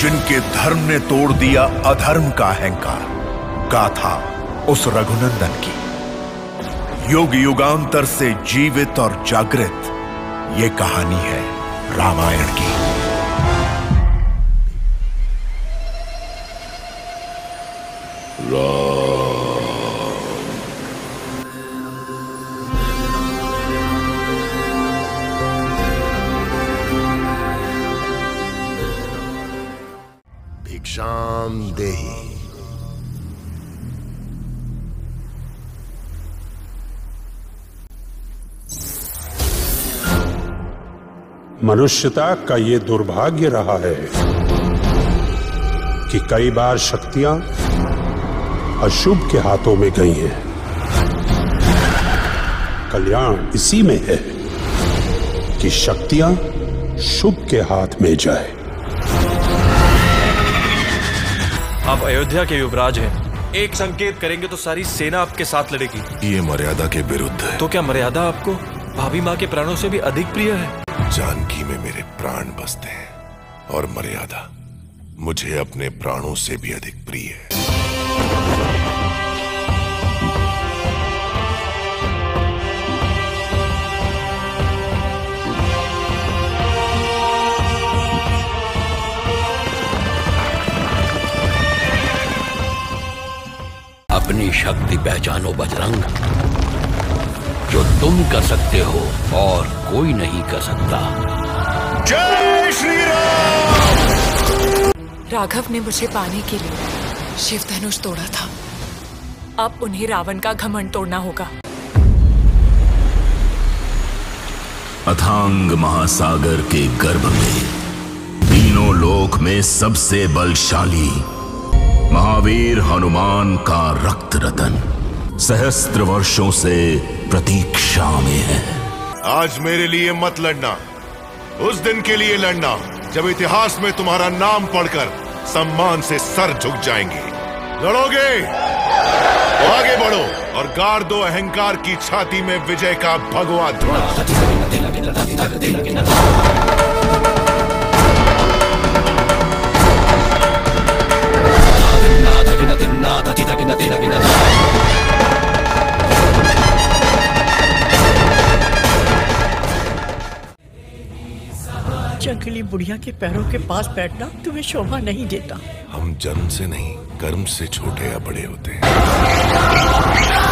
जिनके धर्म ने तोड़ दिया अधर्म का अहंकार गाथा उस रघुनंदन की युग युगांतर से जीवित और जागृत ये कहानी है रामायण की राम नामदेही मनुष्यता का ये दुर्भाग्य रहा है कि कई बार शक्तियां अशुभ के हाथों में गई हैं कल्याण इसी में है कि शक्तियां शुभ के हाथ में जाए आप अयोध्या के युवराज हैं एक संकेत करेंगे तो सारी सेना आपके साथ लड़ेगी ये मर्यादा के विरुद्ध है तो क्या मर्यादा आपको भाभी माँ के प्राणों से भी अधिक प्रिय है जानकी में मेरे प्राण बसते हैं और मर्यादा मुझे अपने प्राणों से भी अधिक प्रिय है अपनी शक्ति पहचानो बजरंग जो तुम कर सकते हो और कोई नहीं कर सकता जय श्री राम राघव ने मुझे पाने के लिए शिव धनुष तोड़ा था अब उन्हें रावण का घमंड तोड़ना होगा अथांग महासागर के गर्भ में तीनों लोक में सबसे बलशाली महावीर हनुमान का रक्त रतन सहस्त्र वर्षों से प्रतीक्षा में है आज मेरे लिए मत लड़ना उस दिन के लिए लड़ना जब इतिहास में तुम्हारा नाम पढ़कर सम्मान से सर झुक जाएंगे लड़ोगे तो आगे बढ़ो और गाड़ दो अहंकार की छाती में विजय का भगवा ध्वज 나다 बुढ़िया के पैरों के पास बैठना तुम्हें शोभा नहीं देता हम जन्म से नहीं कर्म से छोटे या बड़े होते हैं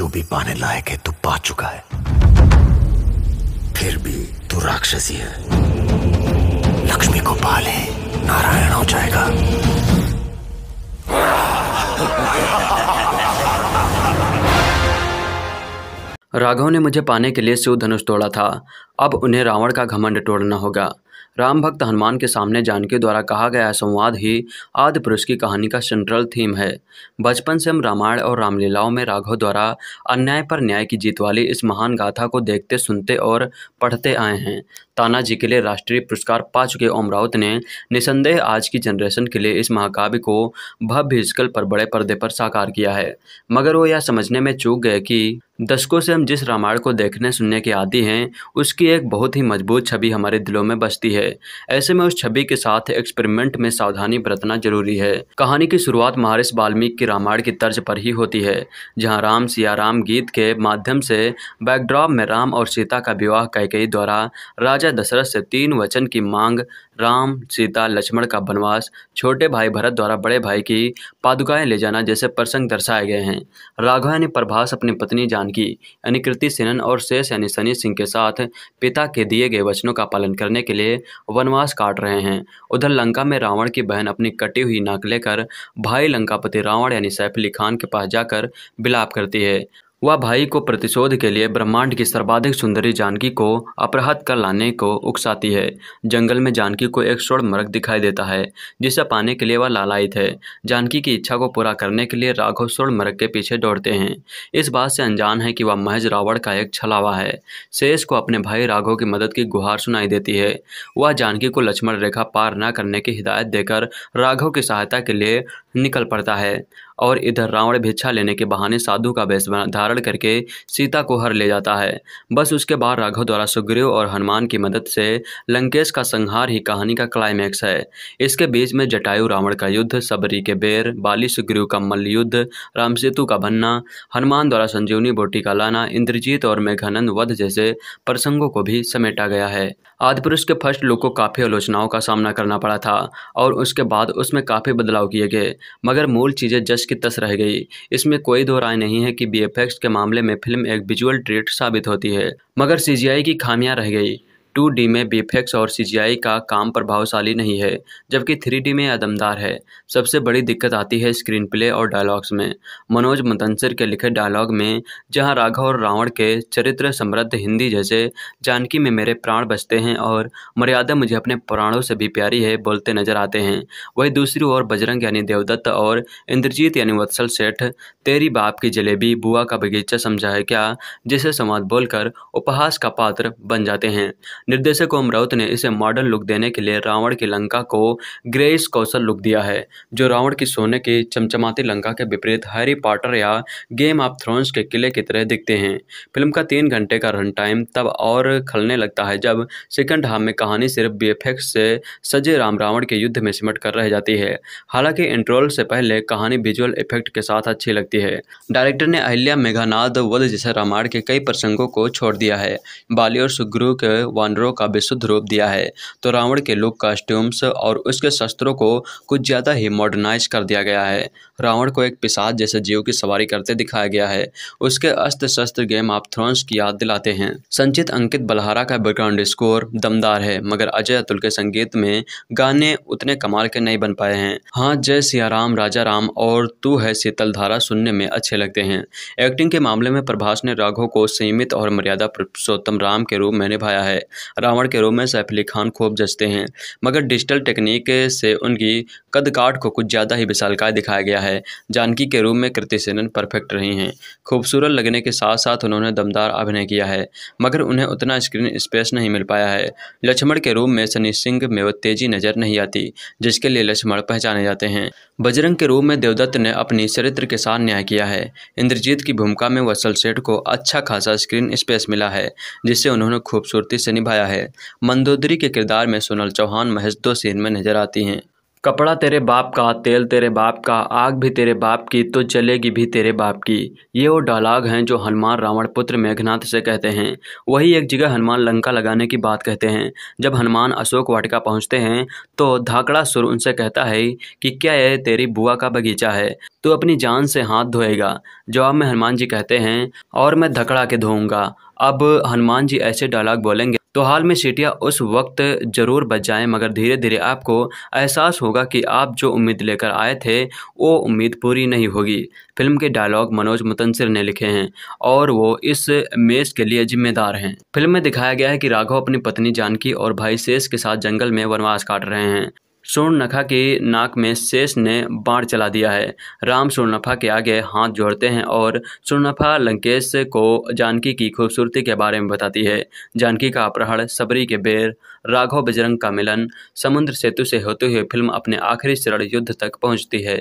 जो भी पाने लायक है तू पा चुका है फिर भी तू राक्षसी है लक्ष्मी को पाले नारायण हो जाएगा राघव ने मुझे पाने के लिए शिव धनुष तोड़ा था अब उन्हें रावण का घमंड तोड़ना होगा राम भक्त हनुमान के सामने जानकी द्वारा कहा गया संवाद ही आदि पुरुष की कहानी का सेंट्रल थीम है बचपन से हम रामायण और रामलीलाओं में राघव द्वारा अन्याय पर न्याय की जीत वाली इस महान गाथा को देखते सुनते और पढ़ते आए हैं तानाजी के लिए राष्ट्रीय पुरस्कार पा चुके ओम राउत ने निसंदेह आज की जनरेशन के लिए इस महाकाव्य को भव्य स्कल पर बड़े पर्दे पर साकार किया है मगर वो यह समझने में चूक गए कि दशकों से हम जिस रामायण को देखने सुनने के आदि हैं उसकी एक बहुत ही मजबूत छवि हमारे दिलों में बसती है ऐसे में उस छवि के साथ एक्सपेरिमेंट में सावधानी बरतना जरूरी है कहानी की शुरुआत महारिश वाल्मीकि की रामायण की तर्ज पर ही होती है जहां राम सिया राम गीत के माध्यम से बैकड्रॉप में राम और सीता का विवाह कैकई द्वारा राजा राजा दशरथ से तीन वचन की मांग राम सीता लक्ष्मण का वनवास छोटे भाई भरत द्वारा बड़े भाई की पादुकाएं ले जाना जैसे प्रसंग दर्शाए गए हैं ने प्रभास अपनी पत्नी जानकी यानी कृति सेनन और शेष यानी सनी सिंह के साथ पिता के दिए गए वचनों का पालन करने के लिए वनवास काट रहे हैं उधर लंका में रावण की बहन अपनी कटी हुई नाक लेकर भाई लंकापति रावण यानी सैफली खान के पास जाकर बिलाप करती है वह भाई को प्रतिशोध के लिए ब्रह्मांड की सर्वाधिक सुंदरी जानकी को अपराहत कर लाने को उकसाती है जंगल में जानकी को एक स्वर्ण मर्ग दिखाई देता है जिसे पाने के लिए वह लालायित है जानकी की इच्छा को पूरा करने के लिए राघव स्वर्ण मर्ग के पीछे दौड़ते हैं इस बात से अनजान है कि वह महज रावण का एक छलावा है शेष को अपने भाई राघव की मदद की गुहार सुनाई देती है वह जानकी को लक्ष्मण रेखा पार न करने की हिदायत देकर राघव की सहायता के लिए निकल पड़ता है और इधर रावण भिक्षा लेने के बहाने साधु का वेश धारण करके सीता को हर ले जाता है बस उसके बाद राघव द्वारा सुग्रीव और हनुमान की मदद से लंकेश का संहार ही कहानी का क्लाइमैक्स है इसके बीच में जटायु रावण का युद्ध सबरी के बेर बाली सुग्रीव का मल्ल युद्ध रामसेतु का बनना हनुमान द्वारा संजीवनी बोटी का लाना इंद्रजीत और मेघानंद वध जैसे प्रसंगों को भी समेटा गया है आदिपुरुष के फर्स्ट लुक को काफ़ी आलोचनाओं का सामना करना पड़ा था और उसके बाद उसमें काफ़ी बदलाव किए गए मगर मूल चीज़ें जस की तस रह गई इसमें कोई दो राय नहीं है कि बी के मामले में फिल्म एक विजुअल ट्रीट साबित होती है मगर सी की खामियां रह गई डी में बीफेक्स और सीजीआई का काम प्रभावशाली नहीं है जबकि डी में आदमदार है सबसे बड़ी दिक्कत आती है स्क्रीन प्ले और डायलॉग्स में मनोज मदंसर के लिखे डायलॉग में जहां राघव और रावण के चरित्र समृद्ध हिंदी जैसे जानकी में मेरे प्राण बचते हैं और मर्यादा मुझे अपने प्राणों से भी प्यारी है बोलते नजर आते हैं वही दूसरी ओर बजरंग यानी देवदत्त और इंद्रजीत यानी वत्सल सेठ तेरी बाप की जलेबी बुआ का बगीचा समझा है क्या जिसे संवाद बोलकर उपहास का पात्र बन जाते हैं निर्देशक ओम राउत ने इसे मॉडर्न लुक देने के लिए रावण की लंका को ग्रेस कौशल लुक दिया है जो रावण की सोने की चमचमाती लंका के विपरीत हैरी पॉटर या गेम ऑफ थ्रोन्स के किले की तरह दिखते हैं फिल्म का तीन घंटे का रन टाइम तब और खलने लगता है जब सेकंड हाफ में कहानी सिर्फ बी से सजे राम रावण के युद्ध में सिमट कर रह जाती है हालांकि इंट्रोल से पहले कहानी विजुअल इफेक्ट के साथ अच्छी लगती है डायरेक्टर ने अहिल्या मेघानाथ वध जैसे रामायण के कई प्रसंगों को छोड़ दिया है बाली और सुग्रु के वानरों का विशुद्ध रूप दिया है तो रावण के लुक कॉस्ट्यूम्स और उसके शस्त्रों को कुछ ज़्यादा ही मॉडर्नाइज कर दिया गया है रावण को एक पिसाद जैसे जीव की सवारी करते दिखाया गया है उसके अस्त्र शस्त्र गेम ऑफ थ्रोन्स की याद दिलाते हैं संचित अंकित बलहारा का बैकग्राउंड स्कोर दमदार है मगर अजय अतुल के संगीत में गाने उतने कमाल के नहीं बन पाए हैं हाँ जय सियाराम राजा राम और तू है शीतल धारा सुनने में अच्छे लगते हैं एक्टिंग के मामले में प्रभास ने राघव को सीमित और मर्यादा पुरुषोत्तम राम के रूप में निभाया है रावण के रूप में सैफ अली खान खूब जचते हैं मगर डिजिटल टेक्निक से उनकी कदकाट को कुछ ज़्यादा ही विशालकाय दिखाया गया है जानकी के रूप में कृति सेनन परफेक्ट रही हैं खूबसूरत लगने के साथ साथ उन्होंने दमदार अभिनय किया है मगर उन्हें उतना स्क्रीन स्पेस नहीं मिल पाया है लक्ष्मण के रूप में सनी सिंह में वो तेजी नज़र नहीं आती जिसके लिए लक्ष्मण पहचाने जाते हैं बजरंग के रूप में देवदत्त ने अपनी चरित्र के साथ न्याय किया है इंद्रजीत की भूमिका में वसल सेठ को अच्छा खासा स्क्रीन स्पेस मिला है जिससे उन्होंने खूबसूरती से निभा निभाया है मंदोदरी के किरदार में सोनल चौहान महज दो सीन में नजर आती हैं कपड़ा तेरे बाप का तेल तेरे बाप का आग भी तेरे बाप की तो जलेगी भी तेरे बाप की ये वो डायलॉग हैं जो हनुमान रावण पुत्र मेघनाथ से कहते हैं वही एक जगह हनुमान लंका लगाने की बात कहते हैं जब हनुमान अशोक वाटिका पहुंचते हैं तो धाकड़ा सुर उनसे कहता है कि क्या यह तेरी बुआ का बगीचा है तू अपनी जान से हाथ धोएगा जवाब में हनुमान जी कहते हैं और मैं धकड़ा के धोऊंगा अब हनुमान जी ऐसे डायलॉग बोलेंगे तो हाल में सीटियाँ उस वक्त ज़रूर बच जाएं मगर धीरे धीरे आपको एहसास होगा कि आप जो उम्मीद लेकर आए थे वो उम्मीद पूरी नहीं होगी फिल्म के डायलॉग मनोज मुतंसर ने लिखे हैं और वो इस मेज के लिए जिम्मेदार हैं फिल्म में दिखाया गया है कि राघव अपनी पत्नी जानकी और भाई शेष के साथ जंगल में वनवास काट रहे हैं स्वर्णनखा के नाक में शेष ने बाढ़ चला दिया है राम स्वर्णफा के आगे हाथ जोड़ते हैं और स्वर्णफा लंकेश को जानकी की खूबसूरती के बारे में बताती है जानकी का अपहरण सबरी के बेर राघव बजरंग का मिलन समुद्र सेतु से होते हुए फिल्म अपने आखिरी चरण युद्ध तक पहुंचती है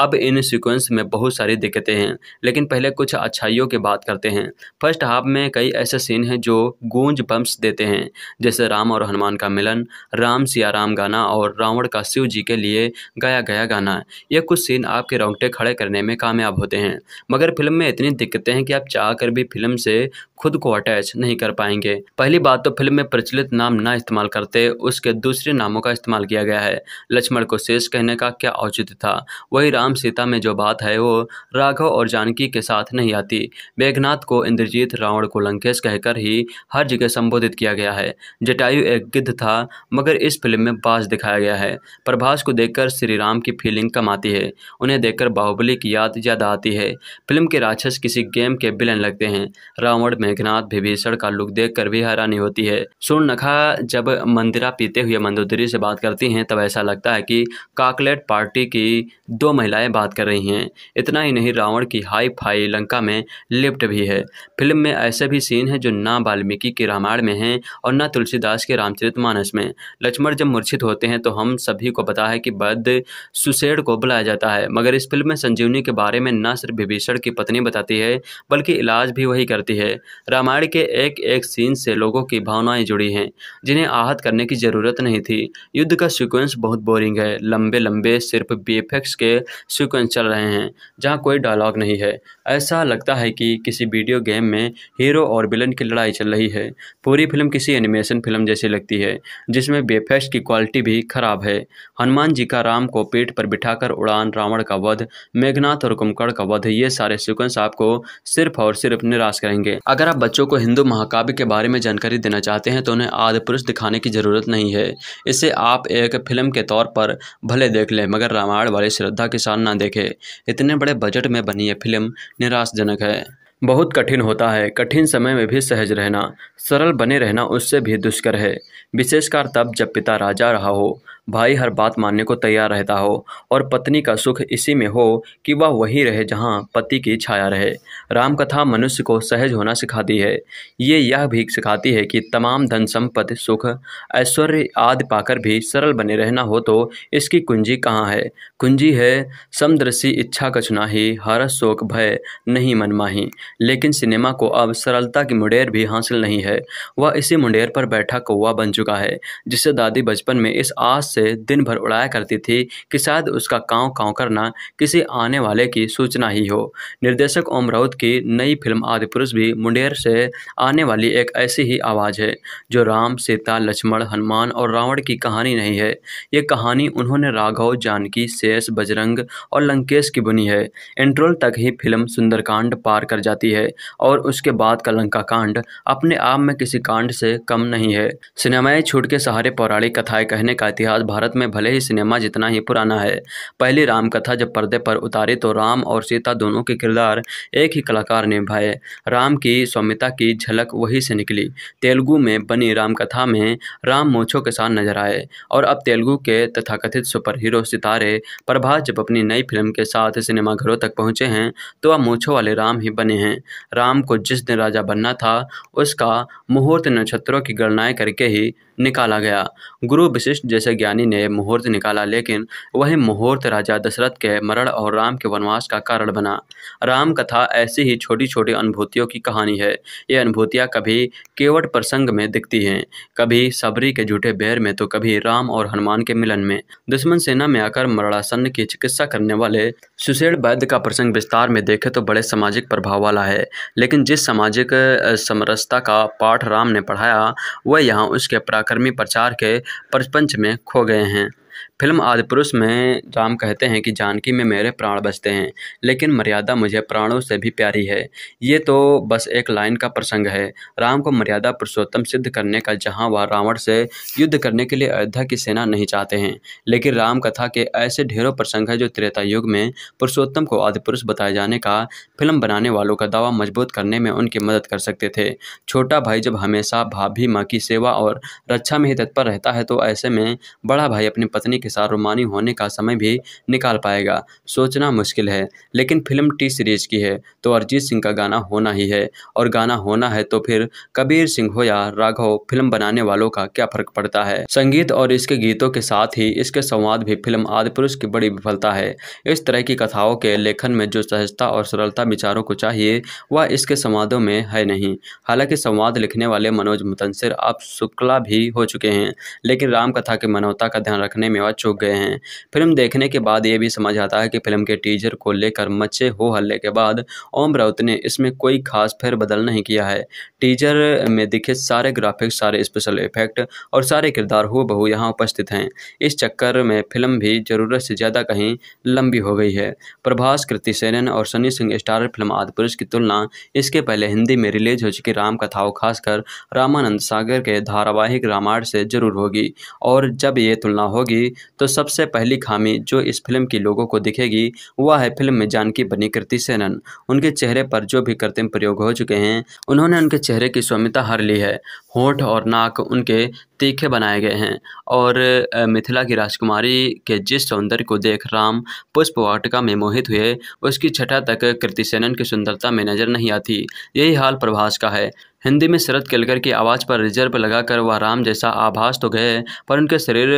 अब इन सीक्वेंस में बहुत सारी दिक्कतें हैं लेकिन पहले कुछ अच्छाइयों की बात करते हैं फर्स्ट हाफ में कई ऐसे सीन हैं जो गूंज बम्प्स देते हैं जैसे राम और हनुमान का मिलन राम सिया राम गाना और रावण का शिव जी के लिए गाया गया गाना ये कुछ सीन आपके रोंगटे खड़े करने में कामयाब होते हैं मगर फिल्म में इतनी दिक्कतें हैं कि आप चाह कर भी फिल्म से खुद को अटैच नहीं कर पाएंगे पहली बात तो फिल्म में प्रचलित नाम ना इस्तेमाल करते उसके दूसरे नामों का इस्तेमाल किया गया है लक्ष्मण को शेष कहने का क्या औचित्य था वही राम सीता में जो बात है वो राघव और जानकी के साथ नहीं आती मेघनाथ को इंद्रजीत रावण को लंकेश कहकर ही हर जगह संबोधित किया गया है जटायु एक गिद्ध था मगर इस फिल्म में बास दिखाया गया है प्रभास को देखकर श्री राम की फीलिंग कम आती है उन्हें देखकर बाहुबली की याद ज़्यादा आती है फिल्म के राक्षस किसी गेम के विलन लगते हैं रावण में मेघनाथ विभीषण का लुक देख कर भी हैरानी होती है नखा जब मंदिरा पीते हुए मंदोदरी से बात करती हैं तब ऐसा लगता है कि काकलेट पार्टी की दो महिलाएं बात कर रही हैं इतना ही नहीं रावण की हाई फाई लंका में लिप्ट भी है फिल्म में ऐसे भी सीन हैं जो ना वाल्मीकि के रामायण में हैं और ना तुलसीदास के रामचरित मानस में लक्ष्मण जब मूर्छित होते हैं तो हम सभी को पता है कि बद्ध सुसेड को बुलाया जाता है मगर इस फिल्म में संजीवनी के बारे में न सिर्फ विभीषण की पत्नी बताती है बल्कि इलाज भी वही करती है रामायण के एक एक सीन से लोगों की भावनाएँ जुड़ी हैं जिन्हें आहत करने की ज़रूरत नहीं थी युद्ध का सिक्वेंस बहुत बोरिंग है लंबे लंबे सिर्फ बी के सीक्वेंस चल रहे हैं जहां कोई डायलॉग नहीं है ऐसा लगता है कि किसी वीडियो गेम में हीरो और विलन की लड़ाई चल रही है पूरी फिल्म किसी एनिमेशन फिल्म जैसी लगती है जिसमें बेफेस्ट की क्वालिटी भी खराब है हनुमान जी का राम को पेट पर बिठाकर उड़ान रावण का वध मेघनाथ और कुमकड़ का वध ये सारे सिक्वेंस आपको सिर्फ और सिर्फ निराश करेंगे अगर आप बच्चों को हिंदू महाकाव्य के बारे में जानकारी देना चाहते हैं तो उन्हें आदि पुरुष दिखाने की जरूरत नहीं है इसे आप एक फिल्म के तौर पर भले देख लें मगर रामायण वाले श्रद्धा किसान ना देखे इतने बड़े बजट में बनी यह फिल्म निराशजनक है बहुत कठिन होता है कठिन समय में भी सहज रहना सरल बने रहना उससे भी दुष्कर है विशेषकर तब जब पिता राजा रहा हो भाई हर बात मानने को तैयार रहता हो और पत्नी का सुख इसी में हो कि वह वही रहे जहाँ पति की छाया रहे रामकथा मनुष्य को सहज होना सिखाती है ये यह भी सिखाती है कि तमाम धन संपत्ति सुख ऐश्वर्य आदि पाकर भी सरल बने रहना हो तो इसकी कुंजी कहाँ है कुंजी है समदृशी इच्छा कछ नाही हर शोक भय नहीं मनमाही लेकिन सिनेमा को अब सरलता की मुंडेर भी हासिल नहीं है वह इसी मुंडेर पर बैठा कौवा बन चुका है जिसे दादी बचपन में इस आस से से दिन भर उड़ाया करती थी कि शायद उसका काँव काँव करना किसी आने वाले की सूचना ही हो निर्देशक ओम राउत की नई फिल्म आदि पुरुष भी मुंडेर से आने वाली एक ऐसी ही आवाज़ है जो राम सीता लक्ष्मण हनुमान और रावण की कहानी नहीं है ये कहानी उन्होंने राघव जानकी शेष बजरंग और लंकेश की बुनी है इंट्रोल तक ही फिल्म सुंदरकांड पार कर जाती है और उसके बाद का लंका कांड अपने आप में किसी कांड से कम नहीं है सिनेमाएं छूट के सहारे पौराणिक कथाएं कहने का इतिहास आज भारत में भले ही सिनेमा जितना ही पुराना है पहली रामकथा जब पर्दे पर उतारी तो राम और सीता दोनों के किरदार एक ही कलाकार ने निभाए राम की सौम्यता की झलक वहीं से निकली तेलुगु में बनी रामकथा में राम मोछों के साथ नजर आए और अब तेलुगु के तथाकथित सुपर हीरो सितारे प्रभास जब अपनी नई फिल्म के साथ सिनेमाघरों तक पहुंचे हैं तो अब मोछों वाले राम ही बने हैं राम को जिस दिन राजा बनना था उसका मुहूर्त नक्षत्रों की गणनाएँ करके ही निकाला गया गुरु विशिष्ट जैसे ज्ञानी ने मुहूर्त निकाला लेकिन वही मुहूर्त राजा दशरथ के मरण और राम के वनवास का कारण बना राम कथा ऐसी ही छोटी छोटी अनुभूतियों की कहानी है ये अनुभूतियाँ कभी केवट प्रसंग में दिखती हैं कभी सबरी के झूठे बैर में तो कभी राम और हनुमान के मिलन में दुश्मन सेना में आकर मरणासन की चिकित्सा करने वाले सुशेल वैद्य का प्रसंग विस्तार में देखे तो बड़े सामाजिक प्रभाव वाला है लेकिन जिस सामाजिक समरसता का पाठ राम ने पढ़ाया वह यहाँ उसके प्राकृतिक कलाकर्मी प्रचार के प्रपंच में खो गए हैं फिल्म आदिपुरुष में राम कहते हैं कि जानकी में मेरे प्राण बचते हैं लेकिन मर्यादा मुझे प्राणों से भी प्यारी है ये तो बस एक लाइन का प्रसंग है राम को मर्यादा पुरुषोत्तम सिद्ध करने का जहाँ वह रावण से युद्ध करने के लिए अयोध्या की सेना नहीं चाहते हैं लेकिन राम कथा के ऐसे ढेरों प्रसंग हैं जो त्रेता युग में पुरुषोत्तम को आदिपुरुष बताए जाने का फिल्म बनाने वालों का दावा मजबूत करने में उनकी मदद कर सकते थे छोटा भाई जब हमेशा भाभी माँ की सेवा और रक्षा में ही तत्पर रहता है तो ऐसे में बड़ा भाई अपनी पत्नी के हिसार रोमानी होने का समय भी निकाल पाएगा सोचना मुश्किल है लेकिन फिल्म टी सीरीज की है तो अरिजीत सिंह का गाना होना ही है और गाना होना है तो फिर कबीर सिंह हो या राघव फिल्म बनाने वालों का क्या फर्क पड़ता है संगीत और इसके गीतों के साथ ही इसके संवाद भी फिल्म आदि पुरुष की बड़ी विफलता है इस तरह की कथाओं के लेखन में जो सहजता और सरलता विचारों को चाहिए वह इसके संवादों में है नहीं हालांकि संवाद लिखने वाले मनोज मुतंसर अब शुक्ला भी हो चुके हैं लेकिन रामकथा की मनोता का ध्यान रखने में वह चुक गए हैं फिल्म देखने के बाद ये भी समझ आता है कि फिल्म के टीजर को लेकर मचे हो हल्ले के बाद ओम राउत ने इसमें कोई खास फेरबदल नहीं किया है टीजर में दिखे सारे ग्राफिक्स सारे स्पेशल इफेक्ट और सारे किरदार हो बहू यहाँ उपस्थित हैं इस चक्कर में फिल्म भी ज़रूरत से ज़्यादा कहीं लंबी हो गई है प्रभास कृति सेनन और सनी सिंह स्टारर फिल्म आदिपुरुष की तुलना इसके पहले हिंदी में रिलीज हो चुकी राम कथाओं खासकर रामानंद सागर के धारावाहिक रामायण से जरूर होगी और जब ये तुलना होगी तो सबसे पहली खामी जो इस फिल्म की लोगों को दिखेगी वह है फिल्म में जानकी बनी कृति सेनन उनके चेहरे पर जो भी कृत्रिम प्रयोग हो चुके हैं उन्होंने उनके चेहरे की सौम्यता हर ली है होठ और नाक उनके तीखे बनाए गए हैं और मिथिला की राजकुमारी के जिस सौंदर्य को देख राम पुष्प वाटिका में मोहित हुए उसकी छठा तक कृति सेनन की सुंदरता में नजर नहीं आती यही हाल प्रभास का है हिंदी में शरद केलकर की आवाज़ पर रिजर्व लगाकर वह राम जैसा आभास तो गए पर उनके शरीर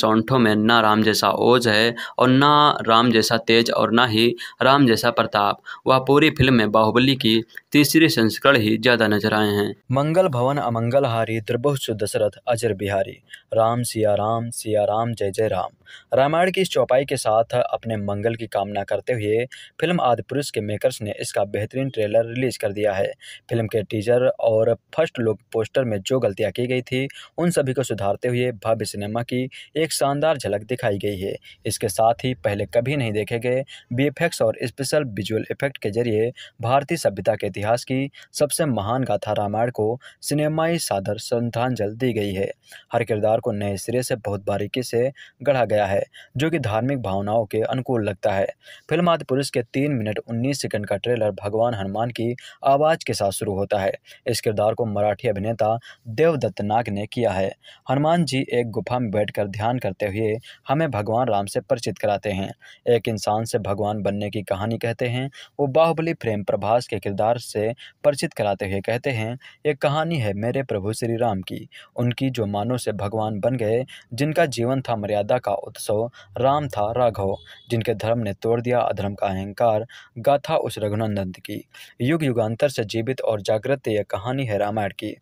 सौंठों में ना राम जैसा ओज है और ना राम जैसा तेज और ना ही राम जैसा प्रताप वह पूरी फिल्म में बाहुबली की तीसरे संस्करण ही ज्यादा नजर आए हैं मंगल भवन अमंगलहारी त्रिभुष दशरथ अजर बिहारी राम सिया राम सिया राम जय जय राम रामायण की इस चौपाई के साथ अपने मंगल की कामना करते हुए फिल्म आदि पुरुष के मेकर्स ने इसका बेहतरीन ट्रेलर रिलीज कर दिया है फिल्म के टीजर और फर्स्ट लुक पोस्टर में जो गलतियाँ की गई थी उन सभी को सुधारते हुए भव्य सिनेमा की एक शानदार झलक दिखाई गई है इसके साथ ही पहले कभी नहीं देखे गए बी और स्पेशल विजुअल इफेक्ट के जरिए भारतीय सभ्यता के इतिहास इतिहास की सबसे महान गाथा रामायण को सिनेमाई सादर श्रद्धांजल दी गई है हर किरदार को नए सिरे से बहुत बारीकी से गढ़ा गया है जो कि धार्मिक भावनाओं के अनुकूल लगता है फिल्म आदि पुरुष के तीन मिनट उन्नीस सेकंड का ट्रेलर भगवान हनुमान की आवाज़ के साथ शुरू होता है इस किरदार को मराठी अभिनेता देवदत्त नाग ने किया है हनुमान जी एक गुफा में बैठकर ध्यान करते हुए हमें भगवान राम से परिचित कराते हैं एक इंसान से भगवान बनने की कहानी कहते हैं वो बाहुबली प्रेम प्रभास के किरदार से से परिचित कराते हुए कहते हैं एक कहानी है मेरे प्रभु श्री राम की उनकी जो मानव से भगवान बन गए जिनका जीवन था मर्यादा का उत्सव राम था राघव जिनके धर्म ने तोड़ दिया अधर्म का अहंकार गाथा उस रघुनंदन की युग युगांतर से जीवित और जागृत यह कहानी है रामायण की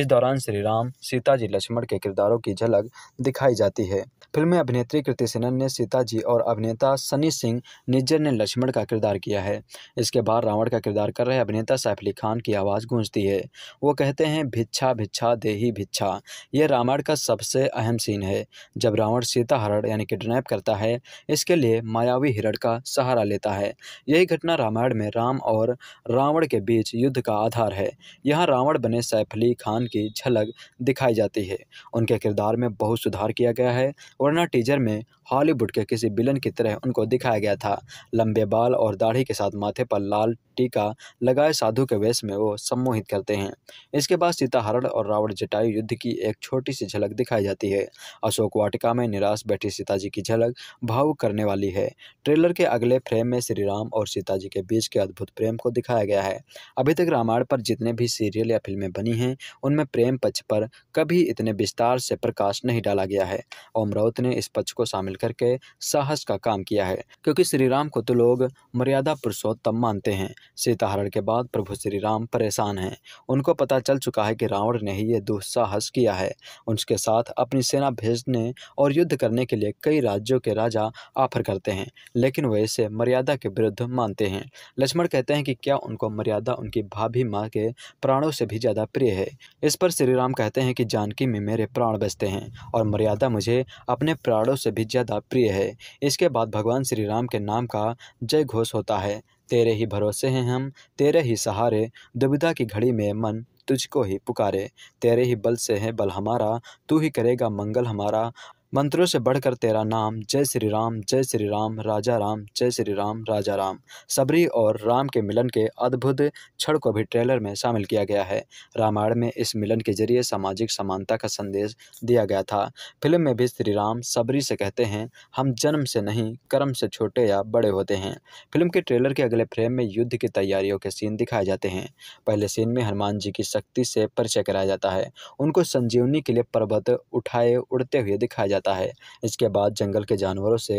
इस दौरान श्री राम सीता जी लक्ष्मण के किरदारों की झलक दिखाई जाती है फिल्म में अभिनेत्री कृति सेनन ने सीता जी और अभिनेता सनी सिंह निज्जर ने लक्ष्मण का किरदार किया है इसके बाद रावण का किरदार कर रहे अभिनेता सैफ अली खान की आवाज़ गूंजती है वो कहते हैं भिच्छा भिच्छा देही भिच्छा यह रामायण का सबसे अहम सीन है जब रावण सीता हरण यानी किडनैप करता है इसके लिए मायावी हिरण का सहारा लेता है यही घटना रामायण में राम और रावण के बीच युद्ध का आधार है यहाँ रावण बने सैफ अली खान की झलक दिखाई जाती है उनके किरदार में बहुत सुधार किया गया है वरना टीजर में हॉलीवुड के किसी बिलन की तरह उनको दिखाया गया था लंबे बाल और दाढ़ी के साथ माथे पर लाल टीका लगाए साधु के वेश में वो सम्मोहित करते हैं इसके बाद सीता हरण और रावण जटायु युद्ध की एक छोटी सी झलक दिखाई जाती है अशोक वाटिका में निराश बैठी सीताजी की झलक भावुक करने वाली है ट्रेलर के अगले फ्रेम में श्री राम और सीताजी के बीच के अद्भुत प्रेम को दिखाया गया है अभी तक रामायण पर जितने भी सीरियल या फिल्में बनी हैं उनमें प्रेम पक्ष पर कभी इतने विस्तार से प्रकाश नहीं डाला गया है ओम राउत ने इस पक्ष को शामिल करके साहस का काम किया है क्योंकि श्री राम को तो लोग मर्यादा पुरुषोत्तम मानते हैं सीताहरण के बाद प्रभु श्री राम परेशान हैं उनको पता चल चुका है कि रावण ने ही ये दुस्साहस किया है उनके साथ अपनी सेना भेजने और युद्ध करने के लिए कई राज्यों के राजा ऑफर करते हैं लेकिन वह इसे मर्यादा के विरुद्ध मानते हैं लक्ष्मण कहते हैं कि क्या उनको मर्यादा उनकी भाभी माँ के प्राणों से भी ज़्यादा प्रिय है इस पर श्री राम कहते हैं कि जानकी में मेरे प्राण बचते हैं और मर्यादा मुझे अपने प्राणों से भी ज़्यादा ज़्यादा प्रिय है इसके बाद भगवान श्री राम के नाम का जय घोष होता है तेरे ही भरोसे हैं हम तेरे ही सहारे दुविधा की घड़ी में मन तुझको ही पुकारे तेरे ही बल से है बल हमारा तू ही करेगा मंगल हमारा मंत्रों से बढ़कर तेरा नाम जय श्री राम जय श्री राम राजा राम जय श्री राम राजा राम सबरी और राम के मिलन के अद्भुत क्षण को भी ट्रेलर में शामिल किया गया है रामायण में इस मिलन के जरिए सामाजिक समानता का संदेश दिया गया था फिल्म में भी श्री राम सबरी से कहते हैं हम जन्म से नहीं कर्म से छोटे या बड़े होते हैं फिल्म के ट्रेलर के अगले फ्रेम में युद्ध की तैयारियों के सीन दिखाए जाते हैं पहले सीन में हनुमान जी की शक्ति से परिचय कराया जाता है उनको संजीवनी के लिए पर्वत उठाए उड़ते हुए दिखाया जाता है इसके बाद जंगल के जानवरों से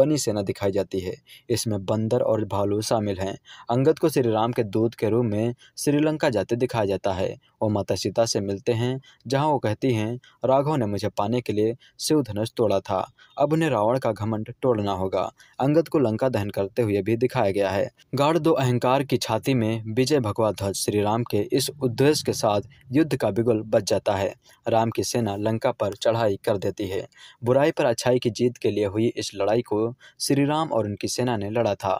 बनी सेना दिखाई जाती है इसमें बंदर और भालू शामिल हैं अंगद को श्री राम के दूत के रूप में श्रीलंका जाते दिखाया जाता है वो माता सीता से मिलते हैं जहाँ वो कहती हैं राघव ने मुझे पाने के लिए शिव धनुष तोड़ा था अब उन्हें रावण का घमंड तोड़ना होगा अंगद को लंका दहन करते हुए भी दिखाया गया है गाढ़ दो अहंकार की छाती में विजय भगवा ध्वज श्री राम के इस उद्देश्य के साथ युद्ध का बिगुल बच जाता है राम की सेना लंका पर चढ़ाई कर देती है बुराई पर अच्छाई की जीत के लिए हुई इस लड़ाई को श्री राम और उनकी सेना ने लड़ा था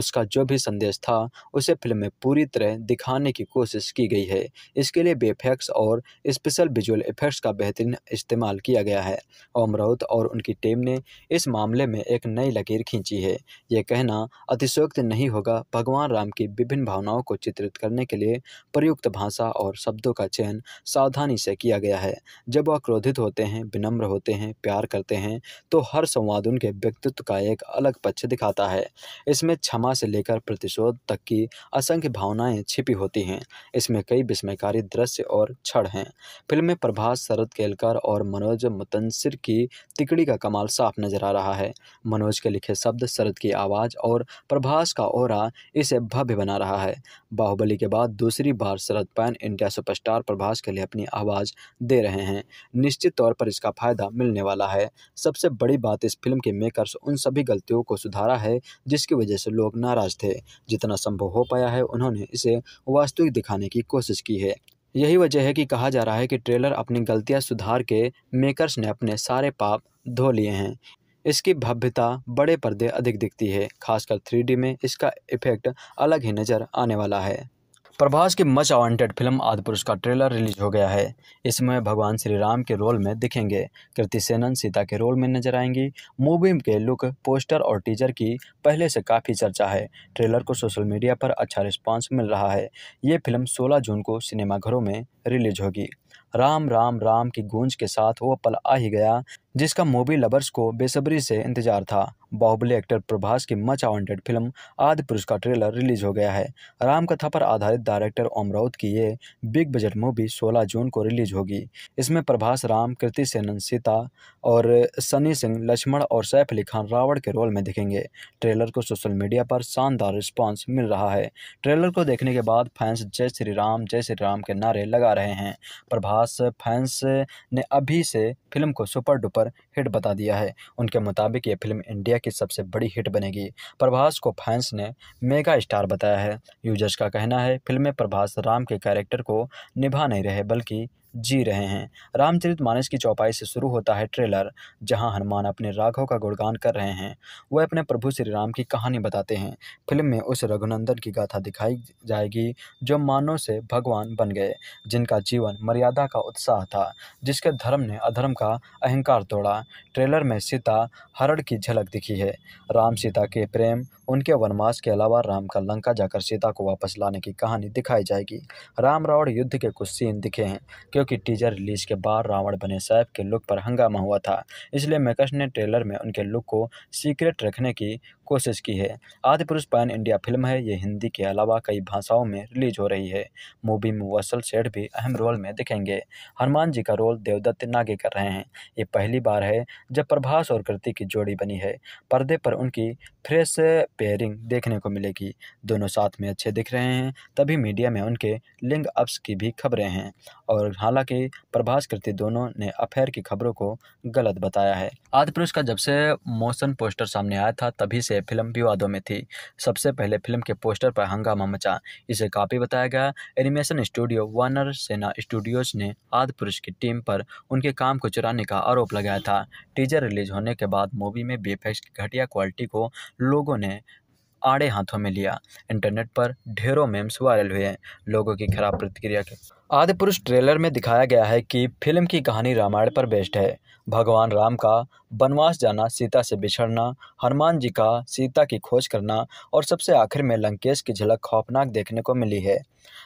उसका जो भी संदेश था उसे फिल्म में पूरी तरह दिखाने की कोशिश की गई है इसके लिए बेफेक्ट्स और स्पेशल विजुअल इफेक्ट्स का बेहतरीन इस्तेमाल किया गया है ओम राउत और उनकी टीम ने इस मामले में एक नई लकीर खींची है यह कहना अतिशोक्त नहीं होगा भगवान राम की विभिन्न भावनाओं को चित्रित करने के लिए प्रयुक्त भाषा और शब्दों का चयन सावधानी से किया गया है जब वह क्रोधित होते हैं विनम्र होते हैं प्यार करते हैं तो हर संवाद उनके व्यक्तित्व का एक अलग पक्ष दिखाता है इसमें क्षमा से लेकर प्रतिशोध तक की असंख्य भावनाएं छिपी होती हैं इसमें कई विस्मयकारी दृश्य और क्षण हैं फिल्म में प्रभास शरद केलकर और मनोज मुतंसर की तिकड़ी का कमाल साफ नजर आ रहा है मनोज के लिखे शब्द शरद की आवाज़ और प्रभास का ओरा इसे भव्य बना रहा है बाहुबली के बाद दूसरी बार Sharad pan India superstar Prabhas के लिए अपनी आवाज़ दे रहे हैं निश्चित तौर पर इसका फायदा मिलने वाला वाला है सबसे बड़ी बात इस फिल्म के मेकर्स उन सभी गलतियों को सुधारा है जिसकी वजह से लोग नाराज थे जितना संभव हो पाया है उन्होंने इसे वास्तविक दिखाने की कोशिश की है यही वजह है कि कहा जा रहा है कि ट्रेलर अपनी गलतियां सुधार के मेकर्स ने अपने सारे पाप धो लिए हैं इसकी भव्यता बड़े पर्दे अधिक दिखती है खासकर थ्री में इसका इफेक्ट अलग ही नज़र आने वाला है प्रभास की मच अवांटेड फिल्म आदि पुरुष का ट्रेलर रिलीज हो गया है इसमें भगवान श्री राम के रोल में दिखेंगे कृति सेनन सीता के रोल में नजर आएंगी मूवी के लुक पोस्टर और टीजर की पहले से काफ़ी चर्चा है ट्रेलर को सोशल मीडिया पर अच्छा रिस्पांस मिल रहा है ये फिल्म 16 जून को सिनेमाघरों में रिलीज होगी राम राम राम की गूंज के साथ वो पल आ ही गया जिसका मूवी लवर्स को बेसब्री से इंतजार था बाहुबली एक्टर प्रभास की मच अवॉन्टेड फिल्म आदि पुरुष का ट्रेलर रिलीज हो गया है रामकथा पर आधारित डायरेक्टर ओम राउत की ये बिग बजट मूवी 16 जून को रिलीज होगी इसमें प्रभास राम कृति सेनन सीता और सनी सिंह लक्ष्मण और सैफ अली खान रावण के रोल में दिखेंगे ट्रेलर को सोशल मीडिया पर शानदार रिस्पॉन्स मिल रहा है ट्रेलर को देखने के बाद फैंस जय श्री राम जय श्री राम के नारे लगा रहे हैं प्रभास फैंस ने अभी से फिल्म को सुपर डुपर पर हिट बता दिया है उनके मुताबिक ये फिल्म इंडिया की सबसे बड़ी हिट बनेगी प्रभास को फैंस ने मेगा स्टार बताया है यूजर्स का कहना है फिल्म में प्रभास राम के कैरेक्टर को निभा नहीं रहे बल्कि जी रहे हैं रामचरित मानस की चौपाई से शुरू होता है ट्रेलर जहां हनुमान अपने राघव का गुणगान कर रहे हैं वह अपने प्रभु श्री राम की कहानी बताते हैं फिल्म में उस रघुनंदन की गाथा दिखाई जाएगी जो मानव से भगवान बन गए जिनका जीवन मर्यादा का उत्साह था जिसके धर्म ने अधर्म का अहंकार तोड़ा ट्रेलर में सीता हरण की झलक दिखी है राम सीता के प्रेम उनके वनवास के अलावा राम का लंका जाकर सीता को वापस लाने की कहानी दिखाई जाएगी राम रावण युद्ध के कुछ सीन दिखे हैं क्योंकि कि टीजर रिलीज के बाद रावण बने सैफ के लुक पर हंगामा हुआ था इसलिए मेकर्स ने ट्रेलर में उनके लुक को सीक्रेट रखने की कोशिश की है आदि पुरुष पैन इंडिया फिल्म है ये हिंदी के अलावा कई भाषाओं में रिलीज हो रही है मूवी में वसल सेठ भी अहम रोल में दिखेंगे हनुमान जी का रोल देवदत्त नागे कर रहे हैं ये पहली बार है जब प्रभास और कृति की जोड़ी बनी है पर्दे पर उनकी फ्रेश पेयरिंग देखने को मिलेगी दोनों साथ में अच्छे दिख रहे हैं तभी मीडिया में उनके लिंग अप्स की भी खबरें हैं और हालांकि प्रभास कृति दोनों ने अफेयर की खबरों को गलत बताया है आदि पुरुष का जब से मोशन पोस्टर सामने आया था तभी से से फिल्म विवादों में थी सबसे पहले फिल्म के पोस्टर पर हंगामा मचा इसे काफ़ी बताया गया एनिमेशन स्टूडियो वार्नर सेना स्टूडियोज ने आदि पुरुष की टीम पर उनके काम को चुराने का आरोप लगाया था टीजर रिलीज होने के बाद मूवी में बी की घटिया क्वालिटी को लोगों ने आड़े हाथों में लिया इंटरनेट पर ढेरों मेम्स वायरल हुए लोगों की खराब प्रतिक्रिया के आदि पुरुष ट्रेलर में दिखाया गया है कि फिल्म की कहानी रामायण पर बेस्ड है भगवान राम का वनवास जाना सीता से बिछड़ना हनुमान जी का सीता की खोज करना और सबसे आखिर में लंकेश की झलक खौफनाक देखने को मिली है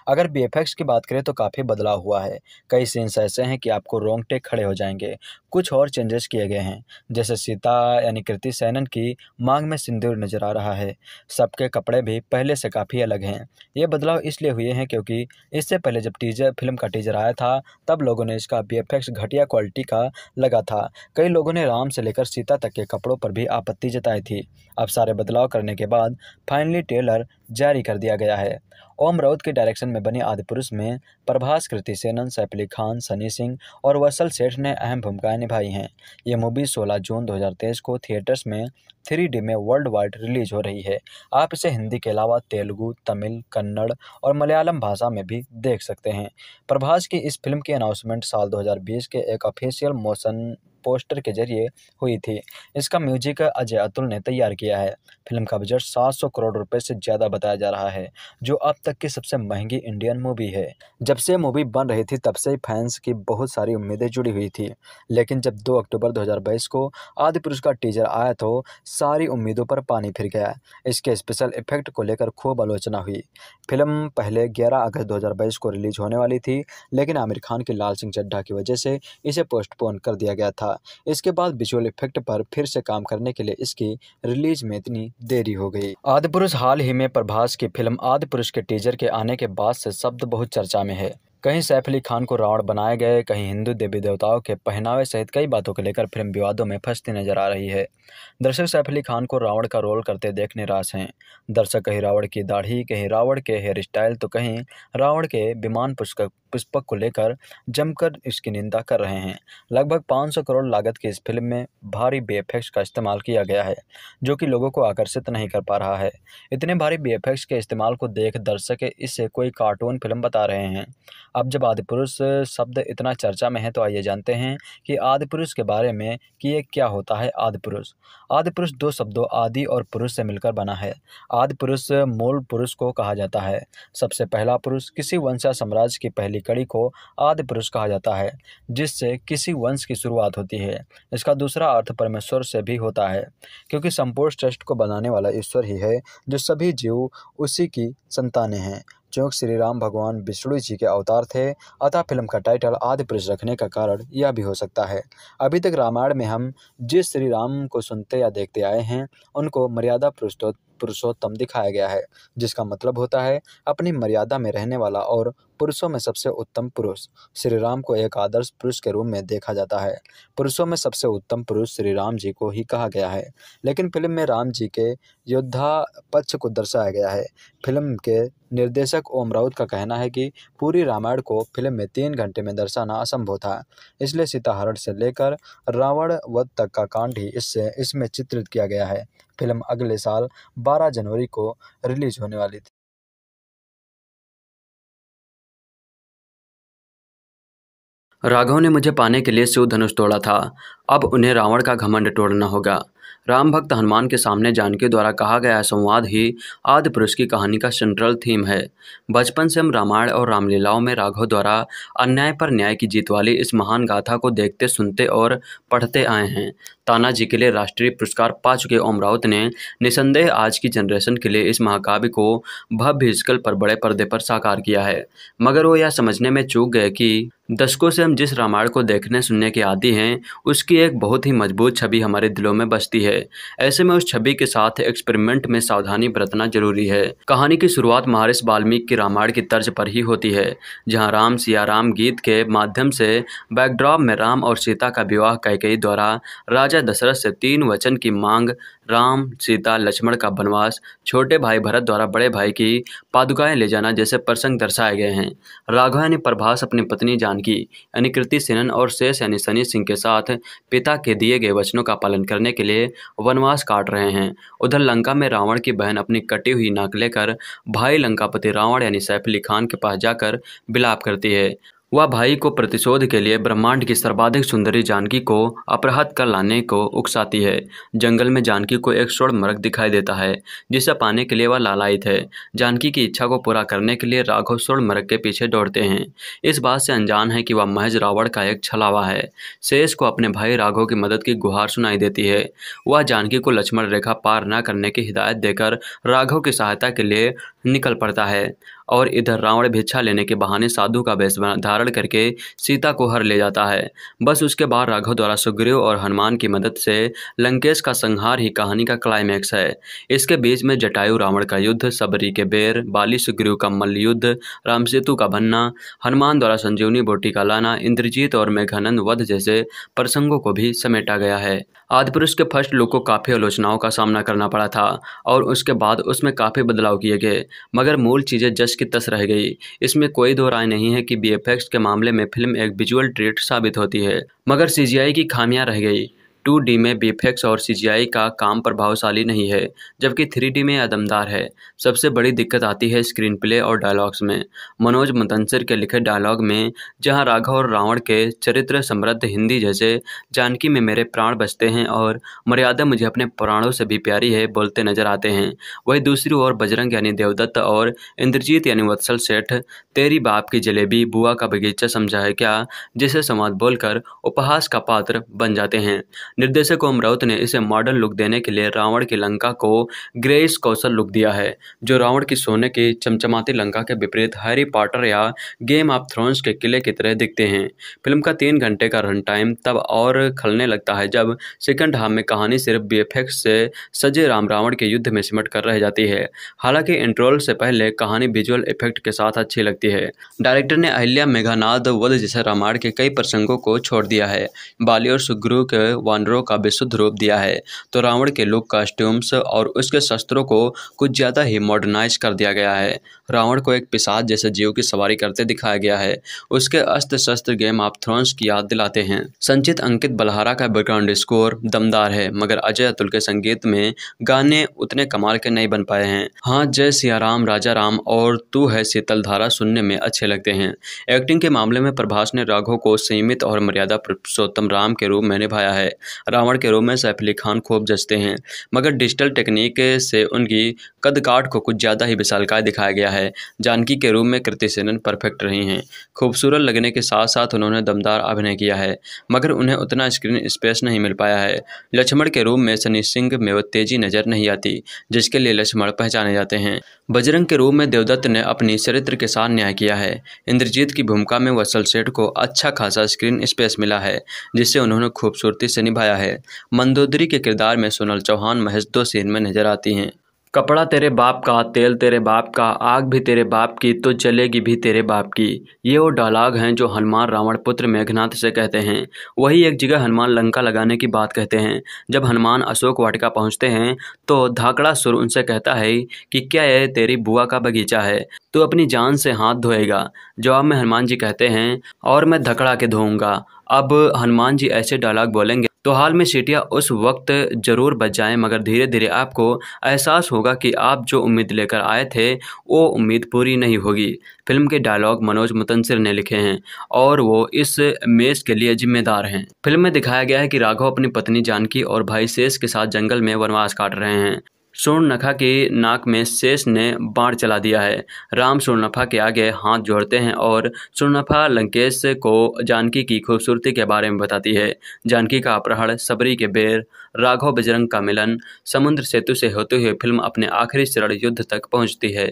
अगर बी की बात करें तो काफ़ी बदलाव हुआ है कई सीन्स ऐसे हैं कि आपको रोंगटे खड़े हो जाएंगे कुछ और चेंजेस किए गए हैं जैसे सीता यानी कृति सैनन की मांग में सिंदूर नजर आ रहा है सबके कपड़े भी पहले से काफ़ी अलग हैं ये बदलाव इसलिए हुए हैं क्योंकि इससे पहले जब टीजर फिल्म का टीजर आया था तब लोगों ने इसका बी घटिया क्वालिटी का लगा था कई लोगों ने राम से लेकर सीता तक के कपड़ों पर भी आपत्ति जताई थी अब सारे बदलाव करने के बाद फाइनली टेलर जारी कर दिया गया है ओम राउत के डायरेक्शन में बनी आदिपुरुष में प्रभास कृति सेनन सैफ अली खान सनी सिंह और वसल सेठ ने अहम भूमिकाएं निभाई हैं ये मूवी 16 जून 2023 को थिएटर्स में थ्री डी में वर्ल्ड वाइड रिलीज हो रही है आप इसे हिंदी के अलावा तेलुगु तमिल कन्नड़ और मलयालम भाषा में भी देख सकते हैं प्रभास की इस फिल्म की अनाउंसमेंट साल दो के एक ऑफिशियल मोशन पोस्टर के जरिए हुई थी इसका म्यूजिक अजय अतुल ने तैयार किया है फिल्म का बजट 700 करोड़ रुपए से ज़्यादा बताया जा रहा है जो अब तक की सबसे महंगी इंडियन मूवी है जब से मूवी बन रही थी तब से फैंस की बहुत सारी उम्मीदें जुड़ी हुई थी लेकिन जब दो अक्टूबर दो को आदि पुरुष का टीजर आया तो सारी उम्मीदों पर पानी फिर गया इसके स्पेशल इफेक्ट को लेकर खूब आलोचना हुई फिल्म पहले 11 अगस्त 2022 को रिलीज होने वाली थी लेकिन आमिर खान की लाल सिंह चड्ढा की वजह से इसे पोस्टपोन कर दिया गया था था इसके बाद विजुअल इफेक्ट पर फिर से काम करने के लिए इसकी रिलीज में इतनी देरी हो गई पुरुष हाल ही में प्रभास की फिल्म पुरुष के टीजर के आने के बाद से शब्द बहुत चर्चा में है कहीं सैफ अली खान को रावण बनाए गए कहीं हिंदू देवी देवताओं के पहनावे सहित कई बातों को लेकर फिल्म विवादों में फंसती नजर आ रही है दर्शक सैफ अली खान को रावण का रोल करते देख निराश हैं दर्शक कहीं रावण की दाढ़ी कहीं रावण के हेयर स्टाइल तो कहीं रावण के विमान पुस्तक पुष्पक को लेकर जमकर इसकी निंदा कर रहे हैं लगभग 500 करोड़ लागत की इस फिल्म में भारी बी का इस्तेमाल किया गया है जो कि लोगों को आकर्षित नहीं कर पा रहा है इतने भारी बी के इस्तेमाल को देख दर्शक इसे कोई कार्टून फिल्म बता रहे हैं अब जब आदि पुरुष शब्द इतना चर्चा में है तो आइए जानते हैं कि आदि पुरुष के बारे में कि ये क्या होता है आदि पुरुष आदि पुरुष दो शब्दों आदि और पुरुष से मिलकर बना है आदि पुरुष मूल पुरुष को कहा जाता है सबसे पहला पुरुष किसी वंश या साम्राज्य की पहली कड़ी को आदि पुरुष कहा जाता है जिससे किसी वंश की शुरुआत होती है इसका दूसरा अर्थ परमेश्वर से भी होता है क्योंकि संपूर्ण ट्रस्ट को बनाने वाला ईश्वर ही है जो सभी जीव उसी की संतानें हैं चूंकि श्री राम भगवान विष्णु जी के अवतार थे अतः फिल्म का टाइटल आदि पुरुष रखने का कारण यह भी हो सकता है अभी तक रामायण में हम जिस श्री राम को सुनते या देखते आए हैं उनको मर्यादा पुरुषोत्तम पुरुषोत्तम दिखाया गया है जिसका मतलब होता है अपनी मर्यादा में रहने वाला और पुरुषों में सबसे उत्तम पुरुष श्री राम को एक आदर्श पुरुष के रूप में देखा जाता है पुरुषों में सबसे उत्तम पुरुष श्री राम जी को ही कहा गया है लेकिन फिल्म में राम जी के योद्धा पक्ष को दर्शाया गया है फिल्म के निर्देशक ओम राउत का कहना है कि पूरी रामायण को फिल्म में तीन घंटे में दर्शाना असंभव था इसलिए सीताहरण से लेकर रावण वध तक का कांड ही इससे इसमें चित्रित किया गया है फिल्म अगले साल 12 जनवरी को रिलीज होने वाली थी राघव ने मुझे पाने के लिए शिव धनुष तोड़ा था अब उन्हें रावण का घमंड तोड़ना होगा राम भक्त हनुमान के सामने जानकी द्वारा कहा गया संवाद ही आदि पुरुष की कहानी का सेंट्रल थीम है बचपन से हम रामायण और रामलीलाओं में राघव द्वारा अन्याय पर न्याय की जीत वाली इस महान गाथा को देखते सुनते और पढ़ते आए हैं तानाजी के लिए राष्ट्रीय पुरस्कार पा चुके ओम राउत ने निसंदेह आज की जनरेशन के लिए इस महाकाव्य को भव्य स्कल पर बड़े पर्दे पर साकार किया है मगर वो यह समझने में चूक गए कि दशकों से हम जिस रामायण को देखने सुनने के आदि हैं उसकी एक बहुत ही मजबूत छवि हमारे दिलों में बसती है ऐसे में उस छवि के साथ एक्सपेरिमेंट में सावधानी बरतना जरूरी है कहानी की शुरुआत महारिष वाल्मीकि की रामायण की तर्ज पर ही होती है जहाँ राम सिया राम गीत के माध्यम से बैकड्रॉप में राम और सीता का विवाह कैकई द्वारा राजा दशरथ से तीन वचन की मांग राम सीता लक्ष्मण का वनवास छोटे भाई भरत द्वारा बड़े भाई की पादुकाएं ले जाना जैसे प्रसंग दर्शाए गए हैं राघव यानी प्रभास अपनी पत्नी जानकी यानी कृति सेनन और शेष यानी सनी सिंह के साथ पिता के दिए गए वचनों का पालन करने के लिए वनवास काट रहे हैं उधर लंका में रावण की बहन अपनी कटी हुई नाक लेकर भाई लंकापति रावण यानी अली खान के पास जाकर बिलाप करती है वह भाई को प्रतिशोध के लिए ब्रह्मांड की सर्वाधिक सुंदरी जानकी को अपराहत कर लाने को उकसाती है जंगल में जानकी को एक स्वर्ण मर्ग दिखाई देता है जिसे पाने के लिए वह लालायित है जानकी की इच्छा को पूरा करने के लिए राघव स्वर्ण मर्ग के पीछे दौड़ते हैं इस बात से अनजान है कि वह महज रावण का एक छलावा है शेष को अपने भाई राघव की मदद की गुहार सुनाई देती है वह जानकी को लक्ष्मण रेखा पार न करने की हिदायत देकर राघव की सहायता के लिए निकल पड़ता है और इधर रावण भिक्षा लेने के बहाने साधु का वेश धारण करके सीता को हर ले जाता है बस उसके बाद राघव द्वारा सुग्रीव और हनुमान की मदद से लंकेश का संहार ही कहानी का क्लाइमैक्स है इसके बीच में जटायु रावण का युद्ध सबरी के बेर बाली सुग्रीव का मल्ल युद्ध रामसेतु का बनना हनुमान द्वारा संजीवनी बोटी का लाना इंद्रजीत और मेघानंद वध जैसे प्रसंगों को भी समेटा गया है आदि पुरुष के फर्स्ट लुक को काफ़ी आलोचनाओं का सामना करना पड़ा था और उसके बाद उसमें काफ़ी बदलाव किए गए मगर मूल चीज़ें जश की तस रह गई इसमें कोई दो राय नहीं है कि बी के मामले में फिल्म एक विजुअल ट्रेट साबित होती है मगर सी की खामियाँ रह गई डी में बीफेक्स और सीजीआई का काम प्रभावशाली नहीं है जबकि डी में आदमदार है सबसे बड़ी दिक्कत आती है स्क्रीन प्ले और डायलॉग्स में मनोज मदंसर के लिखे डायलॉग में जहां राघव और रावण के चरित्र समृद्ध हिंदी जैसे जानकी में मेरे प्राण बचते हैं और मर्यादा मुझे अपने प्राणों से भी प्यारी है बोलते नजर आते हैं वही दूसरी ओर बजरंग यानी देवदत्त और इंद्रजीत यानी वत्सल सेठ तेरी बाप की जलेबी बुआ का बगीचा समझा है क्या जिसे संवाद बोलकर उपहास का पात्र बन जाते हैं निर्देशक ओम राउत ने इसे मॉडर्न लुक देने के लिए रावण की लंका को ग्रेस कौशल लुक दिया है जो रावण की सोने की चमचमाती लंका के विपरीत हैरी पॉटर या गेम ऑफ थ्रोन्स के किले की तरह दिखते हैं फिल्म का तीन घंटे का रन टाइम तब और खलने लगता है जब सेकंड हाफ में कहानी सिर्फ बी से सजे राम रावण के युद्ध में सिमट कर रह जाती है हालांकि इंट्रोल से पहले कहानी विजुअल इफेक्ट के साथ अच्छी लगती है डायरेक्टर ने अहिल्या मेघानाथ वध जैसे रामायण के कई प्रसंगों को छोड़ दिया है बाली और सुग्रु के वान वानरों का विशुद्ध रूप दिया है तो रावण के लुक कॉस्ट्यूम्स और उसके शस्त्रों को कुछ ज़्यादा ही मॉडर्नाइज कर दिया गया है रावण को एक पिसाद जैसे जीव की सवारी करते दिखाया गया है उसके अस्त्र शस्त्र गेम ऑफ थ्रोन्स की याद दिलाते हैं संचित अंकित बलहारा का बैकग्राउंड स्कोर दमदार है मगर अजय अतुल के संगीत में गाने उतने कमाल के नहीं बन पाए हैं हाँ जय सियाराम राजा राम और तू है शीतल धारा सुनने में अच्छे लगते हैं एक्टिंग के मामले में प्रभास ने राघव को सीमित और मर्यादा पुरुषोत्तम राम के रूप में निभाया है रावण के रूप में सैफ अली खान खूब जचते हैं मगर डिजिटल टेक्निक से उनकी कदकाट को कुछ ज़्यादा ही विशालकाय दिखाया गया है जानकी के रूप में कृति सेनन परफेक्ट रही हैं खूबसूरत लगने के साथ साथ उन्होंने दमदार अभिनय किया है मगर उन्हें उतना स्क्रीन स्पेस नहीं मिल पाया है लक्ष्मण के रूप में सनी सिंह में वो तेजी नज़र नहीं आती जिसके लिए लक्ष्मण पहचाने जाते हैं बजरंग के रूप में देवदत्त ने अपनी चरित्र के साथ न्याय किया है इंद्रजीत की भूमिका में वसल सेठ को अच्छा खासा स्क्रीन स्पेस मिला है जिससे उन्होंने खूबसूरती से निभा निभाया है मंदोदरी के किरदार में सोनल चौहान महज दो सीन में नजर आती हैं कपड़ा तेरे बाप का तेल तेरे बाप का आग भी तेरे बाप की तो जलेगी भी तेरे बाप की ये वो डायलॉग हैं जो हनुमान रावण पुत्र मेघनाथ से कहते हैं वही एक जगह हनुमान लंका लगाने की बात कहते हैं जब हनुमान अशोक वाटिका पहुंचते हैं तो धाकड़ा सुर उनसे कहता है कि क्या यह तेरी बुआ का बगीचा है तो अपनी जान से हाथ धोएगा जवाब में हनुमान जी कहते हैं और मैं धकड़ा के धोऊंगा अब हनुमान जी ऐसे डायलॉग बोलेंगे तो हाल में सीटियाँ उस वक्त ज़रूर बच जाएँ मगर धीरे धीरे आपको एहसास होगा कि आप जो उम्मीद लेकर आए थे वो उम्मीद पूरी नहीं होगी फिल्म के डायलॉग मनोज मुतंसर ने लिखे हैं और वो इस मेज़ के लिए जिम्मेदार हैं फिल्म में दिखाया गया है कि राघव अपनी पत्नी जानकी और भाई शेष के साथ जंगल में वनवास काट रहे हैं शूर्णनखा की नाक में शेष ने बाढ़ चला दिया है राम शूर्णफा के आगे हाथ जोड़ते हैं और शूर्णफा लंकेश को जानकी की खूबसूरती के बारे में बताती है जानकी का अपहरण सबरी के बेर राघव बजरंग का मिलन समुद्र सेतु से होते हुए फिल्म अपने आखिरी चरण युद्ध तक पहुंचती है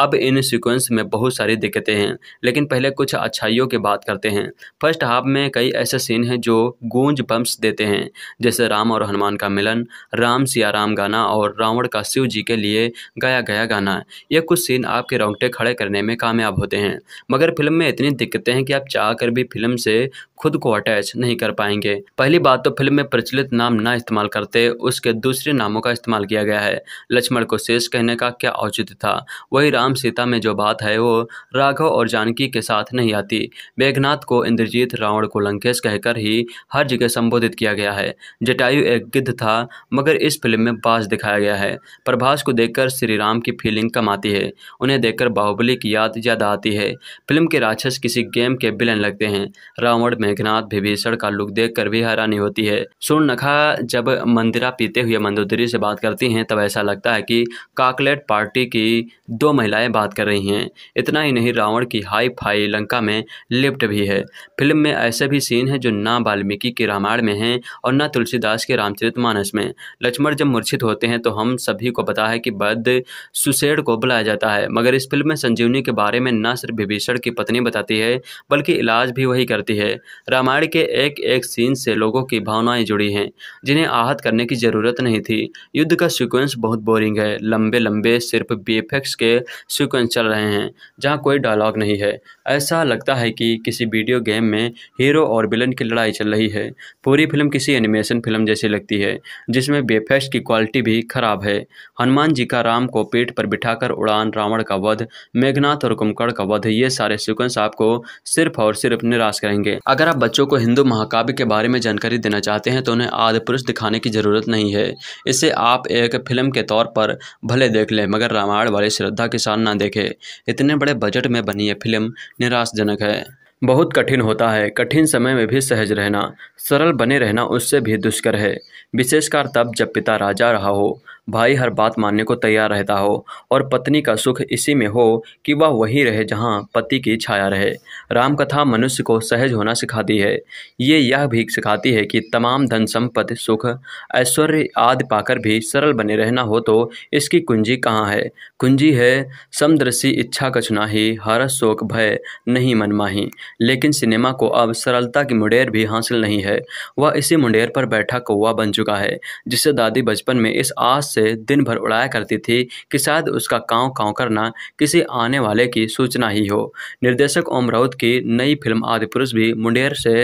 अब इन सीक्वेंस में बहुत सारी दिक्कतें हैं लेकिन पहले कुछ अच्छाइयों की बात करते हैं फर्स्ट हाफ में कई ऐसे सीन हैं जो गूंज बम्स देते हैं जैसे राम और हनुमान का मिलन राम सियाराम गाना और रावण रावण का शिव जी के लिए गाया गया गाना ये कुछ सीन आपके रोंगटे खड़े करने में कामयाब होते हैं मगर फिल्म में इतनी दिक्कतें हैं कि आप चाह कर भी फिल्म से खुद को अटैच नहीं कर पाएंगे पहली बात तो फिल्म में प्रचलित नाम ना इस्तेमाल करते उसके दूसरे नामों का इस्तेमाल किया गया है लक्ष्मण को शेष कहने का क्या औचित्य था वही राम सीता में जो बात है वो राघव और जानकी के साथ नहीं आती मेघनाथ को इंद्रजीत रावण को लंकेश कहकर ही हर जगह संबोधित किया गया है जटायु एक गिद्ध था मगर इस फिल्म में बाज दिखाया गया है है प्रभास को देखकर श्री राम की फीलिंग कम आती है उन्हें देखकर बाहुबली की याद ज़्यादा आती है फिल्म के राक्षस किसी गेम के विलन लगते हैं रावण मेघनाथ विभीषण का लुक देख भी हैरानी होती है सुन नखा जब मंदिरा पीते हुए मंदोदरी से बात करती हैं तब ऐसा लगता है कि काकलेट पार्टी की दो महिलाएं बात कर रही हैं इतना ही नहीं रावण की हाई फाई लंका में लिफ्ट भी है फिल्म में ऐसे भी सीन हैं जो ना वाल्मीकि के रामायण में हैं और ना तुलसीदास के रामचरितमानस में लक्ष्मण जब मूर्छित होते हैं तो हम सभी को पता है कि बद सुसेड को बुलाया जाता है मगर इस फिल्म में संजीवनी के बारे में न सिर्फ विभीषण की पत्नी बताती है बल्कि इलाज भी वही करती है रामायण के एक एक सीन से लोगों की भावनाएं जुड़ी हैं जिन्हें आहत करने की ज़रूरत नहीं थी युद्ध का सिक्वेंस बहुत बोरिंग है लंबे लंबे सिर्फ बी के सीक्वेंस चल रहे हैं जहाँ कोई डायलॉग नहीं है ऐसा लगता है कि किसी वीडियो गेम में हीरो और विलन की लड़ाई चल रही है पूरी फिल्म किसी एनिमेशन फिल्म जैसी लगती है जिसमें बेफेस्ट की क्वालिटी भी खराब है है हनुमान जी का राम को पेट पर बिठाकर उड़ान रावण का वध मेघनाथ और कुमकड़ का वध ये सारे सिक्वेंस आपको सिर्फ और सिर्फ निराश करेंगे अगर आप बच्चों को हिंदू महाकाव्य के बारे में जानकारी देना चाहते हैं तो उन्हें आदि पुरुष दिखाने की जरूरत नहीं है इसे आप एक फिल्म के तौर पर भले देख लें मगर रामायण वाले श्रद्धा के साथ ना देखे इतने बड़े बजट में बनी यह फिल्म निराशजनक है बहुत कठिन होता है कठिन समय में भी सहज रहना सरल बने रहना उससे भी दुष्कर है विशेषकर तब जब पिता राजा रहा हो भाई हर बात मानने को तैयार रहता हो और पत्नी का सुख इसी में हो कि वह वहीं रहे जहाँ पति की छाया रहे रामकथा मनुष्य को सहज होना सिखाती है ये यह भी सिखाती है कि तमाम धन संपत्ति सुख ऐश्वर्य आदि पाकर भी सरल बने रहना हो तो इसकी कुंजी कहाँ है कुंजी है समदृशी इच्छा कछुनाही हर शोक भय नहीं मनमाही लेकिन सिनेमा को अब सरलता की मुंडेर भी हासिल नहीं है वह इसी मुंडेर पर बैठा कौवा बन चुका है जिसे दादी बचपन में इस आस से दिन भर उड़ाया करती थी कि शायद उसका काँव काँव करना किसी आने वाले की सूचना ही हो निर्देशक ओम राउत की नई फिल्म आदि पुरुष भी मुंडेर से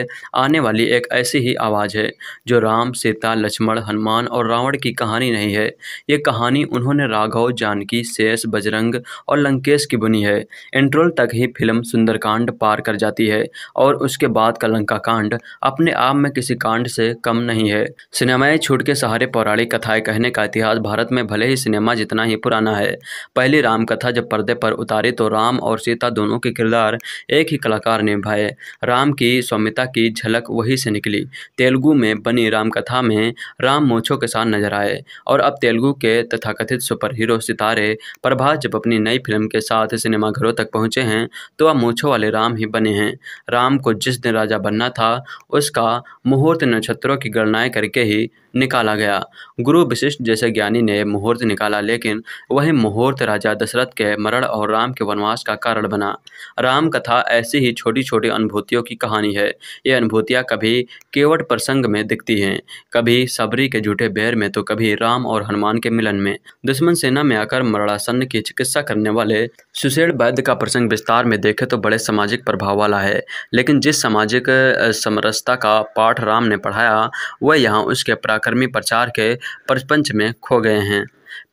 आने वाली एक ऐसी ही आवाज़ है जो राम सीता लक्ष्मण हनुमान और रावण की कहानी नहीं है ये कहानी उन्होंने राघव जानकी शेष बजरंग और लंकेश की बुनी है इंट्रोल तक ही फिल्म सुंदरकांड पार कर जाती है और उसके बाद का लंका कांड अपने आप में किसी कांड से कम नहीं है सिनेमाएं छूट के सहारे पौराणिक कथाएं कहने का इतिहास आज भारत में भले ही सिनेमा जितना ही पुराना है पहली रामकथा जब पर्दे पर उतारी तो राम और सीता दोनों के किरदार एक ही कलाकार ने निभाए राम की सौम्यता की झलक वहीं से निकली तेलुगु में बनी रामकथा में राम मोछों के साथ नजर आए और अब तेलुगु के तथाकथित सुपर हीरो सितारे प्रभास जब अपनी नई फिल्म के साथ सिनेमाघरों तक पहुंचे हैं तो अब मोछों वाले राम ही बने हैं राम को जिस दिन राजा बनना था उसका मुहूर्त नक्षत्रों की गणनाएँ करके ही निकाला गया गुरु विशिष्ट जैसे ज्ञानी ने मुहूर्त निकाला लेकिन वही मुहूर्त राजा दशरथ के मरण और राम के वनवास का कारण बना राम कथा ऐसी ही छोटी छोटी अनुभूतियों की कहानी है ये अनुभूतियाँ कभी केवट प्रसंग में दिखती हैं कभी सबरी के झूठे बैर में तो कभी राम और हनुमान के मिलन में दुश्मन सेना में आकर मरणासन की चिकित्सा करने वाले सुशेण वैद्य का प्रसंग विस्तार में देखे तो बड़े सामाजिक प्रभाव वाला है लेकिन जिस सामाजिक समरसता का पाठ राम ने पढ़ाया वह यहाँ उसके प्राकृतिक कलाकर्मी प्रचार के प्रपंच में खो गए हैं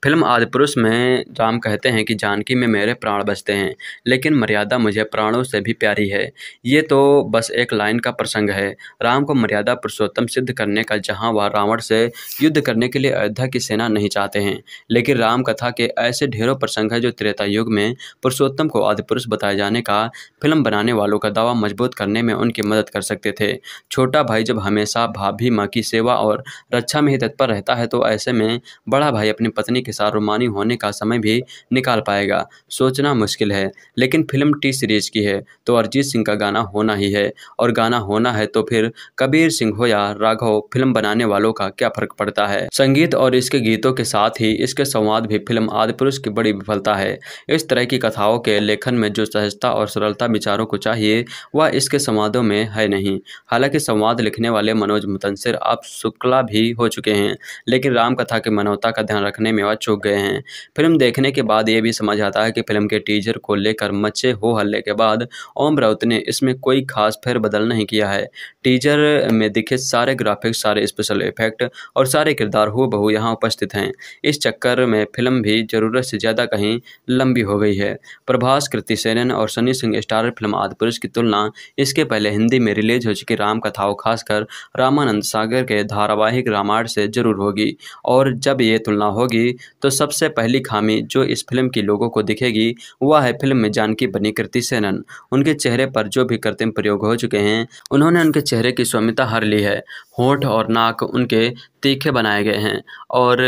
फिल्म आदिपुरुष में राम कहते हैं कि जानकी में मेरे प्राण बचते हैं लेकिन मर्यादा मुझे प्राणों से भी प्यारी है ये तो बस एक लाइन का प्रसंग है राम को मर्यादा पुरुषोत्तम सिद्ध करने का जहाँ वह रावण से युद्ध करने के लिए अयोध्या की सेना नहीं चाहते हैं लेकिन राम कथा के ऐसे ढेरों प्रसंग हैं जो त्रेता युग में पुरुषोत्तम को आदिपुरुष बताए जाने का फिल्म बनाने वालों का दावा मजबूत करने में उनकी मदद कर सकते थे छोटा भाई जब हमेशा भाभी माँ की सेवा और रक्षा में ही तत्पर रहता है तो ऐसे में बड़ा भाई अपनी पत्नी के रोमानी होने का समय भी निकाल पाएगा सोचना मुश्किल है लेकिन फिल्म टी सीरीज की है तो अरिजीत सिंह का गाना होना ही है और गाना होना है तो फिर कबीर सिंह हो या राघव फिल्म बनाने वालों का क्या फर्क पड़ता है संगीत और इसके गीतों के साथ ही इसके संवाद भी फिल्म आदि पुरुष की बड़ी विफलता है इस तरह की कथाओं के लेखन में जो सहजता और सरलता विचारों को चाहिए वह इसके संवादों में है नहीं हालांकि संवाद लिखने वाले मनोज मुतंसर अब शुक्ला भी हो चुके हैं लेकिन रामकथा की मनोता का ध्यान रखने में वह चुक गए हैं फिल्म देखने के बाद ये भी समझ आता है कि फिल्म के टीजर को लेकर मचे हो हल्ले के बाद ओम राउत ने इसमें कोई खास फेरबदल नहीं किया है टीजर में दिखे सारे ग्राफिक्स सारे स्पेशल इफेक्ट और सारे किरदार हो बहू यहाँ उपस्थित हैं इस चक्कर में फिल्म भी ज़रूरत से ज़्यादा कहीं लंबी हो गई है प्रभास कृति सेनन और सनी सिंह स्टारर फिल्म आदिपुरुष की तुलना इसके पहले हिंदी में रिलीज हो चुकी राम कथाओं खासकर रामानंद सागर के धारावाहिक रामायण से जरूर होगी और जब ये तुलना होगी तो सबसे पहली खामी जो इस फिल्म की लोगों को दिखेगी वह है फिल्म में जानकी बनी कृति सेनन उनके चेहरे पर जो भी कृत्रिम प्रयोग हो चुके हैं उन्होंने उनके चेहरे की स्वमिता हर ली है होठ और नाक उनके तीखे बनाए गए हैं और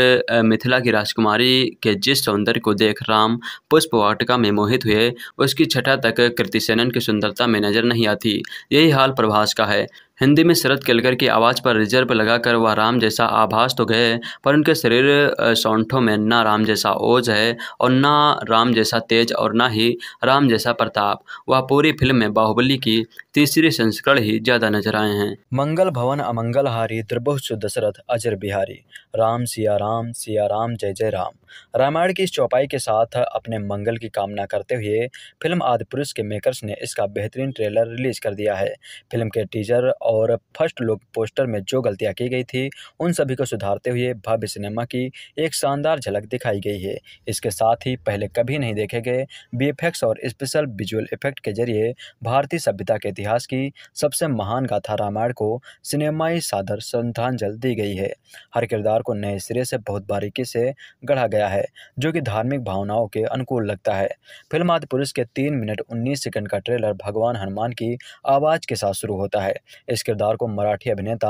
मिथिला की राजकुमारी के जिस सौंदर्य को देख राम पुष्प वाटिका में मोहित हुए उसकी छठा तक कृति सेनन की सुंदरता में नजर नहीं आती यही हाल प्रभास का है हिंदी में शरद केलकर की आवाज़ पर रिजर्व लगाकर वह राम जैसा आभास तो गए पर उनके शरीर सौंठों में ना राम जैसा ओज है और ना राम जैसा तेज और ना ही राम जैसा प्रताप वह पूरी फिल्म में बाहुबली की तीसरी संस्करण ही ज्यादा नजर आए हैं मंगल भवन अमंगलहारी त्रिभुष दशरथ अजर बिहारी राम सिया राम सिया राम जय जय राम रामायण की इस चौपाई के साथ अपने मंगल की कामना करते हुए फिल्म आदि पुरुष के मेकर्स ने इसका बेहतरीन ट्रेलर रिलीज कर दिया है फिल्म के टीजर और फर्स्ट लुक पोस्टर में जो गलतियाँ की गई थी उन सभी को सुधारते हुए भव्य सिनेमा की एक शानदार झलक दिखाई गई है इसके साथ ही पहले कभी नहीं देखे गए बी और स्पेशल विजुअल इफेक्ट के जरिए भारतीय सभ्यता के इतिहास की सबसे महान गाथा रामायण को सिनेमाई सादर श्रद्धांजल दी गई है हर किरदार को नए सिरे से बहुत बारीकी से गढ़ा गया है जो कि धार्मिक भावनाओं के अनुकूल लगता है फिल्म आदि पुरुष के तीन मिनट उन्नीस सेकंड का ट्रेलर भगवान हनुमान की आवाज़ के साथ शुरू होता है इस किरदार को मराठी अभिनेता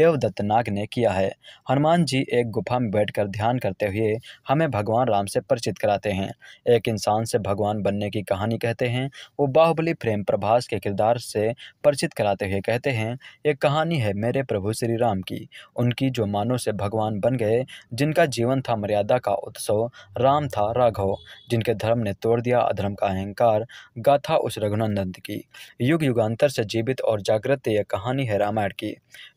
देवदत्त नाग ने किया है हनुमान जी एक गुफा में बैठकर ध्यान करते हुए हमें भगवान राम से परिचित कराते हैं एक इंसान से भगवान बनने की कहानी कहते हैं वो बाहुबली प्रेम प्रभास के किरदार से परिचित कराते हुए कहते हैं एक कहानी है मेरे प्रभु श्री राम की उनकी जो मानव से भगवान बन गए जिनका जीवन था मर्यादा का उत्सव राम था राघव जिनके धर्म ने तोड़ दिया अधर्म का अहंकार गाथा उस रघुनंदन की युग युगांतर से जीवित और जागृत यह कहानी कहानी है रामायण की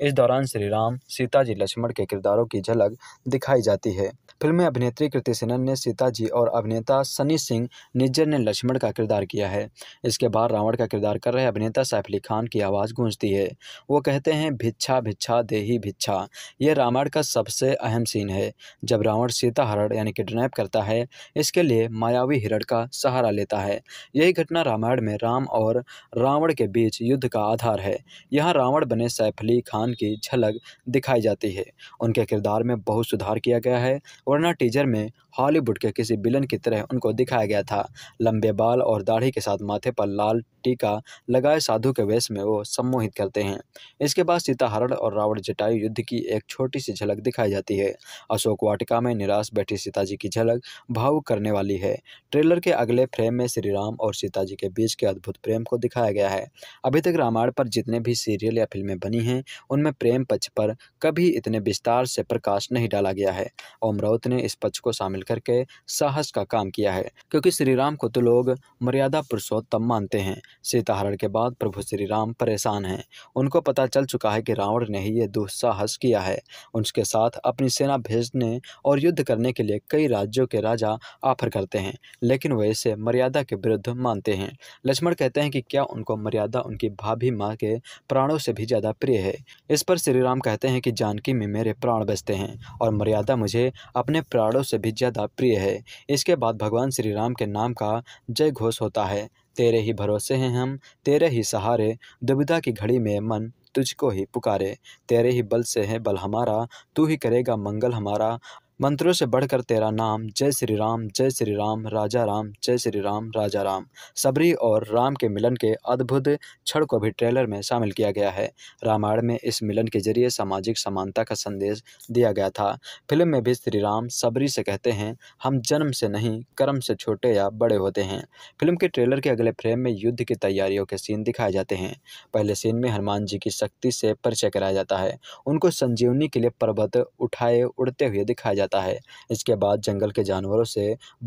इस दौरान श्री राम सीता जी लक्ष्मण के किरदारों की झलक दिखाई जाती है फिल्म में अभिनेत्री कृति सेनन ने सीता जी और अभिनेता सनी सिंह निज्जर ने लक्ष्मण का किरदार किया है इसके बाद रावण का किरदार कर रहे अभिनेता सैफ अली खान की आवाज़ गूंजती है वो कहते हैं भिच्छा भिच्छा देही भिच्छा यह रामायण का सबसे अहम सीन है जब रावण सीता हरण यानी किडनैप करता है इसके लिए मायावी हिरण का सहारा लेता है यही घटना रामायण में राम और रावण के बीच युद्ध का आधार है यहाँ रावण बने सैफ अली खान की झलक दिखाई जाती है उनके किरदार में बहुत सुधार किया गया है वरना टीजर में हॉलीवुड के किसी बिलन की तरह उनको दिखाया गया था लंबे बाल और दाढ़ी के साथ माथे पर लाल टीका लगाए साधु के वेश में वो सम्मोहित करते हैं इसके बाद सीताहरण और रावण जटायु युद्ध की एक छोटी सी झलक दिखाई जाती है अशोक वाटिका में निराश बैठी सीताजी की झलक भावुक करने वाली है ट्रेलर के अगले फ्रेम में श्री राम और सीताजी के बीच के अद्भुत प्रेम को दिखाया गया है अभी तक रामायण पर जितने भी सीरियल या फिल्में बनी हैं उनमें प्रेम पक्ष पर कभी इतने विस्तार से प्रकाश नहीं डाला गया है ओम राउत ने इस पक्ष को शामिल करके साहस का काम किया है क्योंकि श्री राम को तो लोग मर्यादा पुरुषोत्तम मानते हैं सीताहरण के बाद प्रभु श्री राम परेशान हैं उनको पता चल चुका है कि रावण ने ही ये दुस्साहस किया है उनके साथ अपनी सेना भेजने और युद्ध करने के लिए कई राज्यों के राजा ऑफर करते हैं लेकिन वह इसे मर्यादा के विरुद्ध मानते हैं लक्ष्मण कहते हैं कि क्या उनको मर्यादा उनकी भाभी माँ के प्राणों से भी ज़्यादा प्रिय है इस पर श्री राम कहते हैं कि जानकी में मेरे प्राण बचते हैं और मर्यादा मुझे अपने प्राणों से भी ज़्यादा ज़्यादा प्रिय है इसके बाद भगवान श्री राम के नाम का जय घोष होता है तेरे ही भरोसे हैं हम तेरे ही सहारे दुविधा की घड़ी में मन तुझको ही पुकारे तेरे ही बल से है बल हमारा तू ही करेगा मंगल हमारा मंत्रों से बढ़कर तेरा नाम जय श्री राम जय श्री राम राजा राम जय श्री राम राजा राम सबरी और राम के मिलन के अद्भुत क्षण को भी ट्रेलर में शामिल किया गया है रामायण में इस मिलन के जरिए सामाजिक समानता का संदेश दिया गया था फिल्म में भी श्री राम सबरी से कहते हैं हम जन्म से नहीं कर्म से छोटे या बड़े होते हैं फिल्म के ट्रेलर के अगले फ्रेम में युद्ध की तैयारियों के सीन दिखाए जाते हैं पहले सीन में हनुमान जी की शक्ति से परिचय कराया जाता है उनको संजीवनी के लिए पर्वत उठाए उड़ते हुए दिखाया जाता है इसके बाद जंगल के जानवरों से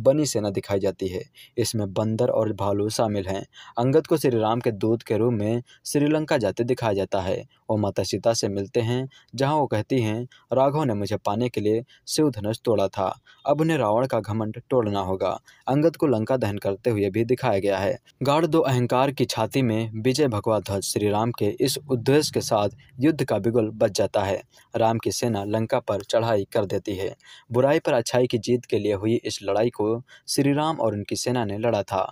बनी सेना दिखाई जाती है इसमें बंदर और भालू शामिल हैं अंगद को श्रीराम के दूत के रूप में श्रीलंका जाते दिखाया जाता है वो माता सीता से मिलते हैं जहां वो कहती हैं राघव ने मुझे पाने के लिए शिव धनुष तोड़ा था अब उन्हें रावण का घमंड तोड़ना होगा अंगद को लंका दहन करते हुए भी दिखाया गया है गाढ़ दो अहंकार की छाती में विजय भगवा ध्वज श्री राम के इस उद्देश्य के साथ युद्ध का बिगुल बच जाता है राम की सेना लंका पर चढ़ाई कर देती है बुराई पर अच्छाई की जीत के लिए हुई इस लड़ाई को श्री राम और उनकी सेना ने लड़ा था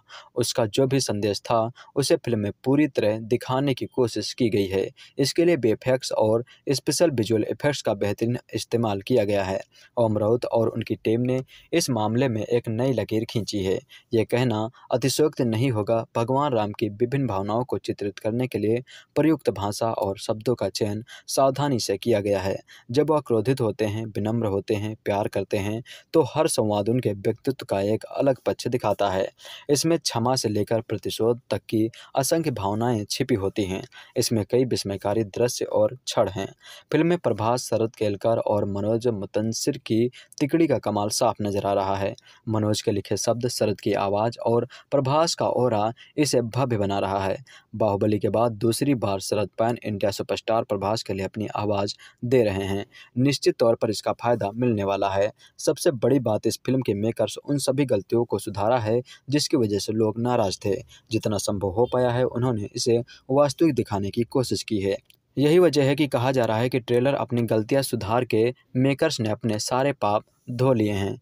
उसका जो भी संदेश था उसे फिल्म में पूरी तरह दिखाने की कोशिश की गई है इसके लिए बेफेक्स और स्पेशल विजुअल इफेक्ट्स का बेहतरीन इस्तेमाल किया गया है ओम राउत और उनकी टीम ने इस मामले में एक नई लकीर खींची है ये कहना अतिशोक्त नहीं होगा भगवान राम की विभिन्न भावनाओं को चित्रित करने के लिए प्रयुक्त भाषा और शब्दों का चयन सावधानी से किया गया है जब वह क्रोधित होते हैं विनम्र होते हैं प्यार करते हैं तो हर संवाद उनके व्यक्तित्व का एक अलग पक्ष दिखाता है इसमें क्षमा से लेकर प्रतिशोध तक की असंख्य भावनाएं छिपी होती हैं इसमें कई विस्मयकारी दृश्य और क्षण हैं फिल्म में प्रभास शरद केलकर और मनोज मुतंसिर की तिकड़ी का कमाल साफ नजर आ रहा है मनोज के लिखे शब्द शरद की आवाज़ और प्रभास का ओरा इसे भव्य बना रहा है बाहुबली के बाद दूसरी बार Sharad pan India superstar Prabhas के लिए अपनी आवाज़ दे रहे हैं निश्चित तौर पर इसका फ़ायदा मिलने वाला है सबसे बड़ी बात इस फिल्म के मेकर्स उन सभी गलतियों को सुधारा है जिसकी वजह से लोग नाराज़ थे जितना संभव हो पाया है उन्होंने इसे वास्तविक दिखाने की कोशिश की है यही वजह है कि कहा जा रहा है कि ट्रेलर अपनी गलतियां सुधार के मेकर्स ने अपने सारे पाप धो लिए हैं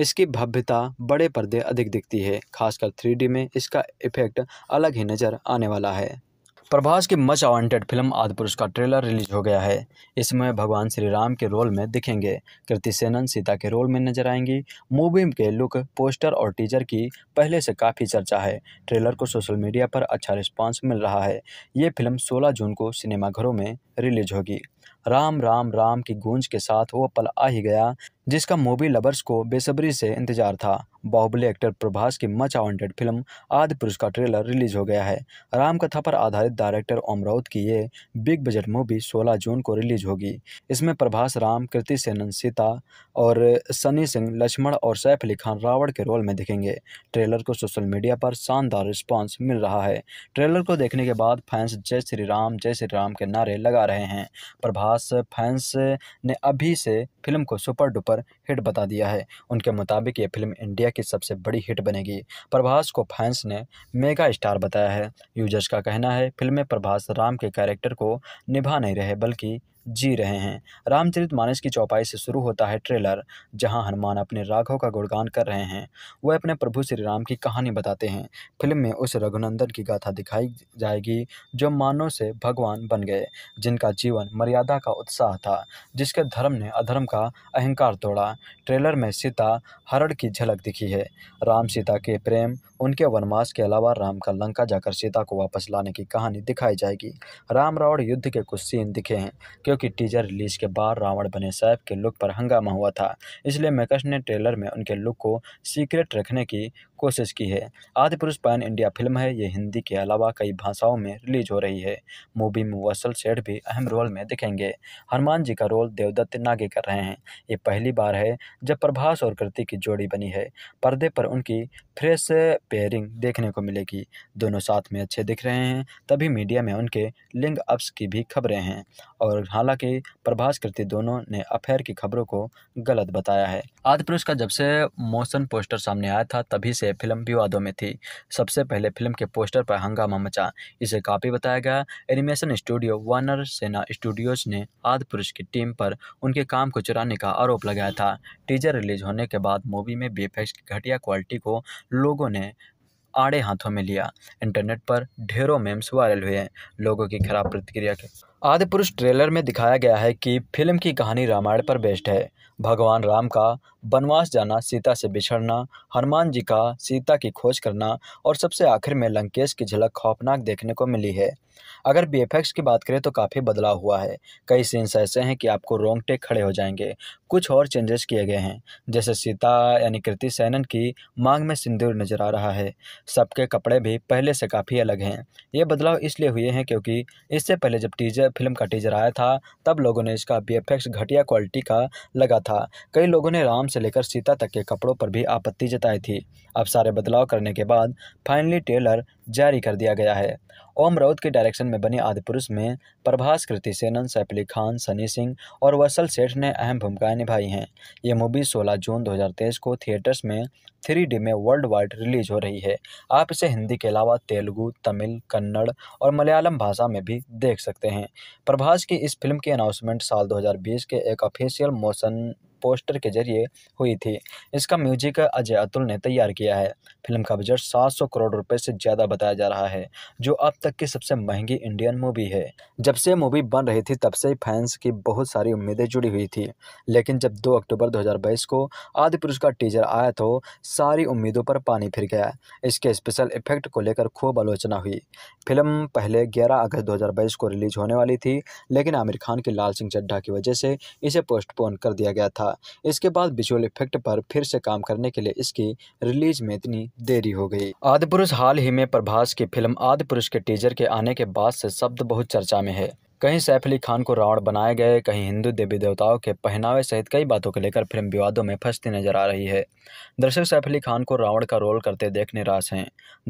इसकी भव्यता बड़े पर्दे अधिक दिखती है खासकर थ्री में इसका इफेक्ट अलग ही नज़र आने वाला है प्रभास की मच अवांटेड फिल्म आदिपुरुष का ट्रेलर रिलीज हो गया है इसमें भगवान श्री राम के रोल में दिखेंगे कृति सेनन सीता के रोल में नजर आएंगी मूवी के लुक पोस्टर और टीजर की पहले से काफ़ी चर्चा है ट्रेलर को सोशल मीडिया पर अच्छा रिस्पांस मिल रहा है ये फिल्म 16 जून को सिनेमाघरों में रिलीज होगी राम राम राम की गूंज के साथ वो पल आ ही गया जिसका मूवी लवर्स को बेसब्री से इंतजार था बाहुबली एक्टर प्रभास की मच अवॉन्टेड फिल्म आदि पुरुष का ट्रेलर रिलीज हो गया है रामकथा पर आधारित डायरेक्टर ओम राउत की ये बिग बजट मूवी 16 जून को रिलीज होगी इसमें प्रभास राम कृति सेनन सीता और सनी सिंह लक्ष्मण और सैफ अली खान रावण के रोल में दिखेंगे ट्रेलर को सोशल मीडिया पर शानदार रिस्पॉन्स मिल रहा है ट्रेलर को देखने के बाद फैंस जय श्री राम जय श्री राम के नारे लगा रहे हैं प्रभास फैंस ने अभी से फिल्म को सुपर डुपर पर हिट बता दिया है उनके मुताबिक ये फिल्म इंडिया की सबसे बड़ी हिट बनेगी प्रभास को फैंस ने मेगा स्टार बताया है यूजर्स का कहना है फिल्म में प्रभास राम के कैरेक्टर को निभा नहीं रहे बल्कि जी रहे हैं रामचरित मानस की चौपाई से शुरू होता है ट्रेलर जहां हनुमान अपने राघव का गुणगान कर रहे हैं वह अपने प्रभु श्री राम की कहानी बताते हैं फिल्म में उस रघुनंदन की गाथा दिखाई जाएगी जो मानव से भगवान बन गए जिनका जीवन मर्यादा का उत्साह था जिसके धर्म ने अधर्म का अहंकार तोड़ा ट्रेलर में सीता हरड़ की झलक दिखी है राम सीता के प्रेम उनके वनवास के अलावा राम का लंका जाकर सीता को वापस लाने की कहानी दिखाई जाएगी राम रावण युद्ध के कुछ सीन दिखे हैं क्योंकि टीजर रिलीज के बाद रावण बने सैफ के लुक पर हंगामा हुआ था इसलिए मेकश ने ट्रेलर में उनके लुक को सीक्रेट रखने की कोशिश की है आदि पुरुष पैन इंडिया फिल्म है ये हिंदी के अलावा कई भाषाओं में रिलीज हो रही है मूवी में वसल सेठ भी अहम रोल में दिखेंगे हनुमान जी का रोल देवदत्त नागे कर रहे हैं ये पहली बार है जब प्रभास और कृति की जोड़ी बनी है पर्दे पर उनकी फ्रेश पेयरिंग देखने को मिलेगी दोनों साथ में अच्छे दिख रहे हैं तभी मीडिया में उनके लिंग अप्स की भी खबरें हैं और हालांकि प्रभास कृति दोनों ने अफेयर की खबरों को गलत बताया है आदि पुरुष का जब से मोशन पोस्टर सामने आया था तभी से से फिल्म विवादों में थी सबसे पहले फिल्म के पोस्टर पर हंगामा मचा इसे काफ़ी बताया गया एनिमेशन स्टूडियो वार्नर सेना स्टूडियोज ने आदि पुरुष की टीम पर उनके काम को चुराने का आरोप लगाया था टीजर रिलीज होने के बाद मूवी में बेफेक्स की घटिया क्वालिटी को लोगों ने आड़े हाथों में लिया इंटरनेट पर ढेरों मेम्स वायरल हुए हैं लोगों की खराब प्रतिक्रिया के आदि पुरुष ट्रेलर में दिखाया गया है कि फिल्म की कहानी रामायण पर बेस्ड है भगवान राम का वनवास जाना सीता से बिछड़ना हनुमान जी का सीता की खोज करना और सबसे आखिर में लंकेश की झलक खौफनाक देखने को मिली है अगर बी की बात करें तो काफ़ी बदलाव हुआ है कई सीन्स ऐसे हैं कि आपको रोंगटे खड़े हो जाएंगे कुछ और चेंजेस किए गए हैं जैसे सीता यानी कृति सैनन की मांग में सिंदूर नजर आ रहा है सबके कपड़े भी पहले से काफ़ी अलग हैं ये बदलाव इसलिए हुए हैं क्योंकि इससे पहले जब टीजर फिल्म का टीजर आया था तब लोगों ने इसका बी घटिया क्वालिटी का लगा था कई लोगों ने राम से लेकर सीता तक के कपड़ों पर भी आपत्ति जताई थी अब सारे बदलाव करने के बाद फाइनली टेलर जारी कर दिया गया है ओम राउत के डायरेक्शन में आदि आदिपुरुष में प्रभास कृति सेनन सैफ अली खान सनी सिंह और वसल सेठ ने अहम भूमिकाएं निभाई हैं ये मूवी 16 जून 2023 को थिएटर्स में थ्री डी में वर्ल्ड वाइड रिलीज हो रही है आप इसे हिंदी के अलावा तेलुगु तमिल कन्नड़ और मलयालम भाषा में भी देख सकते हैं प्रभास की इस फिल्म की अनाउंसमेंट साल 2020 के एक ऑफिशियल मोशन पोस्टर के जरिए हुई थी इसका म्यूजिक अजय अतुल ने तैयार किया है फिल्म का बजट 700 करोड़ रुपए से ज़्यादा बताया जा रहा है जो अब तक की सबसे महंगी इंडियन मूवी है जब से मूवी बन रही थी तब से फैंस की बहुत सारी उम्मीदें जुड़ी हुई थी लेकिन जब 2 अक्टूबर 2022 को आदि पुरुष का टीजर आया तो सारी उम्मीदों पर पानी फिर गया इसके स्पेशल इफेक्ट को लेकर खूब आलोचना हुई फिल्म पहले 11 अगस्त 2022 को रिलीज होने वाली थी लेकिन आमिर खान की लाल सिंह चड्ढा की वजह से इसे पोस्टपोन कर दिया गया था इसके बाद विजुअल इफेक्ट पर फिर से काम करने के लिए इसकी रिलीज में इतनी देरी हो गई आदि हाल ही में प्रभास की फिल्म आदि के टीजर के आने के बाद से शब्द बहुत चर्चा में है कहीं सैफ अली खान को रावण बनाए गए कहीं हिंदू देवी देवताओं के पहनावे सहित कई बातों को लेकर फिल्म विवादों में फंसती नजर आ रही है दर्शक सैफ अली खान को रावण का रोल करते देख निराश हैं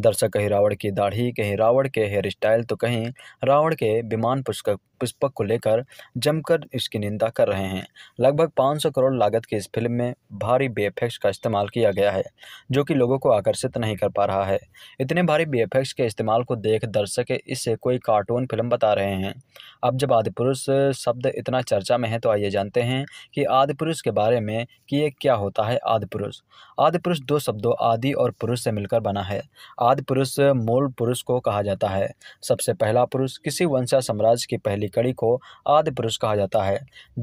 दर्शक कहीं रावण की दाढ़ी कहीं रावण के हेयर स्टाइल तो कहीं रावण के विमान पुस्तक पुष्पक को लेकर जमकर इसकी निंदा कर रहे हैं लगभग 500 करोड़ लागत की इस फिल्म में भारी बी का इस्तेमाल किया गया है जो कि लोगों को आकर्षित नहीं कर पा रहा है इतने भारी बी के इस्तेमाल को देख दर्शक इसे कोई कार्टून फिल्म बता रहे हैं अब जब आदि पुरुष शब्द इतना चर्चा में है तो आइए जानते हैं कि आदि पुरुष के बारे में कि ये क्या होता है आदि पुरुष आदि पुरुष दो शब्दों आदि और पुरुष से मिलकर बना है आदि पुरुष मूल पुरुष को कहा जाता है सबसे पहला पुरुष किसी वंश या साम्राज्य की पहली कड़ी को आदि पुरुष कहा जाता है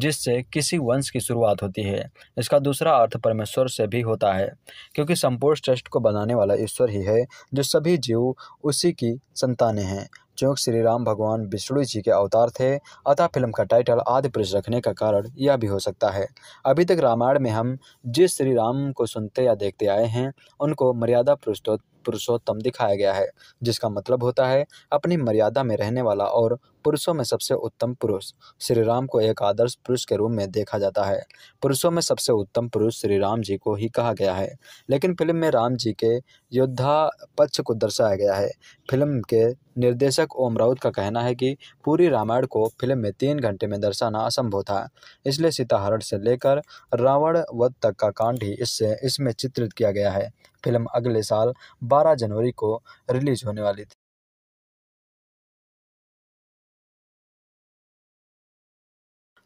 जिससे किसी वंश की शुरुआत होती है इसका दूसरा अर्थ परमेश्वर से भी होता है क्योंकि संपूर्ण ट्रस्ट को बनाने वाला ईश्वर ही है जो सभी जीव उसी की संतानें हैं चौक श्री राम भगवान विष्णु जी के अवतार थे अतः फिल्म का टाइटल आदि पुरुष रखने का कारण यह भी हो सकता है अभी तक रामायण में हम जिस श्री राम को सुनते या देखते आए हैं उनको मर्यादा पुरुषोत्तम दिखाया गया है जिसका मतलब होता है अपनी मर्यादा में रहने वाला और पुरुषों में सबसे उत्तम पुरुष श्री राम को एक आदर्श पुरुष के रूप में देखा जाता है पुरुषों में सबसे उत्तम पुरुष श्री राम जी को ही कहा गया है लेकिन फिल्म में राम जी के योद्धा पक्ष को दर्शाया गया है फिल्म के निर्देशक ओम राउत का कहना है कि पूरी रामायण को फिल्म में तीन घंटे में दर्शाना असंभव था इसलिए सीताहरण से लेकर रावण वध तक का कांड ही इससे इसमें चित्रित किया गया है फिल्म अगले साल 12 जनवरी को रिलीज होने वाली थी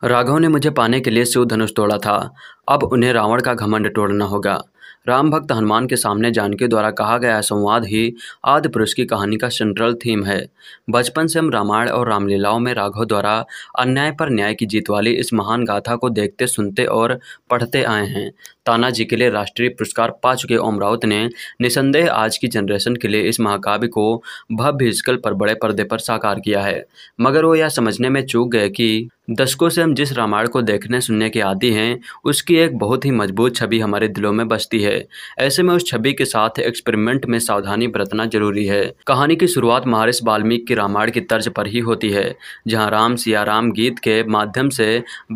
राघव ने मुझे पाने के लिए शिव धनुष तोड़ा था अब उन्हें रावण का घमंड तोड़ना होगा राम भक्त हनुमान के सामने जानकी द्वारा कहा गया संवाद ही आदि पुरुष की कहानी का सेंट्रल थीम है बचपन से हम रामायण और रामलीलाओं में राघव द्वारा अन्याय पर न्याय की जीत वाली इस महान गाथा को देखते सुनते और पढ़ते आए हैं तानाजी के लिए राष्ट्रीय पुरस्कार पा चुके ओम राउत ने निसंदेह आज की जनरेशन के लिए इस महाकाव्य को भव्य स्कल पर बड़े पर्दे पर साकार किया है मगर वो यह समझने में चूक गए कि दशकों से हम जिस रामायण को देखने सुनने के आदि हैं उसकी एक बहुत ही मजबूत छवि हमारे दिलों में बसती होती है ऐसे में उस छवि के साथ एक्सपेरिमेंट में सावधानी बरतना जरूरी है कहानी की शुरुआत महारिश वाल्मीकि की रामायण की तर्ज पर ही होती है जहाँ राम सिया राम गीत के माध्यम से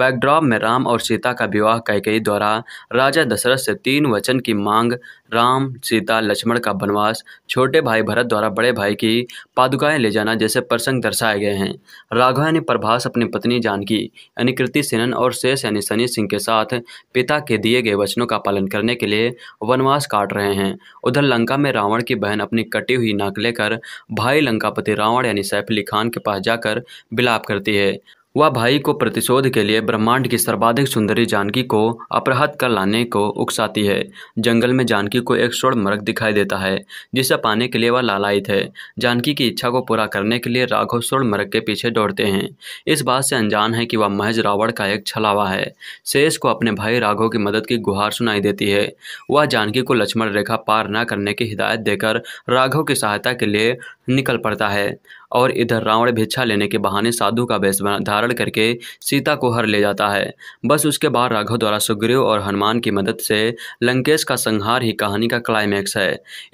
बैकड्रॉप में राम और सीता का विवाह कैकई द्वारा राजा दशरथ से तीन वचन की मांग राम सीता लक्ष्मण का वनवास छोटे भाई भरत द्वारा बड़े भाई की पादुकाएं ले जाना जैसे प्रसंग दर्शाए गए हैं राघव ने प्रभास अपनी पत्नी जानकी यानी कृति सेनन और शेष यानी सनी सिंह के साथ पिता के दिए गए वचनों का पालन करने के लिए वनवास काट रहे हैं उधर लंका में रावण की बहन अपनी कटी हुई नाक लेकर भाई लंकापति रावण यानी सैफली खान के पास जाकर बिलाप करती है वह भाई को प्रतिशोध के लिए ब्रह्मांड की सर्वाधिक सुंदरी जानकी को अपराहत कर लाने को उकसाती है जंगल में जानकी को एक स्वर्ण मर्ग दिखाई देता है जिसे पाने के लिए वह लालायित है जानकी की इच्छा को पूरा करने के लिए राघव स्वर्ण मर्ग के पीछे दौड़ते हैं इस बात से अनजान है कि वह महज रावण का एक छलावा है शेष को अपने भाई राघव की मदद की गुहार सुनाई देती है वह जानकी को लक्ष्मण रेखा पार न करने की हिदायत देकर राघव की सहायता के लिए निकल पड़ता है और इधर रावण भिक्षा लेने के बहाने साधु का वेश धारण करके सीता को हर ले जाता है बस उसके बाद राघव द्वारा सुग्रीव और हनुमान की मदद से लंकेश का संहार ही कहानी का क्लाइमैक्स है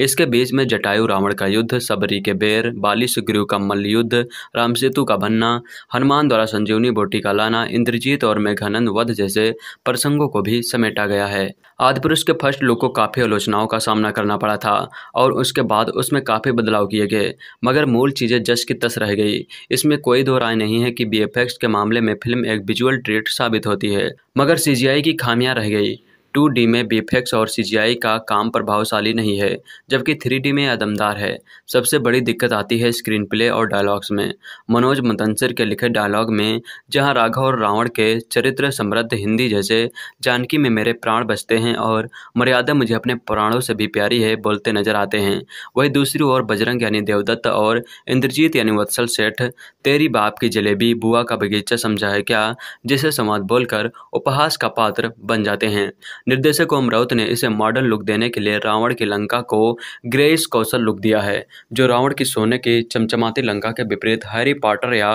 इसके बीच में जटायु रावण का युद्ध सबरी के बेर बाली सुग्रीव का मल्ल युद्ध रामसेतु का बनना हनुमान द्वारा संजीवनी बोटी का लाना इंद्रजीत और मेघानंद वध जैसे प्रसंगों को भी समेटा गया है आदिपुरुष के फर्स्ट लुक को काफ़ी आलोचनाओं का सामना करना पड़ा था और उसके बाद उसमें काफ़ी बदलाव किए गए मगर मूल चीज़ें जस की तस रह गई इसमें कोई दो राय नहीं है कि बी के मामले में फिल्म एक विजुअल ट्रेट साबित होती है मगर सी की खामियां रह गई डी में बीफेक्स और सीजीआई का काम प्रभावशाली नहीं है जबकि डी में आदमदार है सबसे बड़ी दिक्कत आती है स्क्रीन प्ले और डायलॉग्स में मनोज मतंसर के लिखे डायलॉग में जहां राघव और रावण के चरित्र समृद्ध हिंदी जैसे जानकी में मेरे प्राण बसते हैं और मर्यादा मुझे अपने प्राणों से भी प्यारी है बोलते नजर आते हैं वही दूसरी ओर बजरंग यानी देवदत्त और इंद्रजीत यानी वत्सल सेठ तेरी बाप की जलेबी बुआ का बगीचा समझा है क्या जिसे संवाद बोलकर उपहास का पात्र बन जाते हैं निर्देशक ओम राउत ने इसे मॉडर्न लुक देने के लिए रावण की लंका को ग्रेस कौशल लुक दिया है जो रावण की सोने की चमचमाती लंका के विपरीत हैरी पॉटर या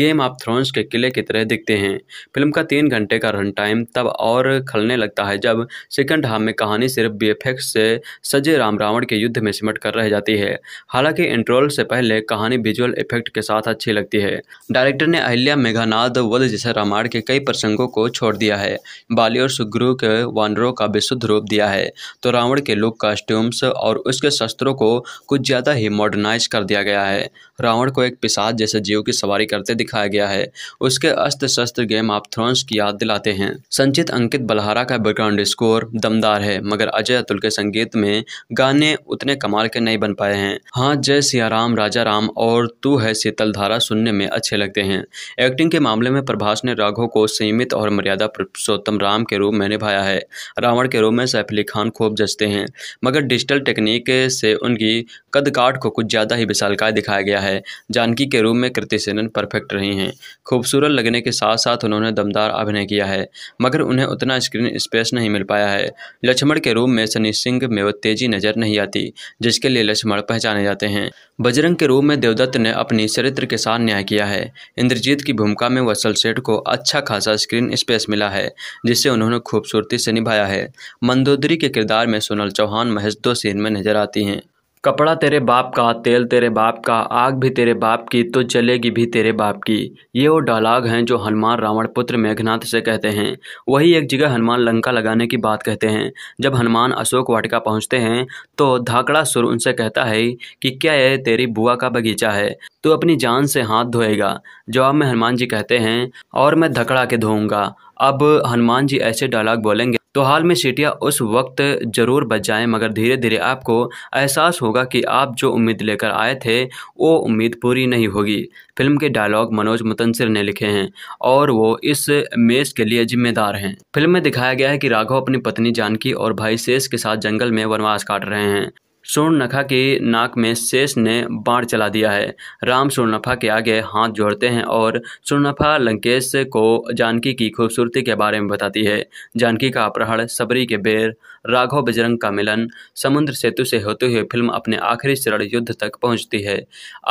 गेम ऑफ थ्रोन्स के किले की तरह दिखते हैं फिल्म का तीन घंटे का रन टाइम तब और खलने लगता है जब सेकंड हाफ में कहानी सिर्फ बी से सजे राम रावण के युद्ध में सिमट कर रह जाती है हालांकि इंट्रोल से पहले कहानी विजुअल इफेक्ट के साथ अच्छी लगती है डायरेक्टर ने अहिल्या मेघानाद वध जैसे रामायण के कई प्रसंगों को छोड़ दिया है बाली और सुग्रु के वानर जनरों का विशुद्ध रूप दिया है तो रावण के लुक कॉस्ट्यूम्स और उसके शस्त्रों को कुछ ज़्यादा ही मॉडर्नाइज कर दिया गया है रावण को एक पिसाद जैसे जीव की सवारी करते दिखाया गया है उसके अस्त्र शस्त्र गेम ऑफ थ्रोन्स की याद दिलाते हैं संचित अंकित बलहारा का बैकग्राउंड स्कोर दमदार है मगर अजय अतुल के संगीत में गाने उतने कमाल के नहीं बन पाए हैं हाँ जय सियाराम राजा राम और तू है शीतल धारा सुनने में अच्छे लगते हैं एक्टिंग के मामले में प्रभाष ने राघव को सीमित और मर्यादा पुरुषोत्तम राम के रूप में निभाया है रावण के रूप में सैफ अली खान खूब जचते हैं मगर डिजिटल टेक्निक से उनकी कदकाट को कुछ ज़्यादा ही विशालकाय दिखाया गया है जानकी के रूप में कृति सेनन परफेक्ट रही हैं खूबसूरत लगने के साथ साथ उन्होंने दमदार अभिनय किया है मगर उन्हें उतना स्क्रीन स्पेस नहीं मिल पाया है लक्ष्मण के रूप में सनी सिंह में वो तेजी नज़र नहीं आती जिसके लिए लक्ष्मण पहचाने जाते हैं बजरंग के रूप में देवदत्त ने अपनी चरित्र के साथ न्याय किया है इंद्रजीत की भूमिका में वसल सेठ को अच्छा खासा स्क्रीन स्पेस मिला है जिससे उन्होंने खूबसूरती से निभा निभाया है मंदोदरी के किरदार में सोनल चौहान महज दो सीन में नजर आती हैं कपड़ा तेरे बाप का तेल तेरे बाप का आग भी तेरे बाप की तो जलेगी भी तेरे बाप की ये वो डायलॉग हैं जो हनुमान रावण पुत्र मेघनाथ से कहते हैं वही एक जगह हनुमान लंका लगाने की बात कहते हैं जब हनुमान अशोक वाटिका पहुंचते हैं तो धाकड़ा सुर उनसे कहता है कि क्या यह तेरी बुआ का बगीचा है तो अपनी जान से हाथ धोएगा जवाब में हनुमान जी कहते हैं और मैं धकड़ा के धोऊंगा अब हनुमान जी ऐसे डायलॉग बोलेंगे तो हाल में सीटियाँ उस वक्त ज़रूर बच जाएं मगर धीरे धीरे आपको एहसास होगा कि आप जो उम्मीद लेकर आए थे वो उम्मीद पूरी नहीं होगी फिल्म के डायलॉग मनोज मुतंसर ने लिखे हैं और वो इस मेज के लिए जिम्मेदार हैं फिल्म में दिखाया गया है कि राघव अपनी पत्नी जानकी और भाई शेष के साथ जंगल में वनवास काट रहे हैं सोर्णनखा की नाक में शेष ने बाढ़ चला दिया है राम सोर्णनफा के आगे हाथ जोड़ते हैं और सोर्णनफा लंकेश को जानकी की खूबसूरती के बारे में बताती है जानकी का अपहरण सबरी के बेर राघव बजरंग का मिलन समुद्र सेतु से होते हुए फिल्म अपने आखिरी चरण युद्ध तक पहुंचती है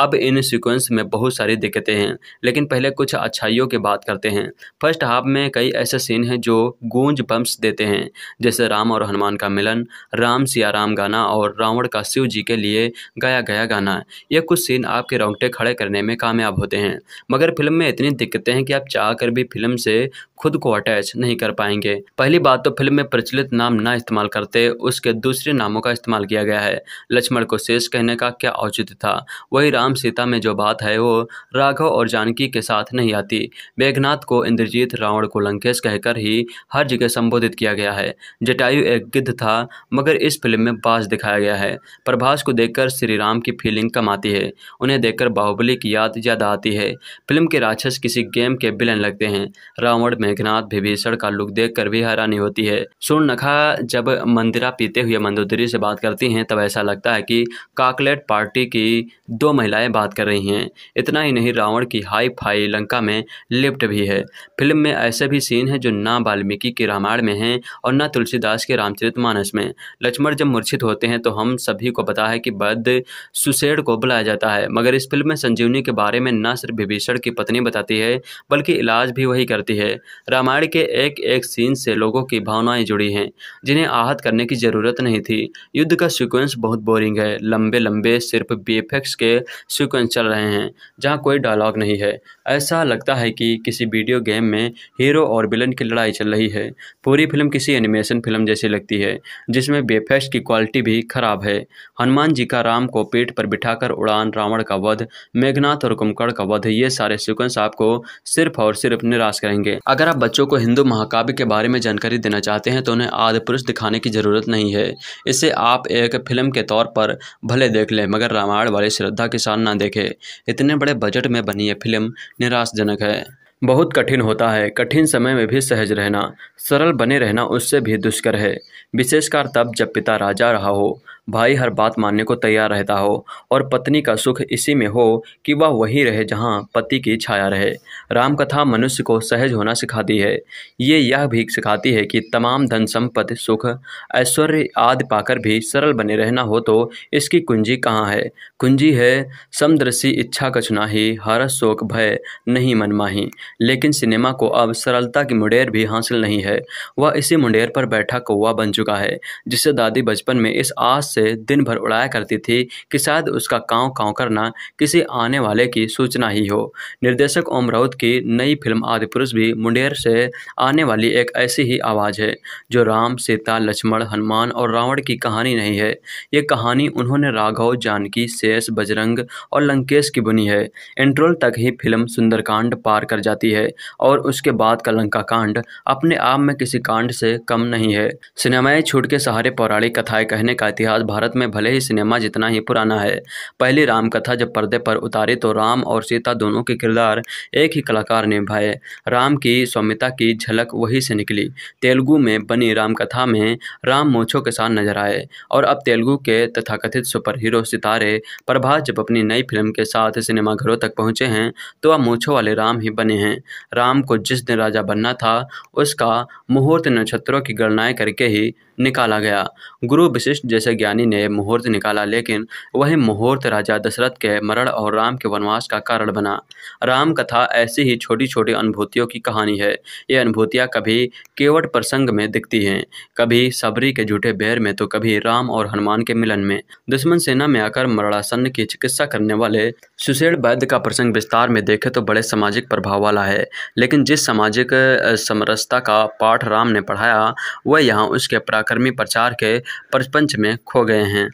अब इन सीक्वेंस में बहुत सारी दिक्कतें हैं लेकिन पहले कुछ अच्छाइयों की बात करते हैं फर्स्ट हाफ में कई ऐसे सीन हैं जो गूंज बम्स देते हैं जैसे राम और हनुमान का मिलन राम सिया राम गाना और रावण का शिव जी के लिए गाया गया गाना ये कुछ सीन आपके रोंगटे खड़े करने में कामयाब होते हैं मगर फिल्म में इतनी दिक्कतें हैं कि आप चाह भी फिल्म से खुद को अटैच नहीं कर पाएंगे पहली बात तो फिल्म में प्रचलित नाम ना इस्तेमाल इस्तेमाल करते उसके दूसरे नामों का इस्तेमाल किया गया है लक्ष्मण को शेष कहने का क्या औचित्य था वही राम सीता में जो बात है वो राघव और जानकी के साथ नहीं आती मेघनाथ को इंद्रजीत रावण को लंकेश कहकर ही हर जगह संबोधित किया गया है जटायु एक गिद्ध था मगर इस फिल्म में बास दिखाया गया है प्रभास को देखकर श्री राम की फीलिंग कम आती है उन्हें देखकर बाहुबली की याद ज़्यादा आती है फिल्म के राक्षस किसी गेम के विलन लगते हैं रावण मेघनाथ विभीषण का लुक देख भी हैरानी होती है नखा जब मंदिरा पीते हुए मंदोदरी से बात करती हैं तब ऐसा लगता है कि काकलेट पार्टी की दो महिलाएं बात कर रही हैं इतना ही नहीं रावण की हाई फाई लंका में लिफ्ट भी है फिल्म में ऐसे भी सीन हैं जो ना वाल्मीकि के रामायण में हैं और ना तुलसीदास के रामचरित मानस में लक्ष्मण जब मूर्छित होते हैं तो हम सभी को पता है कि बद सुसेड को बुलाया जाता है मगर इस फिल्म में संजीवनी के बारे में न सिर्फ विभीषण की पत्नी बताती है बल्कि इलाज भी वही करती है रामायण के एक एक सीन से लोगों की भावनाएं जुड़ी हैं जिन्हें आहत करने की ज़रूरत नहीं थी युद्ध का सीक्वेंस बहुत बोरिंग है लंबे लंबे सिर्फ बी के सीक्वेंस चल रहे हैं जहाँ कोई डायलॉग नहीं है ऐसा लगता है कि किसी वीडियो गेम में हीरो और विलन की लड़ाई चल रही है पूरी फिल्म किसी एनिमेशन फिल्म जैसी लगती है जिसमें बेफेस्ट की क्वालिटी भी खराब है हनुमान जी का राम को पेट पर बिठाकर उड़ान रावण का वध मेघनाथ और कुमकड़ का वध ये सारे सिक्वेंस आपको सिर्फ और सिर्फ निराश करेंगे अगर आप बच्चों को हिंदू महाकाव्य के बारे में जानकारी देना चाहते हैं तो उन्हें आदि पुरुष दिखाने की जरूरत नहीं है इसे आप एक फिल्म के तौर पर भले देख लें मगर रामायण वाले श्रद्धा के साथ ना देखें इतने बड़े बजट में बनी यह फिल्म निराशजनक है बहुत कठिन होता है कठिन समय में भी सहज रहना सरल बने रहना उससे भी दुष्कर है विशेषकर तब जब पिता राजा रहा हो भाई हर बात मानने को तैयार रहता हो और पत्नी का सुख इसी में हो कि वह वही रहे जहाँ पति की छाया रहे रामकथा मनुष्य को सहज होना सिखाती है ये यह भी सिखाती है कि तमाम धन संपत्ति सुख ऐश्वर्य आदि पाकर भी सरल बने रहना हो तो इसकी कुंजी कहाँ है कुंजी है समदृशी इच्छा कछनाही हर शोक भय नहीं मनमाही लेकिन सिनेमा को अब सरलता की मुंडेर भी हासिल नहीं है वह इसी मुंडेर पर बैठा कौवा बन चुका है जिसे दादी बचपन में इस आस से दिन भर उड़ाया करती थी कि शायद उसका काँव काँव करना किसी आने वाले की सूचना ही हो निर्देशक ओम राउत की नई फिल्म आदि पुरुष भी मुंडेर से आने वाली एक ऐसी ही आवाज़ है जो राम सीता लक्ष्मण हनुमान और रावण की कहानी नहीं है ये कहानी उन्होंने राघव जानकी शेष बजरंग और लंकेश की बुनी है इंट्रोल तक ही फिल्म सुंदरकांड पार कर जाती है और उसके बाद का लंका कांड अपने आप में किसी कांड से कम नहीं है सिनेमाएं छूट के सहारे पौराणिक कथाएं कहने का इतिहास आज भारत में भले ही सिनेमा जितना ही पुराना है पहली रामकथा जब पर्दे पर उतारी तो राम और सीता दोनों के किरदार एक ही कलाकार ने निभाए राम की सौम्यता की झलक वहीं से निकली तेलुगु में बनी रामकथा में राम मोछों के साथ नजर आए और अब तेलुगु के तथाकथित सुपर हीरो सितारे प्रभास जब अपनी नई फिल्म के साथ सिनेमाघरों तक पहुंचे हैं तो अब मोछों वाले राम ही बने हैं राम को जिस दिन राजा बनना था उसका मुहूर्त नक्षत्रों की गणनाएँ करके ही निकाला गया गुरु विशिष्ट जैसे ज्ञानी ने मुहूर्त निकाला लेकिन वही मुहूर्त राजा दशरथ के मरण और राम के वनवास का कारण बना राम कथा ऐसी ही छोटी छोटी अनुभूतियों की कहानी है ये अनुभूतियाँ कभी केवट प्रसंग में दिखती हैं कभी सबरी के झूठे बैर में तो कभी राम और हनुमान के मिलन में दुश्मन सेना में आकर मरणासन की चिकित्सा करने वाले सुशेल वैद्य का प्रसंग विस्तार में देखे तो बड़े सामाजिक प्रभाव वाला है लेकिन जिस सामाजिक समरसता का पाठ राम ने पढ़ाया वह यहाँ उसके प्राकृतिक आक्रमी प्रचार के परपंच में खो गए हैं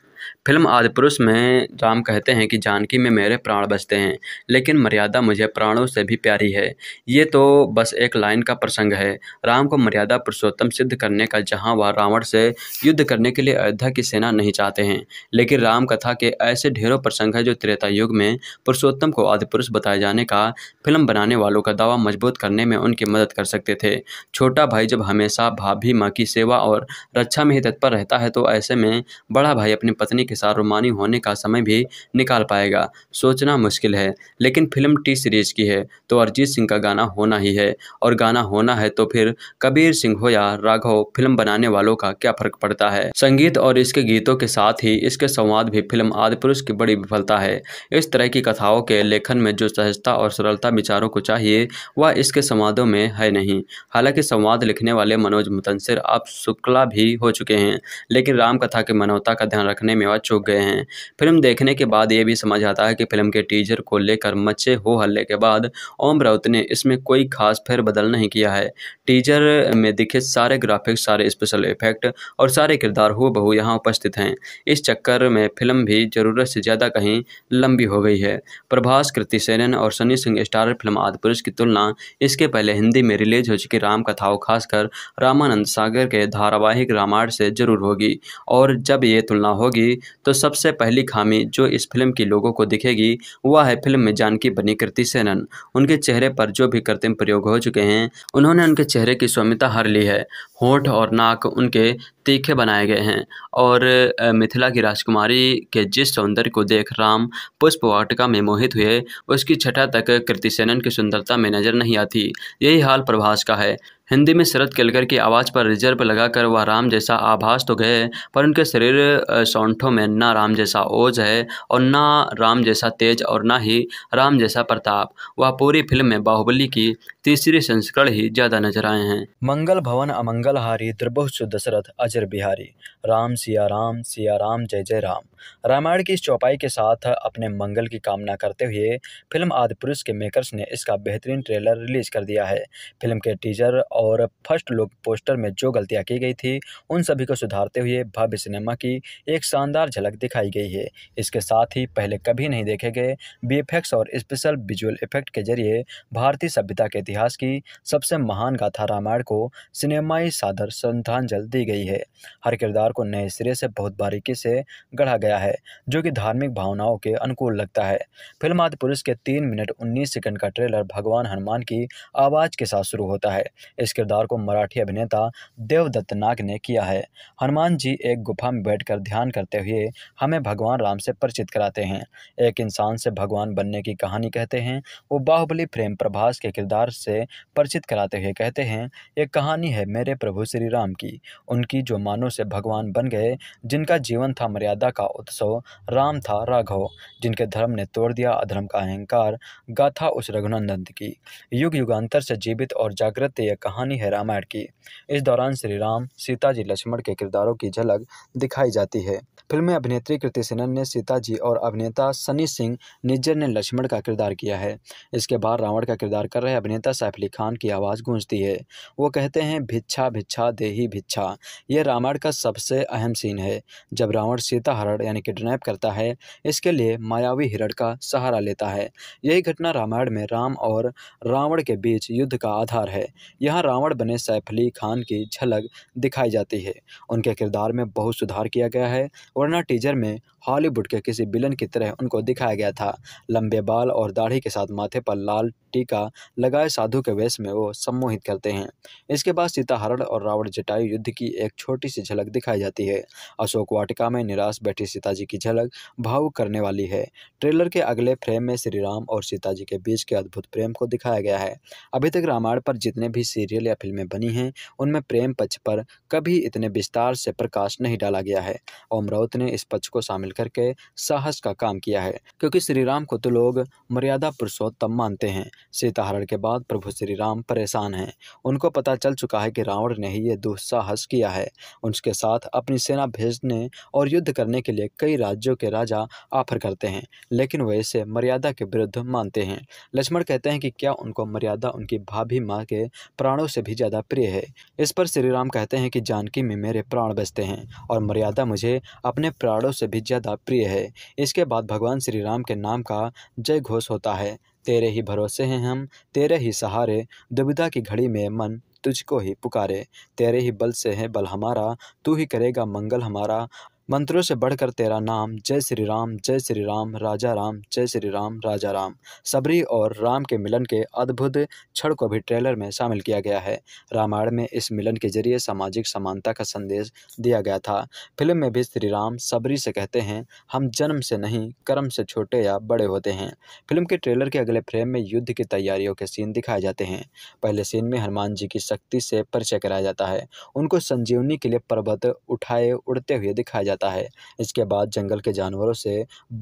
फिल्म आदिपुरुष में राम कहते हैं कि जानकी में मेरे प्राण बचते हैं लेकिन मर्यादा मुझे प्राणों से भी प्यारी है ये तो बस एक लाइन का प्रसंग है राम को मर्यादा पुरुषोत्तम सिद्ध करने का जहाँ वह रावण से युद्ध करने के लिए अयोध्या की सेना नहीं चाहते हैं लेकिन राम कथा के ऐसे ढेरों प्रसंग हैं जो त्रेता युग में पुरुषोत्तम को आदिपुरुष बताए जाने का फिल्म बनाने वालों का दावा मजबूत करने में उनकी मदद कर सकते थे छोटा भाई जब हमेशा भाभी माँ की सेवा और रक्षा में ही तत्पर रहता है तो ऐसे में बड़ा भाई अपनी पत्नी के साथ रोमानी होने का समय भी निकाल पाएगा सोचना मुश्किल है लेकिन फिल्म टी सीरीज की है तो अरिजीत सिंह का गाना होना ही है और गाना होना है तो फिर कबीर सिंह हो या राघव फिल्म बनाने वालों का क्या फर्क पड़ता है संगीत और इसके गीतों के साथ ही इसके संवाद भी फिल्म आदि पुरुष की बड़ी विफलता है इस तरह की कथाओं के लेखन में जो सहजता और सरलता विचारों को चाहिए वह इसके संवादों में है नहीं हालांकि संवाद लिखने वाले मनोज मुतंसर अब शुक्ला भी हो चुके हैं लेकिन रामकथा की मनोता का ध्यान रखने में वह चुक गए हैं फिल्म देखने के बाद ये भी समझ आता है कि फिल्म के टीजर को लेकर मचे हो हल्ले के बाद ओम राउत ने इसमें कोई खास फेरबदल नहीं किया है टीजर में दिखे सारे ग्राफिक्स सारे स्पेशल इफेक्ट और सारे किरदार हो बहू यहाँ उपस्थित हैं इस चक्कर में फिल्म भी ज़रूरत से ज़्यादा कहीं लंबी हो गई है प्रभास कृति सेनन और सनी सिंह स्टारर फिल्म आदिपुरुष की तुलना इसके पहले हिंदी में रिलीज हो चुकी राम कथाओं खासकर रामानंद सागर के धारावाहिक रामायण से जरूर होगी और जब ये तुलना होगी तो सबसे पहली खामी जो इस फिल्म की लोगों को दिखेगी वह है फिल्म में जानकी बनी कृति सेनन उनके चेहरे पर जो भी कृत्रिम प्रयोग हो चुके हैं उन्होंने उनके चेहरे की स्वमिता हर ली है होठ और नाक उनके तीखे बनाए गए हैं और मिथिला की राजकुमारी के जिस सौंदर्य को देख राम पुष्प वाटिका में मोहित हुए उसकी छठा तक कृति सेनन की सुंदरता में नजर नहीं आती यही हाल प्रभास का है हिंदी में शरद केलकर की आवाज़ पर रिजर्व लगाकर वह राम जैसा आभास तो गए पर उनके शरीर सौंठों में ना राम जैसा ओज है और ना राम जैसा तेज और ना ही राम जैसा प्रताप वह पूरी फिल्म में बाहुबली की तीसरी संस्करण ही ज्यादा नजर आए हैं मंगल भवन अमंगल हारी त्रिभुष दशरथ अजर बिहारी राम सिया राम सिया राम जय जय राम रामायण की इस चौपाई के साथ अपने मंगल की कामना करते हुए फिल्म आदि पुरुष के मेकर्स ने इसका बेहतरीन ट्रेलर रिलीज कर दिया है फिल्म के टीजर और फर्स्ट लुक पोस्टर में जो गलतियाँ की गई थी उन सभी को सुधारते हुए भव्य सिनेमा की एक शानदार झलक दिखाई गई है इसके साथ ही पहले कभी नहीं देखे गए बी और स्पेशल विजुअल इफेक्ट के जरिए भारतीय सभ्यता के इतिहास की सबसे महान गाथा रामायण को सिनेमाई सादर श्रद्धांजलि दी गई है हर किरदार को नए सिरे से बहुत बारीकी से गढ़ा गया गया है जो कि धार्मिक भावनाओं के अनुकूल लगता है फिल्म आदि पुरुष के तीन मिनट उन्नीस सेकंड का ट्रेलर भगवान हनुमान की आवाज़ के साथ शुरू होता है इस किरदार को मराठी अभिनेता देवदत्त नाग ने किया है हनुमान जी एक गुफा में बैठ कर ध्यान करते हुए हमें भगवान राम से परिचित कराते हैं एक इंसान से भगवान बनने की कहानी कहते हैं वो बाहुबली प्रेम प्रभास के किरदार से परिचित कराते हुए कहते हैं एक कहानी है मेरे प्रभु श्री राम की उनकी जो मानव से भगवान बन गए जिनका जीवन था मर्यादा का सो राम था राघव जिनके धर्म ने तोड़ दिया अधर्म का अहंकार गाथा उस रघुनंदन की युग युगांतर से जीवित और जागृत यह कहानी है रामायण की इस दौरान श्री राम सीता जी लक्ष्मण के किरदारों की झलक दिखाई जाती है फिल्म में अभिनेत्री कृति सेनन ने सीता जी और अभिनेता सनी सिंह निज्जर ने लक्ष्मण का किरदार किया है इसके बाद रावण का किरदार कर रहे अभिनेता सैफ अली खान की आवाज़ गूंजती है वो कहते हैं भिच्छा भिच्छा देही भिच्छा यह रामायण का सबसे अहम सीन है जब रावण सीता हरण यानी किडनैप करता है इसके लिए मायावी हिरण का सहारा लेता है यही घटना रामायण में राम और रावण के बीच युद्ध का आधार है यहाँ रावण बने सैफ अली खान की झलक दिखाई जाती है उनके किरदार में बहुत सुधार किया गया है वरना टीजर में हॉलीवुड के किसी बिलन की तरह उनको दिखाया गया था लंबे बाल और दाढ़ी के साथ माथे पर लाल टीका लगाए साधु के वेश में वो सम्मोहित करते हैं इसके बाद सीता हरण और रावण जटायु युद्ध की एक छोटी सी झलक दिखाई जाती है अशोक वाटिका में निराश बैठी सीताजी की झलक भावुक करने वाली है ट्रेलर के अगले फ्रेम में श्री राम और सीताजी के बीच के अद्भुत प्रेम को दिखाया गया है अभी तक रामायण पर जितने भी सीरियल या फिल्में बनी हैं उनमें प्रेम पक्ष पर कभी इतने विस्तार से प्रकाश नहीं डाला गया है ओम राउत ने इस पक्ष को शामिल करके साहस का काम किया है क्योंकि श्री राम को तो लोग मर्यादा पुरुषोत्तम मानते हैं सीताहरण के बाद प्रभु श्री राम परेशान हैं उनको पता चल चुका है कि रावण ने ही ये दुस्साहस किया है उनके साथ अपनी सेना भेजने और युद्ध करने के लिए कई राज्यों के राजा ऑफर करते हैं लेकिन वह इसे मर्यादा के विरुद्ध मानते हैं लक्ष्मण कहते हैं कि क्या उनको मर्यादा उनकी भाभी माँ के प्राणों से भी ज़्यादा प्रिय है इस पर श्री राम कहते हैं कि जानकी में मेरे प्राण बचते हैं और मर्यादा मुझे अपने प्राणों से भी ज़्यादा ज़्यादा प्रिय है इसके बाद भगवान श्री राम के नाम का जय घोष होता है तेरे ही भरोसे हैं हम तेरे ही सहारे दुविधा की घड़ी में मन तुझको ही पुकारे तेरे ही बल से है बल हमारा तू ही करेगा मंगल हमारा मंत्रों से बढ़कर तेरा नाम जय श्री राम जय श्री राम राजा राम जय श्री राम राजा राम सबरी और राम के मिलन के अद्भुत क्षण को भी ट्रेलर में शामिल किया गया है रामायण में इस मिलन के जरिए सामाजिक समानता का संदेश दिया गया था फिल्म में भी श्री राम सबरी से कहते हैं हम जन्म से नहीं कर्म से छोटे या बड़े होते हैं फिल्म के ट्रेलर के अगले फ्रेम में युद्ध की तैयारियों के सीन दिखाए जाते हैं पहले सीन में हनुमान जी की शक्ति से परिचय कराया जाता है उनको संजीवनी के लिए पर्वत उठाए उड़ते हुए दिखाया जाता है इसके बाद जंगल के जानवरों से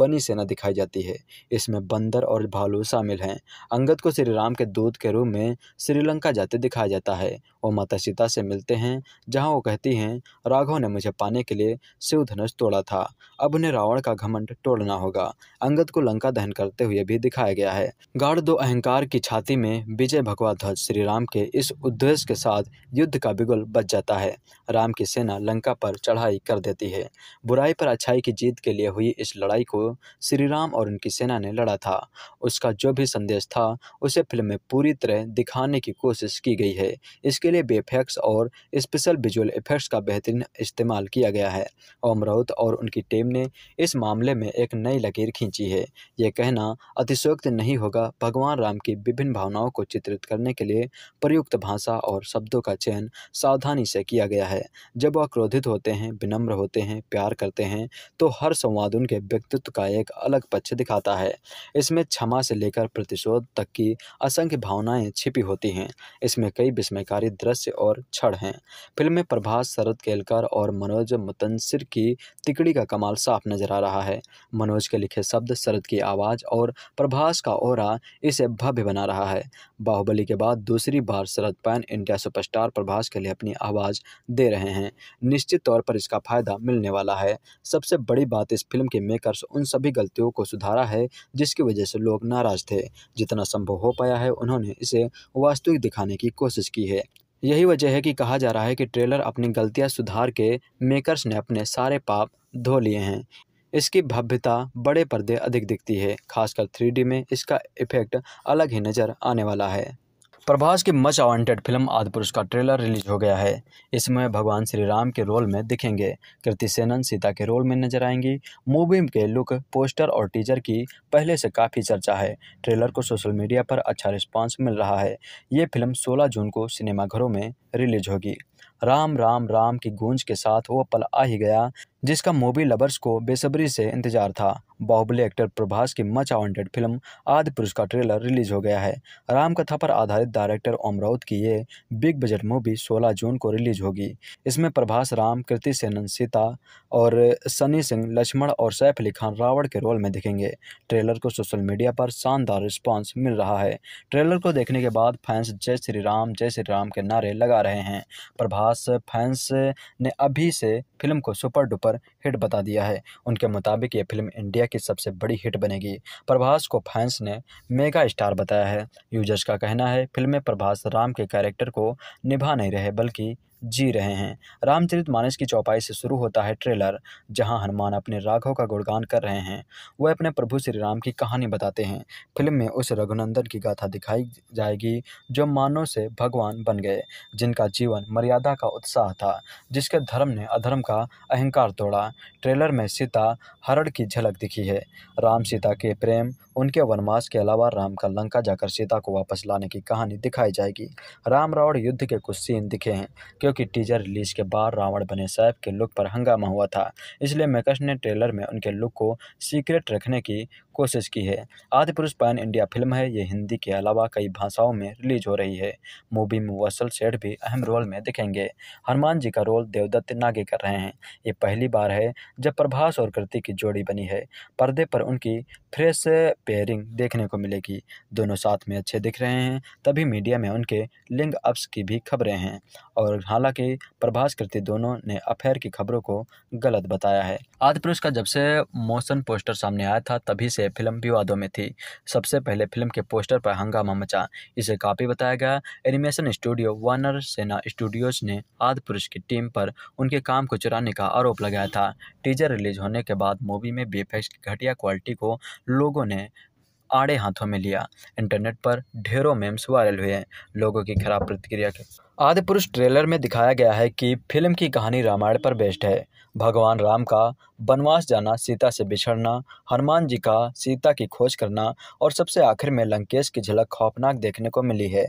बनी सेना दिखाई जाती है इसमें बंदर और भालू शामिल हैं अंगद को श्री राम के दूत के रूप में श्रीलंका जाते दिखाया जाता है वो माता सीता से मिलते हैं जहां वो कहती हैं राघव ने मुझे पाने के लिए शिव धनुष तोड़ा था अब उन्हें रावण का घमंड तोड़ना होगा अंगद को लंका दहन करते हुए भी दिखाया गया है गाढ़ दो अहंकार की छाती में विजय भगवा ध्वज श्री राम के इस उद्देश्य के साथ युद्ध का बिगुल बच जाता है राम की सेना लंका पर चढ़ाई कर देती है बुराई पर अच्छाई की जीत के लिए हुई इस लड़ाई को श्री राम और उनकी सेना ने लड़ा था उसका जो भी संदेश था उसे फिल्म में पूरी तरह दिखाने की कोशिश की गई है इसके लिए बेफेक्स और स्पेशल विजुअल इफेक्ट्स का बेहतरीन इस्तेमाल किया गया है ओम राउत और उनकी टीम ने इस मामले में एक नई लकीर खींची है ये कहना अतिशोक्त नहीं होगा भगवान राम की विभिन्न भावनाओं को चित्रित करने के लिए प्रयुक्त भाषा और शब्दों का चयन सावधानी से किया गया है जब वह क्रोधित होते हैं विनम्र होते हैं प्यार करते हैं तो हर संवाद उनके व्यक्तित्व का एक अलग पक्ष दिखाता है इसमें क्षमा से लेकर प्रतिशोध तक की असंख्य भावनाएं छिपी होती हैं इसमें कई विस्मयकारी दृश्य और क्षण हैं फिल्म में प्रभास शरद केलकर और मनोज मुतंसर की तिकड़ी का कमाल साफ नजर आ रहा है मनोज के लिखे शब्द शरद की आवाज़ और प्रभास का ओरा इसे भव्य बना रहा है बाहुबली के बाद दूसरी बार Sharad pan India superstar Prabhas के लिए अपनी आवाज़ दे रहे हैं निश्चित तौर पर इसका फ़ायदा मिलने वाला है सबसे बड़ी बात इस फिल्म के मेकर्स उन सभी गलतियों को सुधारा है जिसकी वजह से लोग नाराज थे जितना संभव हो पाया है उन्होंने इसे वास्तविक दिखाने की कोशिश की है यही वजह है कि कहा जा रहा है कि ट्रेलर अपनी गलतियां सुधार के मेकर्स ने अपने सारे पाप धो लिए हैं इसकी भव्यता बड़े पर्दे अधिक दिखती है खासकर थ्री में इसका इफेक्ट अलग ही नज़र आने वाला है प्रभास की मच अवांटेड फिल्म आदि पुरुष का ट्रेलर रिलीज हो गया है इसमें भगवान श्री राम के रोल में दिखेंगे कृति सेनन सीता के रोल में नजर आएंगी मूवी के लुक पोस्टर और टीजर की पहले से काफ़ी चर्चा है ट्रेलर को सोशल मीडिया पर अच्छा रिस्पांस मिल रहा है ये फिल्म 16 जून को सिनेमाघरों में रिलीज होगी राम राम राम की गूंज के साथ वो पल आ ही गया जिसका मूवी लवर्स को बेसब्री से इंतजार था बाहुबली एक्टर प्रभास की मच अवॉन्टेड फिल्म आदि पुरुष का ट्रेलर रिलीज हो गया है रामकथा पर आधारित डायरेक्टर ओम राउत की ये बिग बजट मूवी 16 जून को रिलीज होगी इसमें प्रभास राम कृति सेनन सीता और सनी सिंह लक्ष्मण और सैफ अली खान रावण के रोल में दिखेंगे ट्रेलर को सोशल मीडिया पर शानदार रिस्पॉन्स मिल रहा है ट्रेलर को देखने के बाद फैंस जय श्री राम जय श्री राम के नारे लगा रहे हैं प्रभास फैंस ने अभी से फिल्म को सुपर डुपर हिट बता दिया है उनके मुताबिक ये फिल्म इंडिया की सबसे बड़ी हिट बनेगी प्रभास को फैंस ने मेगा स्टार बताया है यूजर्स का कहना है फिल्म में प्रभास राम के कैरेक्टर को निभा नहीं रहे बल्कि जी रहे हैं रामचरित मानस की चौपाई से शुरू होता है ट्रेलर जहां हनुमान अपने राघव का गुणगान कर रहे हैं वह अपने प्रभु श्री राम की कहानी बताते हैं फिल्म में उस रघुनंदन की गाथा दिखाई जाएगी जो मानव से भगवान बन गए जिनका जीवन मर्यादा का उत्साह था जिसके धर्म ने अधर्म का अहंकार तोड़ा ट्रेलर में सीता हरड़ की झलक दिखी है राम सीता के प्रेम उनके वनवास के अलावा राम का लंका जाकर सीता को वापस लाने की कहानी दिखाई जाएगी राम रावण युद्ध के कुछ सीन दिखे हैं क्योंकि टीजर रिलीज के बाद रावण बने सैफ के लुक पर हंगामा हुआ था इसलिए मेकश ने ट्रेलर में उनके लुक को सीक्रेट रखने की कोशिश की है आदि पुरुष पैन इंडिया फिल्म है ये हिंदी के अलावा कई भाषाओं में रिलीज हो रही है मूवी में वसल सेठ भी अहम रोल में दिखेंगे हनुमान जी का रोल देवदत्त नागे कर रहे हैं ये पहली बार है जब प्रभास और कृति की जोड़ी बनी है पर्दे पर उनकी फ्रेश पेयरिंग देखने को मिलेगी दोनों साथ में अच्छे दिख रहे हैं तभी मीडिया में उनके लिंग अप्स की भी खबरें हैं और हालांकि प्रभास कृति दोनों ने अफेयर की खबरों को गलत बताया है आदि पुरुष का जब से मोशन पोस्टर सामने आया था तभी से से फिल्म विवादों में थी सबसे पहले फिल्म के पोस्टर पर हंगामा मचा इसे काफ़ी बताया गया एनिमेशन स्टूडियो वार्नर सेना स्टूडियोज ने आदि पुरुष की टीम पर उनके काम को चुराने का आरोप लगाया था टीजर रिलीज होने के बाद मूवी में बी की घटिया क्वालिटी को लोगों ने आड़े हाथों में लिया इंटरनेट पर ढेरों मेम्स वायरल हुए लोगों की खराब प्रतिक्रिया के आदि पुरुष ट्रेलर में दिखाया गया है कि फिल्म की कहानी रामायण पर बेस्ड है भगवान राम का वनवास जाना सीता से बिछड़ना हनुमान जी का सीता की खोज करना और सबसे आखिर में लंकेश की झलक खौफनाक देखने को मिली है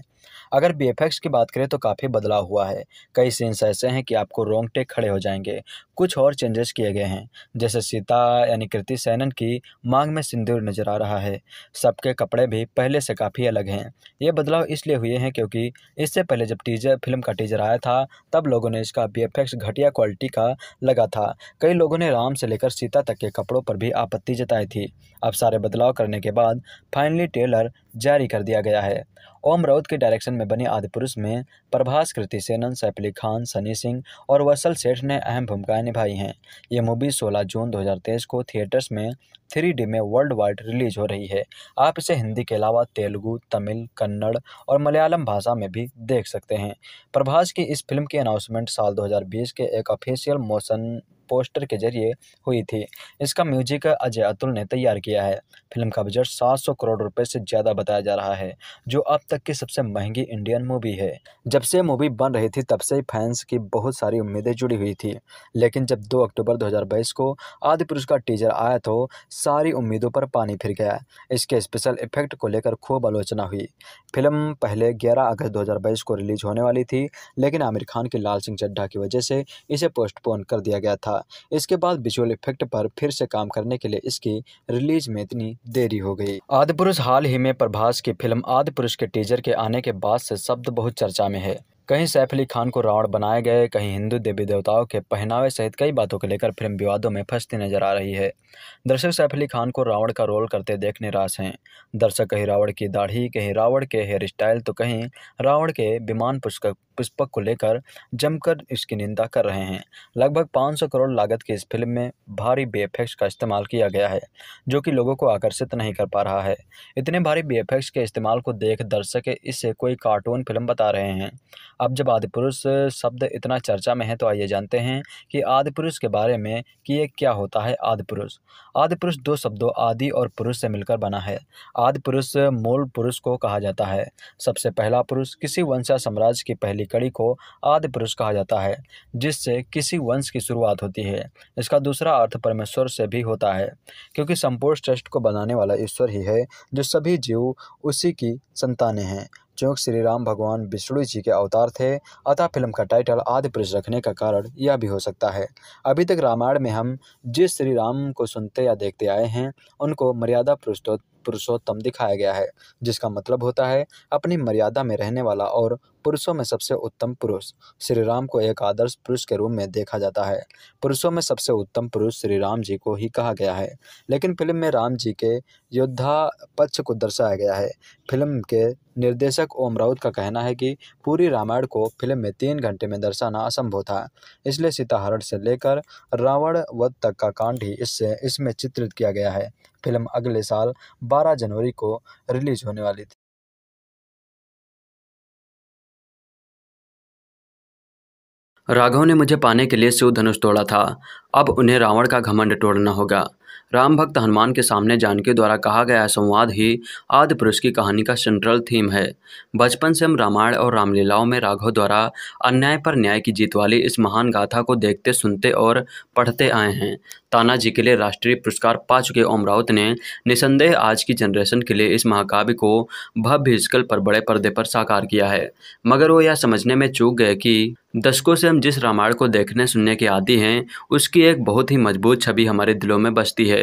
अगर बी की बात करें तो काफ़ी बदलाव हुआ है कई सीन्स ऐसे हैं कि आपको रोंगटे खड़े हो जाएंगे कुछ और चेंजेस किए गए हैं जैसे सीता यानी कृति सैनन की मांग में सिंदूर नजर आ रहा है सबके कपड़े भी पहले से काफ़ी अलग हैं ये बदलाव इसलिए हुए हैं क्योंकि इससे पहले जब टीजर फिल्म का टीजर आया था तब लोगों ने इसका बी घटिया क्वालिटी का लगा था कई लोगों ने राम से लेकर सीता तक के कपड़ों पर भी आपत्ति जताई थी अब सारे बदलाव करने के बाद फाइनली टेलर जारी कर दिया गया है ओम राउत के डायरेक्शन में बनी आदिपुरुष में प्रभास कृति सेनन सैफ अली खान सनी सिंह और वसल सेठ ने अहम भूमिकाएं निभाई हैं ये मूवी 16 जून 2023 को थिएटर्स में थ्री डी में वर्ल्ड वाइड रिलीज हो रही है आप इसे हिंदी के अलावा तेलुगु तमिल कन्नड़ और मलयालम भाषा में भी देख सकते हैं प्रभास की इस फिल्म की अनाउंसमेंट साल दो के एक ऑफिशियल मोशन पोस्टर के जरिए हुई थी इसका म्यूजिक अजय अतुल ने तैयार किया है फिल्म का बजट 700 करोड़ रुपए से ज़्यादा बताया जा रहा है जो अब तक की सबसे महंगी इंडियन मूवी है जब से मूवी बन रही थी तब से फैंस की बहुत सारी उम्मीदें जुड़ी हुई थी लेकिन जब दो अक्टूबर दो को आदि पुरुष का टीजर आया तो सारी उम्मीदों पर पानी फिर गया इसके स्पेशल इफेक्ट को लेकर खूब आलोचना हुई फिल्म पहले 11 अगस्त 2022 को रिलीज होने वाली थी लेकिन आमिर खान की लाल सिंह चड्ढा की वजह से इसे पोस्टपोन कर दिया गया था था इसके बाद विजुअल इफेक्ट पर फिर से काम करने के लिए इसकी रिलीज में इतनी देरी हो गई आदि पुरुष हाल ही में प्रभास की फिल्म आदि पुरुष के टीजर के आने के बाद से शब्द बहुत चर्चा में है कहीं सैफ अली खान को रावण बनाए गए कहीं हिंदू देवी देवताओं के पहनावे सहित कई बातों को लेकर फिल्म विवादों में फंसती नजर आ रही है दर्शक सैफ अली खान को रावण का रोल करते देख निराश हैं दर्शक कहीं रावण की दाढ़ी कहीं रावण के हेयर स्टाइल तो कहीं रावण के विमान पुष्कर पुष्पक को लेकर जमकर इसकी निंदा कर रहे हैं लगभग 500 करोड़ लागत की इस फिल्म में भारी बी का इस्तेमाल किया गया है जो कि लोगों को आकर्षित नहीं कर पा रहा है इतने भारी बी के इस्तेमाल को देख दर्शक इसे कोई कार्टून फिल्म बता रहे हैं अब जब आदिपुरुष शब्द इतना चर्चा में है तो आइए जानते हैं कि आदिपुरुष के बारे में कि ये क्या होता है आदिपुरुष आदिपुरुष दो शब्दों आदि और पुरुष से मिलकर बना है आदिपुरुष मूल पुरुष को कहा जाता है सबसे पहला पुरुष किसी वंशा साम्राज्य की पहली की कड़ी को आदि पुरुष कहा जाता है जिससे किसी वंश की शुरुआत होती है इसका दूसरा अर्थ परमेश्वर से भी होता है क्योंकि संपूर्ण सृष्टि को बनाने वाला ईश्वर ही है जो सभी जीव उसी की संतानें हैं चूंकि श्री राम भगवान विष्णु जी के अवतार थे अतः फिल्म का टाइटल आदि पुरुष रखने का कारण यह भी हो सकता है अभी तक रामायण में हम जिस श्री राम को सुनते या देखते आए हैं उनको मर्यादा पुरुषोत्तम दिखाया गया है जिसका मतलब होता है अपनी मर्यादा में रहने वाला और पुरुषों में सबसे उत्तम पुरुष श्री राम को एक आदर्श पुरुष के रूप में देखा जाता है पुरुषों में सबसे उत्तम पुरुष श्री राम जी को ही कहा गया है लेकिन फिल्म में राम जी के योद्धा पक्ष को दर्शाया गया है फिल्म के निर्देशक ओम राउत का कहना है कि पूरी रामायण को फिल्म में तीन घंटे में दर्शाना असंभव था इसलिए सीताहरण से लेकर रावण वध तक का कांड ही इससे इसमें चित्रित किया गया है फिल्म अगले साल 12 जनवरी को रिलीज होने वाली थी राघव ने मुझे पाने के लिए शिव धनुष तोड़ा था अब उन्हें रावण का घमंड तोड़ना होगा राम भक्त हनुमान के सामने जानकी द्वारा कहा गया संवाद ही आदि पुरुष की कहानी का सेंट्रल थीम है बचपन से हम रामायण और रामलीलाओं में राघव द्वारा अन्याय पर न्याय की जीत वाली इस महान गाथा को देखते सुनते और पढ़ते आए हैं तानाजी के लिए राष्ट्रीय पुरस्कार पा चुके ओम राउत ने निसंदेह आज की जनरेशन के लिए इस महाकाव्य को भव्य स्कल पर बड़े पर्दे पर साकार किया है मगर वो यह समझने में चूक गए कि दशकों से हम जिस रामायण को देखने सुनने के आदि हैं उसकी एक बहुत ही मजबूत छवि हमारे दिलों में बसती है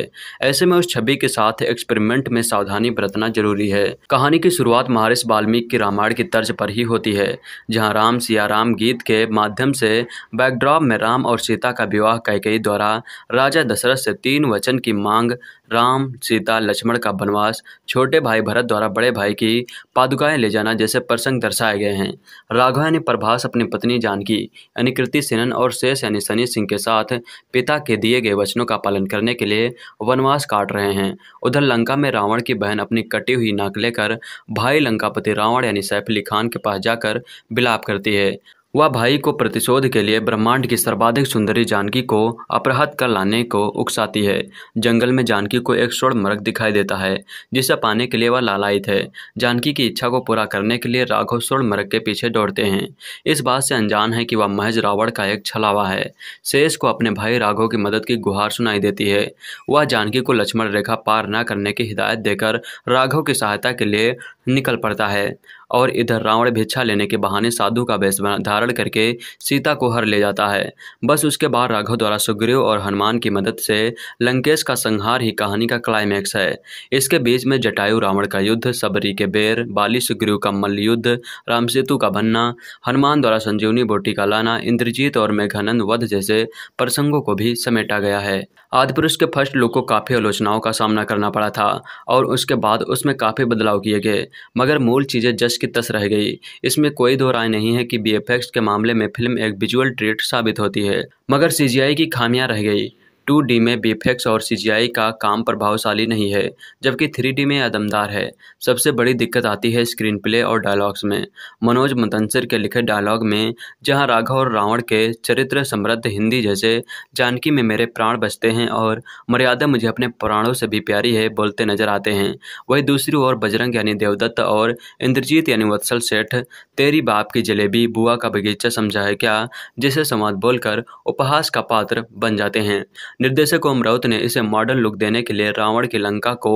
ऐसे में उस छवि के साथ एक्सपेरिमेंट में सावधानी बरतना जरूरी है कहानी की शुरुआत महारिश वाल्मीकि की रामायण की तर्ज पर ही होती है जहां राम सिया राम गीत के माध्यम से बैकड्रॉप में राम और सीता का विवाह कैकई द्वारा राजा राजा दशरथ से तीन वचन की मांग राम सीता लक्ष्मण का वनवास छोटे भाई भरत द्वारा बड़े भाई की पादुकाएं ले जाना जैसे प्रसंग दर्शाए गए हैं ने प्रभास अपनी पत्नी जानकी यानी कृति सेनन और शेष यानी सनी सिंह के साथ पिता के दिए गए वचनों का पालन करने के लिए वनवास काट रहे हैं उधर लंका में रावण की बहन अपनी कटी हुई नाक लेकर भाई लंकापति रावण यानी सैफ अली खान के पास जाकर बिलाप करती है वह भाई को प्रतिशोध के लिए ब्रह्मांड की सर्वाधिक सुंदरी जानकी को अपराहत कर लाने को उकसाती है जंगल में जानकी को एक स्वर्ण मर्ग दिखाई देता है जिसे पाने के लिए वह लालायित है जानकी की इच्छा को पूरा करने के लिए राघव स्वर्ण मर्ग के पीछे दौड़ते हैं इस बात से अनजान है कि वह महज रावण का एक छलावा है शेष को अपने भाई राघव की मदद की गुहार सुनाई देती है वह जानकी को लक्ष्मण रेखा पार न करने की हिदायत देकर राघव की सहायता के लिए निकल पड़ता है और इधर रावण भिक्षा लेने के बहाने साधु का वेश धारण करके सीता को हर ले जाता है बस उसके बाद राघव द्वारा सुग्रीव और हनुमान की मदद से लंकेश का संहार ही कहानी का क्लाइमैक्स है इसके बीच में जटायु रावण का युद्ध सबरी के बेर बाली सुग्रीव का मल्ल युद्ध रामसेतु का बनना हनुमान द्वारा संजीवनी बोटी का लाना इंद्रजीत और मेघानंद वध जैसे प्रसंगों को भी समेटा गया है आदिपुरुष के फर्स्ट लुक को काफ़ी आलोचनाओं का सामना करना पड़ा था और उसके बाद उसमें काफ़ी बदलाव किए गए मगर मूल चीज़ें जस की तस रह गई इसमें कोई दो राय नहीं है कि बी के मामले में फिल्म एक विजुअल ट्रीट साबित होती है मगर सी की खामियां रह गई डी में बीफेक्स और सीजीआई का काम प्रभावशाली नहीं है जबकि डी में अदमदार है सबसे बड़ी दिक्कत आती है स्क्रीन प्ले और डायलॉग्स में मनोज मदंसर के लिखे डायलॉग में जहां राघव और रावण के चरित्र समृद्ध हिंदी जैसे जानकी में मेरे प्राण बचते हैं और मर्यादा मुझे अपने प्राणों से भी प्यारी है बोलते नजर आते हैं वही दूसरी ओर बजरंग यानी देवदत्त और इंद्रजीत यानी वत्सल सेठ तेरी बाप की जलेबी बुआ का बगीचा समझा है क्या जिसे संवाद बोलकर उपहास का पात्र बन जाते हैं निर्देशक ओम राउत ने इसे मॉडर्न लुक देने के लिए रावण की लंका को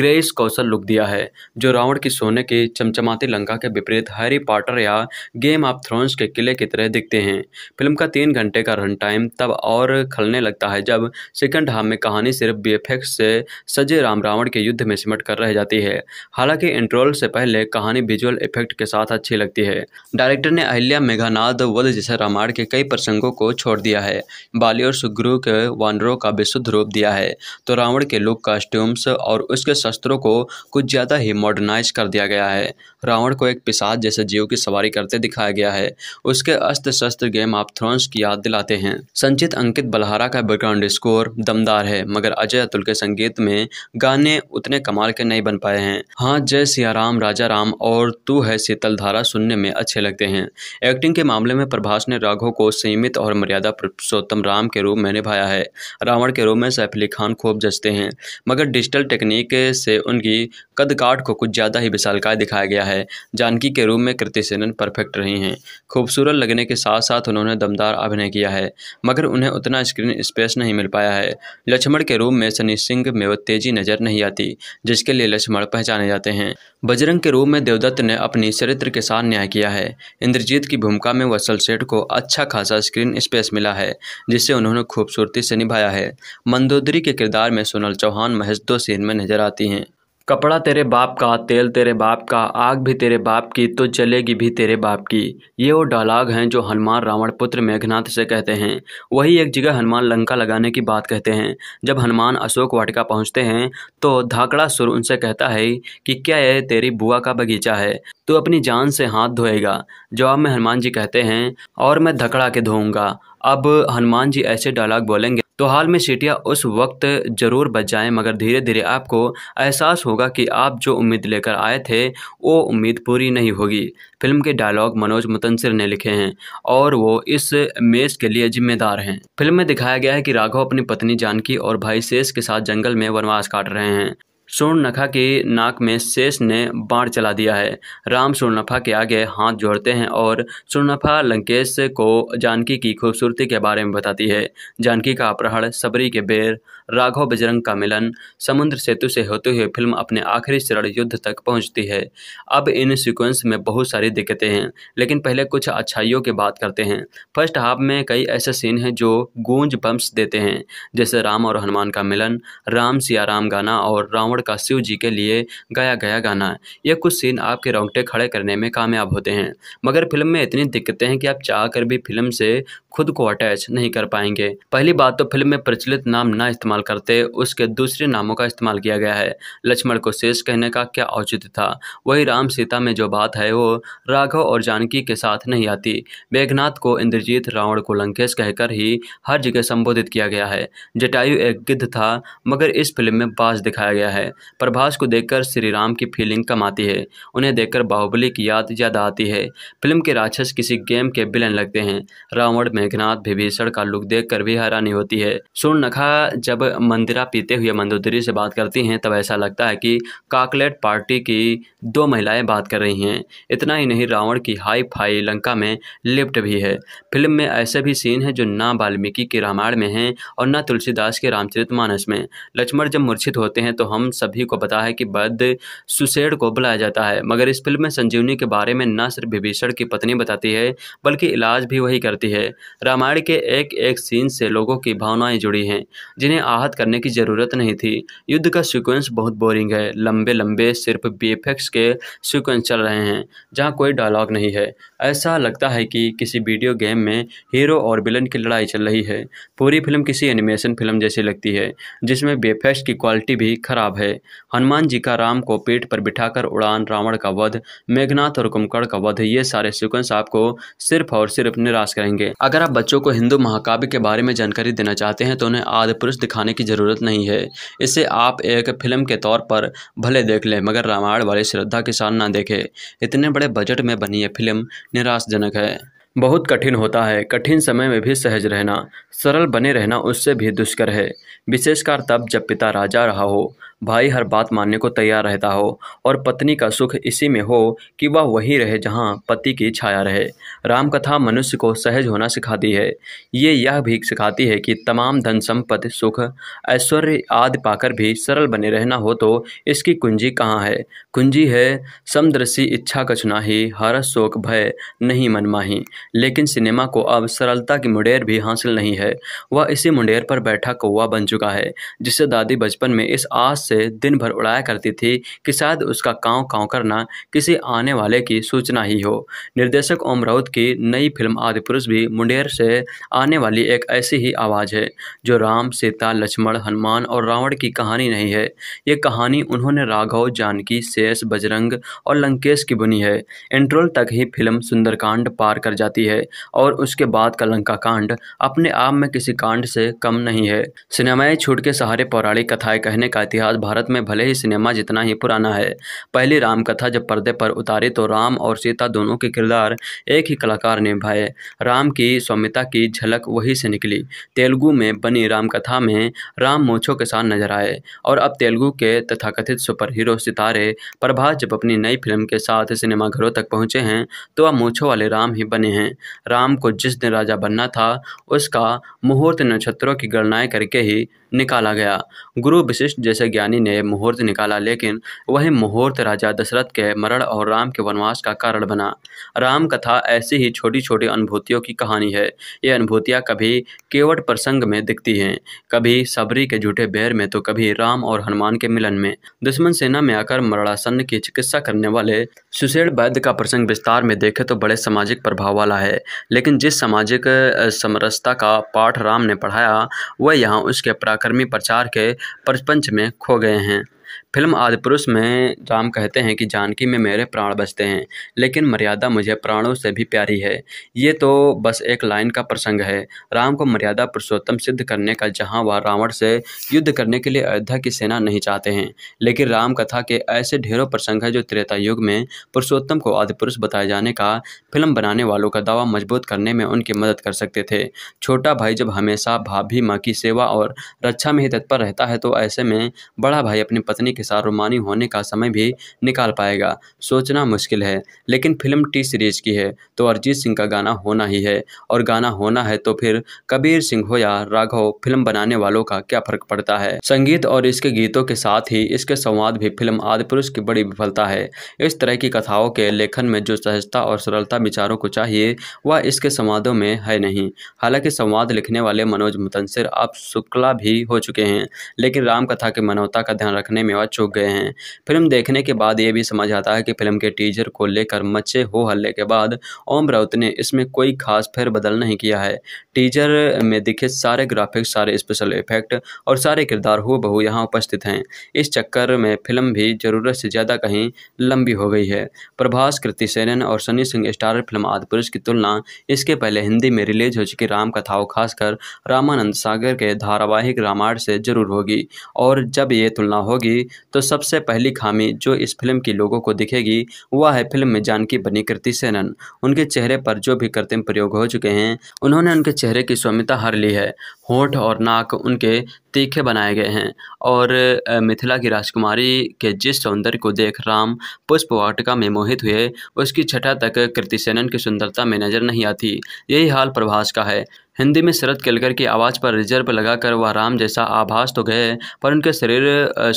ग्रेस कौशल लुक दिया है जो रावण की सोने की चमचमाती लंका के विपरीत हैरी पॉटर या गेम ऑफ थ्रोन्स के किले की तरह दिखते हैं फिल्म का तीन घंटे का रन टाइम तब और खलने लगता है जब सेकंड हाफ में कहानी सिर्फ बी से सजे राम रावण के युद्ध में सिमट कर रह जाती है हालांकि इंट्रोल से पहले कहानी विजुअल इफेक्ट के साथ अच्छी लगती है डायरेक्टर ने अहिल्या मेघानाद वध जैसे रामायण के कई प्रसंगों को छोड़ दिया है बाली और सुग्रु के वानर जनरों का विशुद्ध रूप दिया है तो रावण के लुक कॉस्ट्यूम्स और उसके शस्त्रों को कुछ ज़्यादा ही मॉडर्नाइज कर दिया गया है रावण को एक पिसाद जैसे जीव की सवारी करते दिखाया गया है उसके अस्त्र शस्त्र गेम ऑफ थ्रोन्स की याद दिलाते हैं संचित अंकित बलहारा का बैकग्राउंड स्कोर दमदार है मगर अजय अतुल के संगीत में गाने उतने कमाल के नहीं बन पाए हैं हाँ जय सियाराम राजा राम और तू है शीतल धारा सुनने में अच्छे लगते हैं एक्टिंग के मामले में प्रभास ने राघव को सीमित और मर्यादा पुरुषोत्तम राम के रूप में निभाया है रावण के रूप में सैफ अली खान खूब जचते हैं मगर डिजिटल टेक्निक से उनकी कदकाट को कुछ ज़्यादा ही विशालकाय दिखाया गया है जानकी के रूप में कृति सेनन परफेक्ट रही हैं खूबसूरत लगने के साथ साथ उन्होंने दमदार अभिनय किया है मगर उन्हें उतना स्क्रीन स्पेस नहीं मिल पाया है लक्ष्मण के रूप में सनी सिंह में वो तेजी नज़र नहीं आती जिसके लिए लक्ष्मण पहचाने जाते हैं बजरंग के रूप में देवदत्त ने अपनी चरित्र के साथ न्याय किया है इंद्रजीत की भूमिका में वसल सेठ को अच्छा खासा स्क्रीन स्पेस मिला है जिससे उन्होंने खूबसूरती से निभा निभाया है मंदोदरी के किरदार में सोनल चौहान महज दो सीन में नजर आती हैं कपड़ा तेरे बाप का तेल तेरे बाप का आग भी तेरे बाप की तो जलेगी भी तेरे बाप की ये वो डायलॉग हैं जो हनुमान रावण पुत्र मेघनाथ से कहते हैं वही एक जगह हनुमान लंका लगाने की बात कहते हैं जब हनुमान अशोक वाटिका पहुंचते हैं तो धाकड़ा सुर उनसे कहता है कि क्या यह तेरी बुआ का बगीचा है तो अपनी जान से हाथ धोएगा जवाब में हनुमान जी कहते हैं और मैं धकड़ा के धोऊंगा अब हनुमान जी ऐसे डायलॉग बोलेंगे तो हाल में सीटियाँ उस वक्त ज़रूर बच जाएँ मगर धीरे धीरे आपको एहसास होगा कि आप जो उम्मीद लेकर आए थे वो उम्मीद पूरी नहीं होगी फिल्म के डायलॉग मनोज मुतंसर ने लिखे हैं और वो इस मेज़ के लिए जिम्मेदार हैं फिल्म में दिखाया गया है कि राघव अपनी पत्नी जानकी और भाई शेष के साथ जंगल में वनवास काट रहे हैं सोर्णनखा की नाक में शेष ने बाढ़ चला दिया है राम सोर्णनफा के आगे हाथ जोड़ते हैं और सोर्णनफा लंकेश को जानकी की खूबसूरती के बारे में बताती है जानकी का अपहरण सबरी के बेर राघव बजरंग का मिलन समुद्र सेतु से होते हुए फिल्म अपने आखिरी चरण युद्ध तक पहुंचती है अब इन सीक्वेंस में बहुत सारी दिक्कतें हैं लेकिन पहले कुछ अच्छाइयों की बात करते हैं फर्स्ट हाफ में कई ऐसे सीन हैं जो गूंज बम्प्स देते हैं जैसे राम और हनुमान का मिलन राम सिया राम गाना और रावण का शिव जी के लिए गाया गया गाना ये कुछ सीन आपके रोंगटे खड़े करने में कामयाब होते हैं मगर फिल्म में इतनी दिक्कतें हैं कि आप चाह भी फिल्म से खुद को अटैच नहीं कर पाएंगे पहली बात तो फिल्म में प्रचलित नाम ना इस्तेमाल इस्तेमाल करते उसके दूसरे नामों का इस्तेमाल किया गया है लक्ष्मण को शेष कहने का क्या औचित्य था वही राम सीता में जो बात है वो राघव और जानकी के साथ नहीं आती मेघनाथ को इंद्रजीत रावण को लंकेश कहकर ही हर जगह संबोधित किया गया है जटायु एक गिद्ध था मगर इस फिल्म में बास दिखाया गया है प्रभास को देखकर श्री राम की फीलिंग कम आती है उन्हें देखकर बाहुबली की याद ज़्यादा आती है फिल्म के राक्षस किसी गेम के विलन लगते हैं रावण मेघनाथ विभीषण का लुक देख भी हैरानी होती है नखा जब मंदिरा पीते हुए मंदोदरी से बात करती हैं तब ऐसा लगता है कि काकलेट पार्टी की दो महिलाएं बात कर रही हैं इतना ही नहीं रावण की हाई फाई लंका में लिफ्ट भी है फिल्म में ऐसे भी सीन हैं जो ना वाल्मीकि के रामायण में हैं और ना तुलसीदास के रामचरित मानस में लक्ष्मण जब मूर्छित होते हैं तो हम सभी को पता है कि बद सुसेड को बुलाया जाता है मगर इस फिल्म में संजीवनी के बारे में न सिर्फ विभीषण की पत्नी बताती है बल्कि इलाज भी वही करती है रामायण के एक एक सीन से लोगों की भावनाएं जुड़ी हैं जिन्हें आहत करने की ज़रूरत नहीं थी युद्ध का सीक्वेंस बहुत बोरिंग है लंबे लंबे सिर्फ बी के सीक्वेंस चल रहे हैं जहाँ कोई डायलॉग नहीं है ऐसा लगता है कि किसी वीडियो गेम में हीरो और विलन की लड़ाई चल रही है पूरी फिल्म किसी एनिमेशन फिल्म जैसी लगती है जिसमें बेफेक्स की क्वालिटी भी खराब है हनुमान जी का राम को पेट पर बिठाकर उड़ान रावण का वध मेघनाथ और कुमकड़ का वध ये सारे सीक्वेंस आपको सिर्फ और सिर्फ निराश करेंगे अगर आप बच्चों को हिंदू महाकाव्य के बारे में जानकारी देना चाहते हैं तो उन्हें आदि पुरुष दिखाना दिखाने की ज़रूरत नहीं है इसे आप एक फिल्म के तौर पर भले देख लें मगर रामायण वाली श्रद्धा के साथ ना देखें इतने बड़े बजट में बनी यह फिल्म निराशजनक है बहुत कठिन होता है कठिन समय में भी सहज रहना सरल बने रहना उससे भी दुष्कर है विशेषकर तब जब पिता राजा रहा हो भाई हर बात मानने को तैयार रहता हो और पत्नी का सुख इसी में हो कि वह वही रहे जहाँ पति की छाया रहे रामकथा मनुष्य को सहज होना सिखाती है ये यह भी सिखाती है कि तमाम धन संपत्ति सुख ऐश्वर्य आदि पाकर भी सरल बने रहना हो तो इसकी कुंजी कहाँ है कुंजी है समदृशी इच्छा कछनाही हर शोक भय नहीं मनमाही लेकिन सिनेमा को अब सरलता की मुंडेर भी हासिल नहीं है वह इसी मुंडेर पर बैठा कौआ बन चुका है जिसे दादी बचपन में इस आस से से दिन भर उड़ाया करती थी कि शायद उसका काँव काँव करना किसी आने वाले की सूचना ही हो निर्देशक ओम राउत की नई फिल्म आदि पुरुष भी मुंडेर से आने वाली एक ऐसी ही आवाज़ है जो राम सीता लक्ष्मण हनुमान और रावण की कहानी नहीं है ये कहानी उन्होंने राघव जानकी शेष बजरंग और लंकेश की बुनी है इंट्रोल तक ही फिल्म सुंदरकांड पार कर जाती है और उसके बाद का लंका कांड अपने आप में किसी कांड से कम नहीं है सिनेमाएं छूट के सहारे पौराणिक कथाएं कहने का इतिहास भारत में भले ही सिनेमा जितना ही पुराना है पहली रामकथा जब पर्दे पर उतारी तो राम और सीता दोनों के किरदार एक ही कलाकार ने निभाए राम की सौम्यता की झलक वहीं से निकली तेलुगु में बनी रामकथा में राम मोछों के साथ नजर आए और अब तेलुगु के तथाकथित सुपर हीरो सितारे प्रभात जब अपनी नई फिल्म के साथ सिनेमाघरों तक पहुंचे हैं तो अब मोछो वाले राम ही बने हैं राम को जिस दिन राजा बनना था उसका मुहूर्त नक्षत्रों की गणनाएँ करके ही निकाला गया गुरु विशिष्ट जैसे ज्ञानी ने मुहूर्त निकाला लेकिन वही मुहूर्त राजा दशरथ के मरण और राम के वनवास का कारण बना राम कथा ऐसी ही छोटी छोटी अनुभूतियों की कहानी है ये अनुभूतियाँ कभी केवट प्रसंग में दिखती हैं कभी सबरी के झूठे बैर में तो कभी राम और हनुमान के मिलन में दुश्मन सेना में आकर मरणासन की चिकित्सा करने वाले सुशेल वैद्य का प्रसंग विस्तार में देखे तो बड़े सामाजिक प्रभाव वाला है लेकिन जिस सामाजिक समरसता का पाठ राम ने पढ़ाया वह यहाँ उसके पराक्रमी प्रचार के परपंच में खो गए हैं फिल्म आदिपुरुष में राम कहते हैं कि जानकी में मेरे प्राण बचते हैं लेकिन मर्यादा मुझे प्राणों से भी प्यारी है ये तो बस एक लाइन का प्रसंग है राम को मर्यादा पुरुषोत्तम सिद्ध करने का जहाँ वह रावण से युद्ध करने के लिए अयोध्या की सेना नहीं चाहते हैं लेकिन राम कथा के ऐसे ढेरों प्रसंग हैं जो त्रेता युग में पुरुषोत्तम को आदिपुरुष बताए जाने का फिल्म बनाने वालों का दावा मजबूत करने में उनकी मदद कर सकते थे छोटा भाई जब हमेशा भाभी माँ की सेवा और रक्षा में ही तत्पर रहता है तो ऐसे में बड़ा भाई अपनी पत्नी के रोमानी होने का समय भी निकाल पाएगा सोचना मुश्किल है लेकिन फिल्म टी सीरीज की है तो अरिजीत सिंह का गाना होना ही है और गाना होना है तो फिर कबीर सिंह हो या राघव फिल्म बनाने वालों का क्या फर्क पड़ता है संगीत और इसके गीतों के साथ ही इसके संवाद भी फिल्म आदि पुरुष की बड़ी विफलता है इस तरह की कथाओं के लेखन में जो सहजता और सरलता विचारों को चाहिए वह इसके संवादों में है नहीं हालांकि संवाद लिखने वाले मनोज मुतंसर अब शुक्ला भी हो चुके हैं लेकिन रामकथा की मनोता का ध्यान रखने में वह चुक गए हैं फिल्म देखने के बाद ये भी समझ आता है कि फिल्म के टीजर को लेकर मचे हो हल्ले के बाद ओम राउत ने इसमें कोई खास फेरबदल नहीं किया है टीजर में दिखे सारे ग्राफिक्स सारे स्पेशल इफेक्ट और सारे किरदार हो बहू यहाँ उपस्थित हैं इस चक्कर में फिल्म भी ज़रूरत से ज़्यादा कहीं लंबी हो गई है प्रभास कृति सेनन और सनी सिंह स्टारर फिल्म आदिपुरुष की तुलना इसके पहले हिंदी में रिलीज हो चुकी राम कथाओं खासकर रामानंद सागर के धारावाहिक रामायण से जरूर होगी और जब ये तुलना होगी तो सबसे पहली खामी जो इस फिल्म की लोगों को दिखेगी वह है फिल्म में जानकी बनी कृति सेनन उनके चेहरे पर जो भी कृत्रिम प्रयोग हो चुके हैं उन्होंने उनके चेहरे की स्वमिता हर ली है होठ और नाक उनके तीखे बनाए गए हैं और मिथिला की राजकुमारी के जिस सौंदर्य को देख राम पुष्प वाटिका में मोहित हुए उसकी छठा तक कृति सेनन की सुंदरता में नजर नहीं आती यही हाल प्रभास का है हिंदी में शरद केलकर की आवाज़ पर रिजर्व लगाकर वह राम जैसा आभास तो गए पर उनके शरीर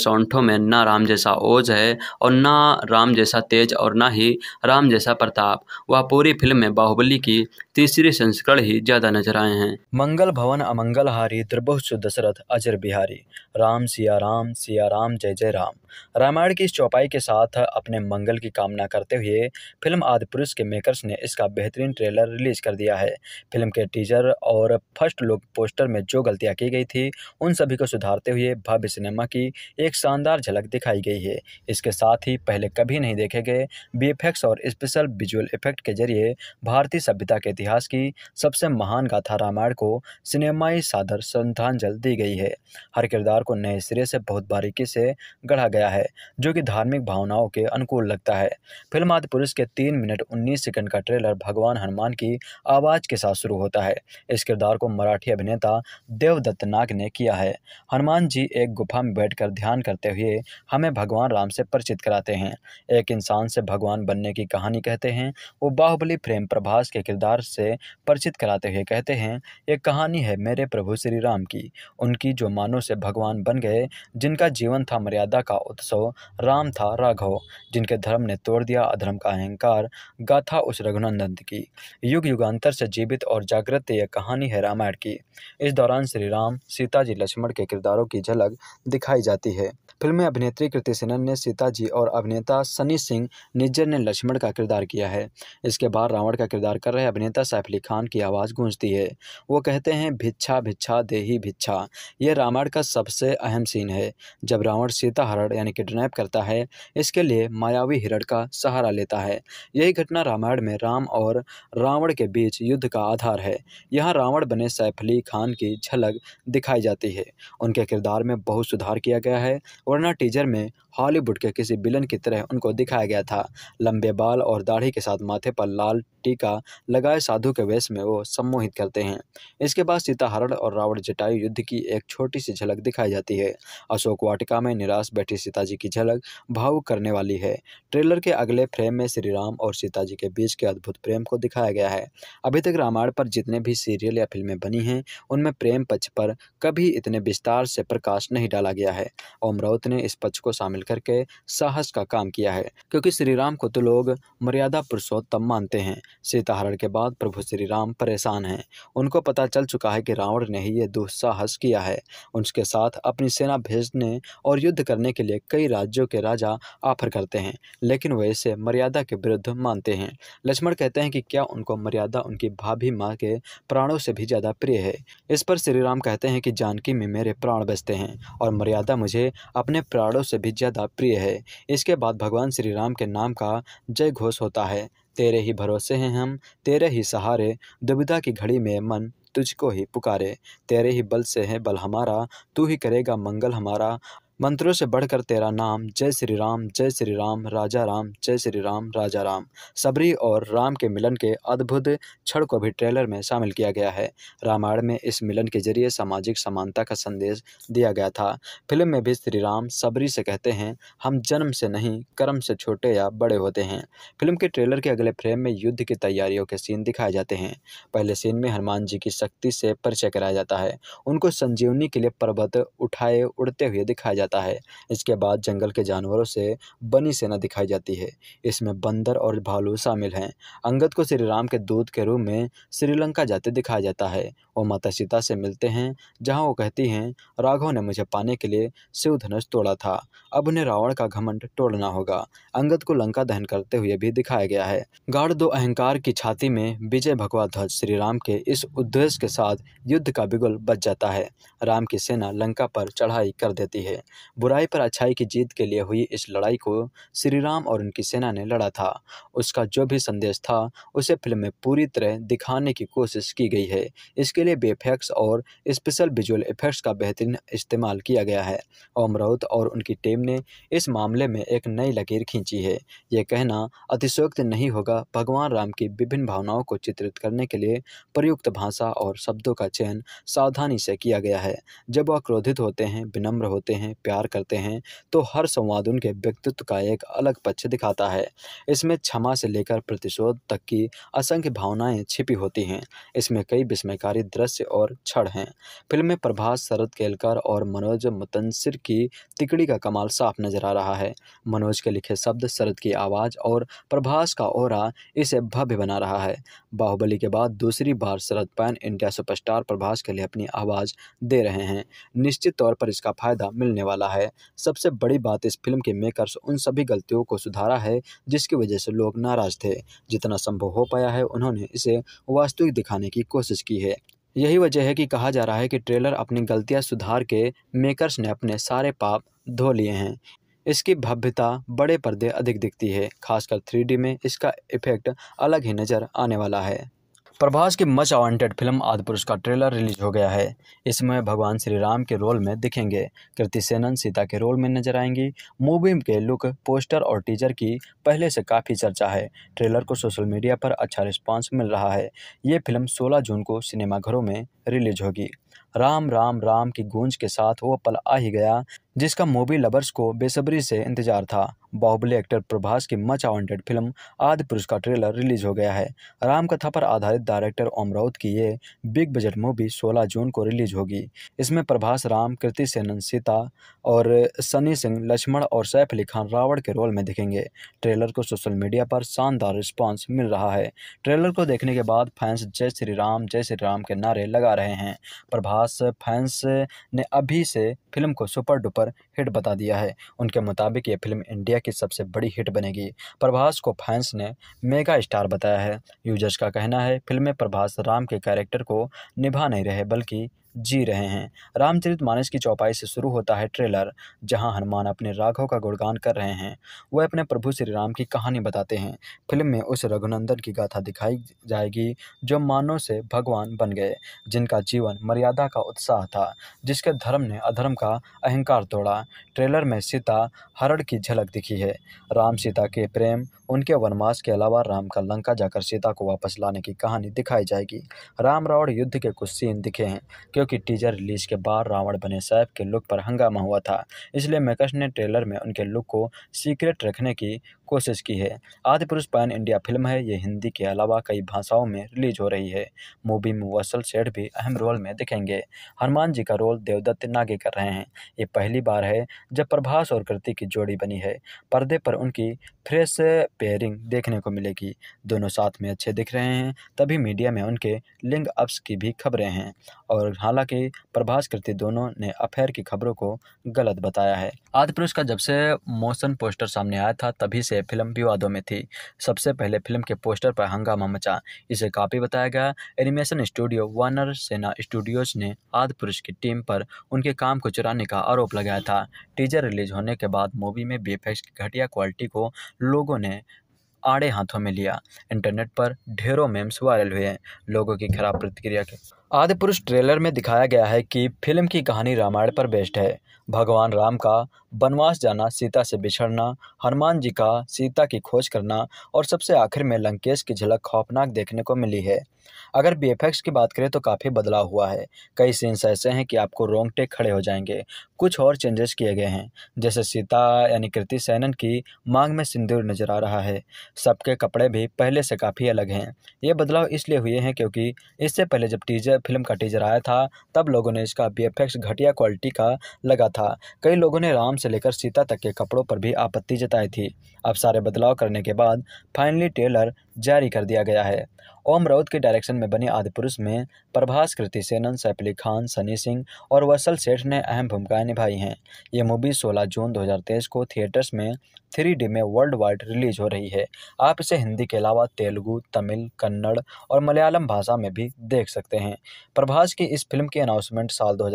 सौंठों में ना राम जैसा ओज है और ना राम जैसा तेज और ना ही राम जैसा प्रताप वह पूरी फिल्म में बाहुबली की तीसरी संस्करण ही ज्यादा नजर आए हैं मंगल भवन अमंगल हारी त्रिभुष दशरथ अजर बिहारी राम सिया राम सिया राम जय जय राम रामायण की इस चौपाई के साथ अपने मंगल की कामना करते हुए फिल्म आदि पुरुष के मेकर्स ने इसका बेहतरीन ट्रेलर रिलीज कर दिया है फिल्म के टीजर और फर्स्ट लुक पोस्टर में जो गलतियाँ की गई थी उन सभी को सुधारते हुए भव्य सिनेमा की एक शानदार झलक दिखाई गई है इसके साथ ही पहले कभी नहीं देखे गए बी और स्पेशल विजुअल इफेक्ट के जरिए भारतीय सभ्यता के इतिहास की सबसे महान गाथा रामायण को सिनेमाई सादर श्रद्धांजलि दी गई है हर किरदार को नए सिरे से बहुत बारीकी से गढ़ा गया गया है जो कि धार्मिक भावनाओं के अनुकूल लगता है फिल्म आदि पुरुष के तीन मिनट उन्नीस सेकंड का ट्रेलर भगवान हनुमान की आवाज़ के साथ शुरू होता है इस किरदार को मराठी अभिनेता देवदत्त नाग ने किया है हनुमान जी एक गुफा में बैठ कर ध्यान करते हुए हमें भगवान राम से परिचित कराते हैं एक इंसान से भगवान बनने की कहानी कहते हैं वो बाहुबली प्रेम प्रभास के किरदार से परिचित कराते हुए कहते हैं एक कहानी है मेरे प्रभु श्री राम की उनकी जो मानव से भगवान बन गए जिनका जीवन था मर्यादा का उत्सव राम था राघव जिनके धर्म ने तोड़ दिया अधर्म का अहंकार गाथा उस रघुनंदन की युग युगांतर से जीवित और जागृत यह कहानी है रामायण की इस दौरान श्री राम सीता जी लक्ष्मण के किरदारों की झलक दिखाई जाती है फिल्म में अभिनेत्री कृति सेनन ने सीता जी और अभिनेता सनी सिंह निज्जर ने लक्ष्मण का किरदार किया है इसके बाद रावण का किरदार कर रहे अभिनेता सैफ अली खान की आवाज़ गूंजती है वो कहते हैं भिच्छा भिच्छा देही भिच्छा यह रामायण का सबसे अहम सीन है जब रावण सीता हरण यानी किडनैप करता है इसके लिए मायावी हिरण का सहारा लेता है यही घटना रामायण में राम और रावण के बीच युद्ध का आधार है यहाँ रावण बने सैफ अली खान की झलक दिखाई जाती है उनके किरदार में बहुत सुधार किया गया है वरना टीजर में हॉलीवुड के किसी बिलन की तरह उनको दिखाया गया था लंबे बाल और दाढ़ी के साथ माथे पर लाल टीका लगाए साधु के वेश में वो सम्मोहित करते हैं इसके बाद सीता हरण और रावण जटायु युद्ध की एक छोटी सी झलक दिखाई जाती है अशोक वाटिका में निराश बैठी सीताजी की झलक भावुक करने वाली है ट्रेलर के अगले फ्रेम में श्री राम और सीताजी के बीच के अद्भुत प्रेम को दिखाया गया है अभी तक रामायण पर जितने भी सीरियल या फिल्में बनी हैं उनमें प्रेम पक्ष पर कभी इतने विस्तार से प्रकाश नहीं डाला गया है ओम राउत ने इस पक्ष को शामिल करके साहस का काम किया है क्योंकि श्री राम को तो लोग मर्यादा पुरुषोत्तम मानते हैं सीताहरण के बाद प्रभु श्री राम परेशान हैं उनको पता चल चुका है कि रावण ने ही ये दुस्साहस किया है उनके साथ अपनी सेना भेजने और युद्ध करने के लिए कई राज्यों के राजा ऑफर करते हैं लेकिन वह इसे मर्यादा के विरुद्ध मानते हैं लक्ष्मण कहते हैं कि क्या उनको मर्यादा उनकी भाभी माँ के प्राणों से भी ज़्यादा प्रिय है इस पर श्री राम कहते हैं कि जानकी में मेरे प्राण बचते हैं और मर्यादा मुझे अपने प्राणों से भी ज़्यादा ज़्यादा प्रिय है इसके बाद भगवान श्री राम के नाम का जय घोष होता है तेरे ही भरोसे हैं हम तेरे ही सहारे दुविधा की घड़ी में मन तुझको ही पुकारे तेरे ही बल से है बल हमारा तू ही करेगा मंगल हमारा मंत्रों से बढ़कर तेरा नाम जय श्री राम जय श्री राम राजा राम जय श्री राम राजा राम सबरी और राम के मिलन के अद्भुत क्षण को भी ट्रेलर में शामिल किया गया है रामायण में इस मिलन के जरिए सामाजिक समानता का संदेश दिया गया था फिल्म में भी श्री राम सबरी से कहते हैं हम जन्म से नहीं कर्म से छोटे या बड़े होते हैं फिल्म के ट्रेलर के अगले फ्रेम में युद्ध की तैयारियों के सीन दिखाए जाते हैं पहले सीन में हनुमान जी की शक्ति से परिचय कराया जाता है उनको संजीवनी के लिए पर्वत उठाए उड़ते हुए दिखाया जाता है इसके बाद जंगल के जानवरों से बनी सेना दिखाई जाती है इसमें बंदर और भालू शामिल हैं अंगद को श्रीराम के दूत के रूप में श्रीलंका जाते दिखाया जाता है वो माता सीता से मिलते हैं जहां वो कहती हैं राघव ने मुझे पाने के लिए शिव धनुष तोड़ा था अब उन्हें रावण का घमंड तोड़ना होगा अंगद को लंका दहन करते हुए भी दिखाया गया है गाढ़ दो अहंकार की छाती में विजय भगवा ध्वज श्री राम के इस उद्देश्य के साथ युद्ध का बिगुल बच जाता है राम की सेना लंका पर चढ़ाई कर देती है बुराई पर अच्छाई की जीत के लिए हुई इस लड़ाई को श्री राम और उनकी सेना ने लड़ा था उसका जो भी संदेश था उसे फिल्म में पूरी तरह दिखाने की कोशिश की गई है इसके लिए बेफेक्स और स्पेशल विजुअल इफेक्ट्स का बेहतरीन इस्तेमाल किया गया है ओम राउत और उनकी टीम ने इस मामले में एक नई लकीर खींची है ये कहना अतिशोक्त नहीं होगा भगवान राम की विभिन्न भावनाओं को चित्रित करने के लिए प्रयुक्त भाषा और शब्दों का चयन सावधानी से किया गया है जब वह क्रोधित होते हैं विनम्र होते हैं प्यार करते हैं तो हर संवाद उनके व्यक्तित्व का एक अलग पक्ष दिखाता है इसमें क्षमा से लेकर प्रतिशोध तक की असंख्य भावनाएं छिपी होती हैं इसमें कई विस्मयकारी दृश्य और क्षण हैं फिल्म में प्रभास शरद केलकर और मनोज मुतंसर की तिकड़ी का कमाल साफ नजर आ रहा है मनोज के लिखे शब्द शरद की आवाज़ और प्रभास का ओरा इसे भव्य बना रहा है बाहुबली के बाद दूसरी बार Sharad pan India superstar Prabhas के लिए अपनी आवाज़ दे रहे हैं निश्चित तौर पर इसका फ़ायदा मिलने वाला है सबसे बड़ी बात इस फिल्म के मेकर्स उन सभी गलतियों को सुधारा है जिसकी वजह से लोग नाराज थे जितना संभव हो पाया है उन्होंने इसे वास्तविक दिखाने की कोशिश की है यही वजह है कि कहा जा रहा है कि ट्रेलर अपनी गलतियां सुधार के मेकर्स ने अपने सारे पाप धो लिए हैं इसकी भव्यता बड़े पर्दे अधिक दिखती है खासकर थ्री में इसका इफेक्ट अलग ही नज़र आने वाला है प्रभास की मच अवांटेड फिल्म आदि पुरुष का ट्रेलर रिलीज हो गया है इसमें भगवान श्री राम के रोल में दिखेंगे कृति सेनन सीता के रोल में नजर आएंगी मूवी के लुक पोस्टर और टीजर की पहले से काफ़ी चर्चा है ट्रेलर को सोशल मीडिया पर अच्छा रिस्पांस मिल रहा है ये फिल्म 16 जून को सिनेमाघरों में रिलीज होगी राम राम राम की गूंज के साथ वो पल आ ही गया जिसका मूवी लवर्स को बेसब्री से इंतजार था बाहुबली एक्टर प्रभास की मच अवॉन्टेड फिल्म आदि पुरुष का ट्रेलर रिलीज हो गया है रामकथा पर आधारित डायरेक्टर ओम राउत की ये बिग बजट मूवी 16 जून को रिलीज होगी इसमें प्रभास राम कृति सेनन सीता और सनी सिंह लक्ष्मण और सैफ अली खान रावण के रोल में दिखेंगे ट्रेलर को सोशल मीडिया पर शानदार रिस्पॉन्स मिल रहा है ट्रेलर को देखने के बाद फैंस जय श्री राम जय श्री राम के नारे लगा रहे हैं प्रभास फैंस ने अभी से फिल्म को सुपर डुपर हिट बता दिया है उनके मुताबिक ये फिल्म इंडिया की सबसे बड़ी हिट बनेगी प्रभास को फैंस ने मेगा स्टार बताया है यूजर्स का कहना है फिल्म में प्रभास राम के कैरेक्टर को निभा नहीं रहे बल्कि जी रहे हैं रामचरित मानस की चौपाई से शुरू होता है ट्रेलर जहां हनुमान अपने राघव का गुणगान कर रहे हैं वह अपने प्रभु श्री राम की कहानी बताते हैं फिल्म में उस रघुनंदन की गाथा दिखाई जाएगी जो मानव से भगवान बन गए जिनका जीवन मर्यादा का उत्साह था जिसके धर्म ने अधर्म का अहंकार तोड़ा ट्रेलर में सीता हरण की झलक दिखी है राम सीता के प्रेम उनके वनवास के अलावा राम का लंका जाकर सीता को वापस लाने की कहानी दिखाई जाएगी राम रावण युद्ध के कुछ सीन दिखे हैं क्योंकि कि टीजर रिलीज के बाद रावण बने सैफ के लुक पर हंगामा हुआ था इसलिए मेकर्स ने ट्रेलर में उनके लुक को सीक्रेट रखने की कोशिश की है आदि पुरुष पैन इंडिया फिल्म है ये हिंदी के अलावा कई भाषाओं में रिलीज हो रही है मूवी में वसल सेठ भी अहम रोल में दिखेंगे हनुमान जी का रोल देवदत्त नागे कर रहे हैं ये पहली बार है जब प्रभास और कृति की जोड़ी बनी है पर्दे पर उनकी फ्रेश पेयरिंग देखने को मिलेगी दोनों साथ में अच्छे दिख रहे हैं तभी मीडिया में उनके लिंग अप्स की भी खबरें हैं और हालांकि प्रभास कृति दोनों ने अफेयर की खबरों को गलत बताया है आदि पुरुष का जब से मोशन पोस्टर सामने आया था तभी से से फिल्म विवादों में थी सबसे पहले फिल्म के पोस्टर पर हंगामा मचा इसे काफ़ी बताया गया एनिमेशन स्टूडियो वार्नर सेना स्टूडियोज ने आदि पुरुष की टीम पर उनके काम को चुराने का आरोप लगाया था टीजर रिलीज होने के बाद मूवी में बी की घटिया क्वालिटी को लोगों ने आड़े हाथों में लिया इंटरनेट पर ढेरों मेम्स वायरल हुए लोगों की खराब प्रतिक्रिया के आदि पुरुष ट्रेलर में दिखाया गया है कि फिल्म की कहानी रामायण पर बेस्ड है भगवान राम का वनवास जाना सीता से बिछड़ना हनुमान जी का सीता की खोज करना और सबसे आखिर में लंकेश की झलक खौफनाक देखने को मिली है अगर बी की बात करें तो काफ़ी बदलाव हुआ है कई सीन्स ऐसे हैं कि आपको रोंगटे खड़े हो जाएंगे कुछ और चेंजेस किए गए हैं जैसे सीता यानी कृति सैनन की मांग में सिंदूर नजर आ रहा है सबके कपड़े भी पहले से काफ़ी अलग हैं ये बदलाव इसलिए हुए हैं क्योंकि इससे पहले जब टीजर फिल्म का टीजर आया था तब लोगों ने इसका बी घटिया क्वालिटी का लगा था कई लोगों ने राम से लेकर सीता तक के कपड़ों पर भी आपत्ति जताई थी अब सारे बदलाव करने के बाद फाइनली टेलर जारी कर दिया गया है ओम राउत के डायरेक्शन में बनी आदिपुरुष में प्रभास कृति सेनन सैफ अली खान सनी सिंह और वसल सेठ ने अहम भूमिकाएं निभाई हैं ये मूवी 16 जून 2023 को थिएटर्स में थ्री डी में वर्ल्ड वाइड रिलीज हो रही है आप इसे हिंदी के अलावा तेलुगु तमिल कन्नड़ और मलयालम भाषा में भी देख सकते हैं प्रभास की इस फिल्म की अनाउंसमेंट साल दो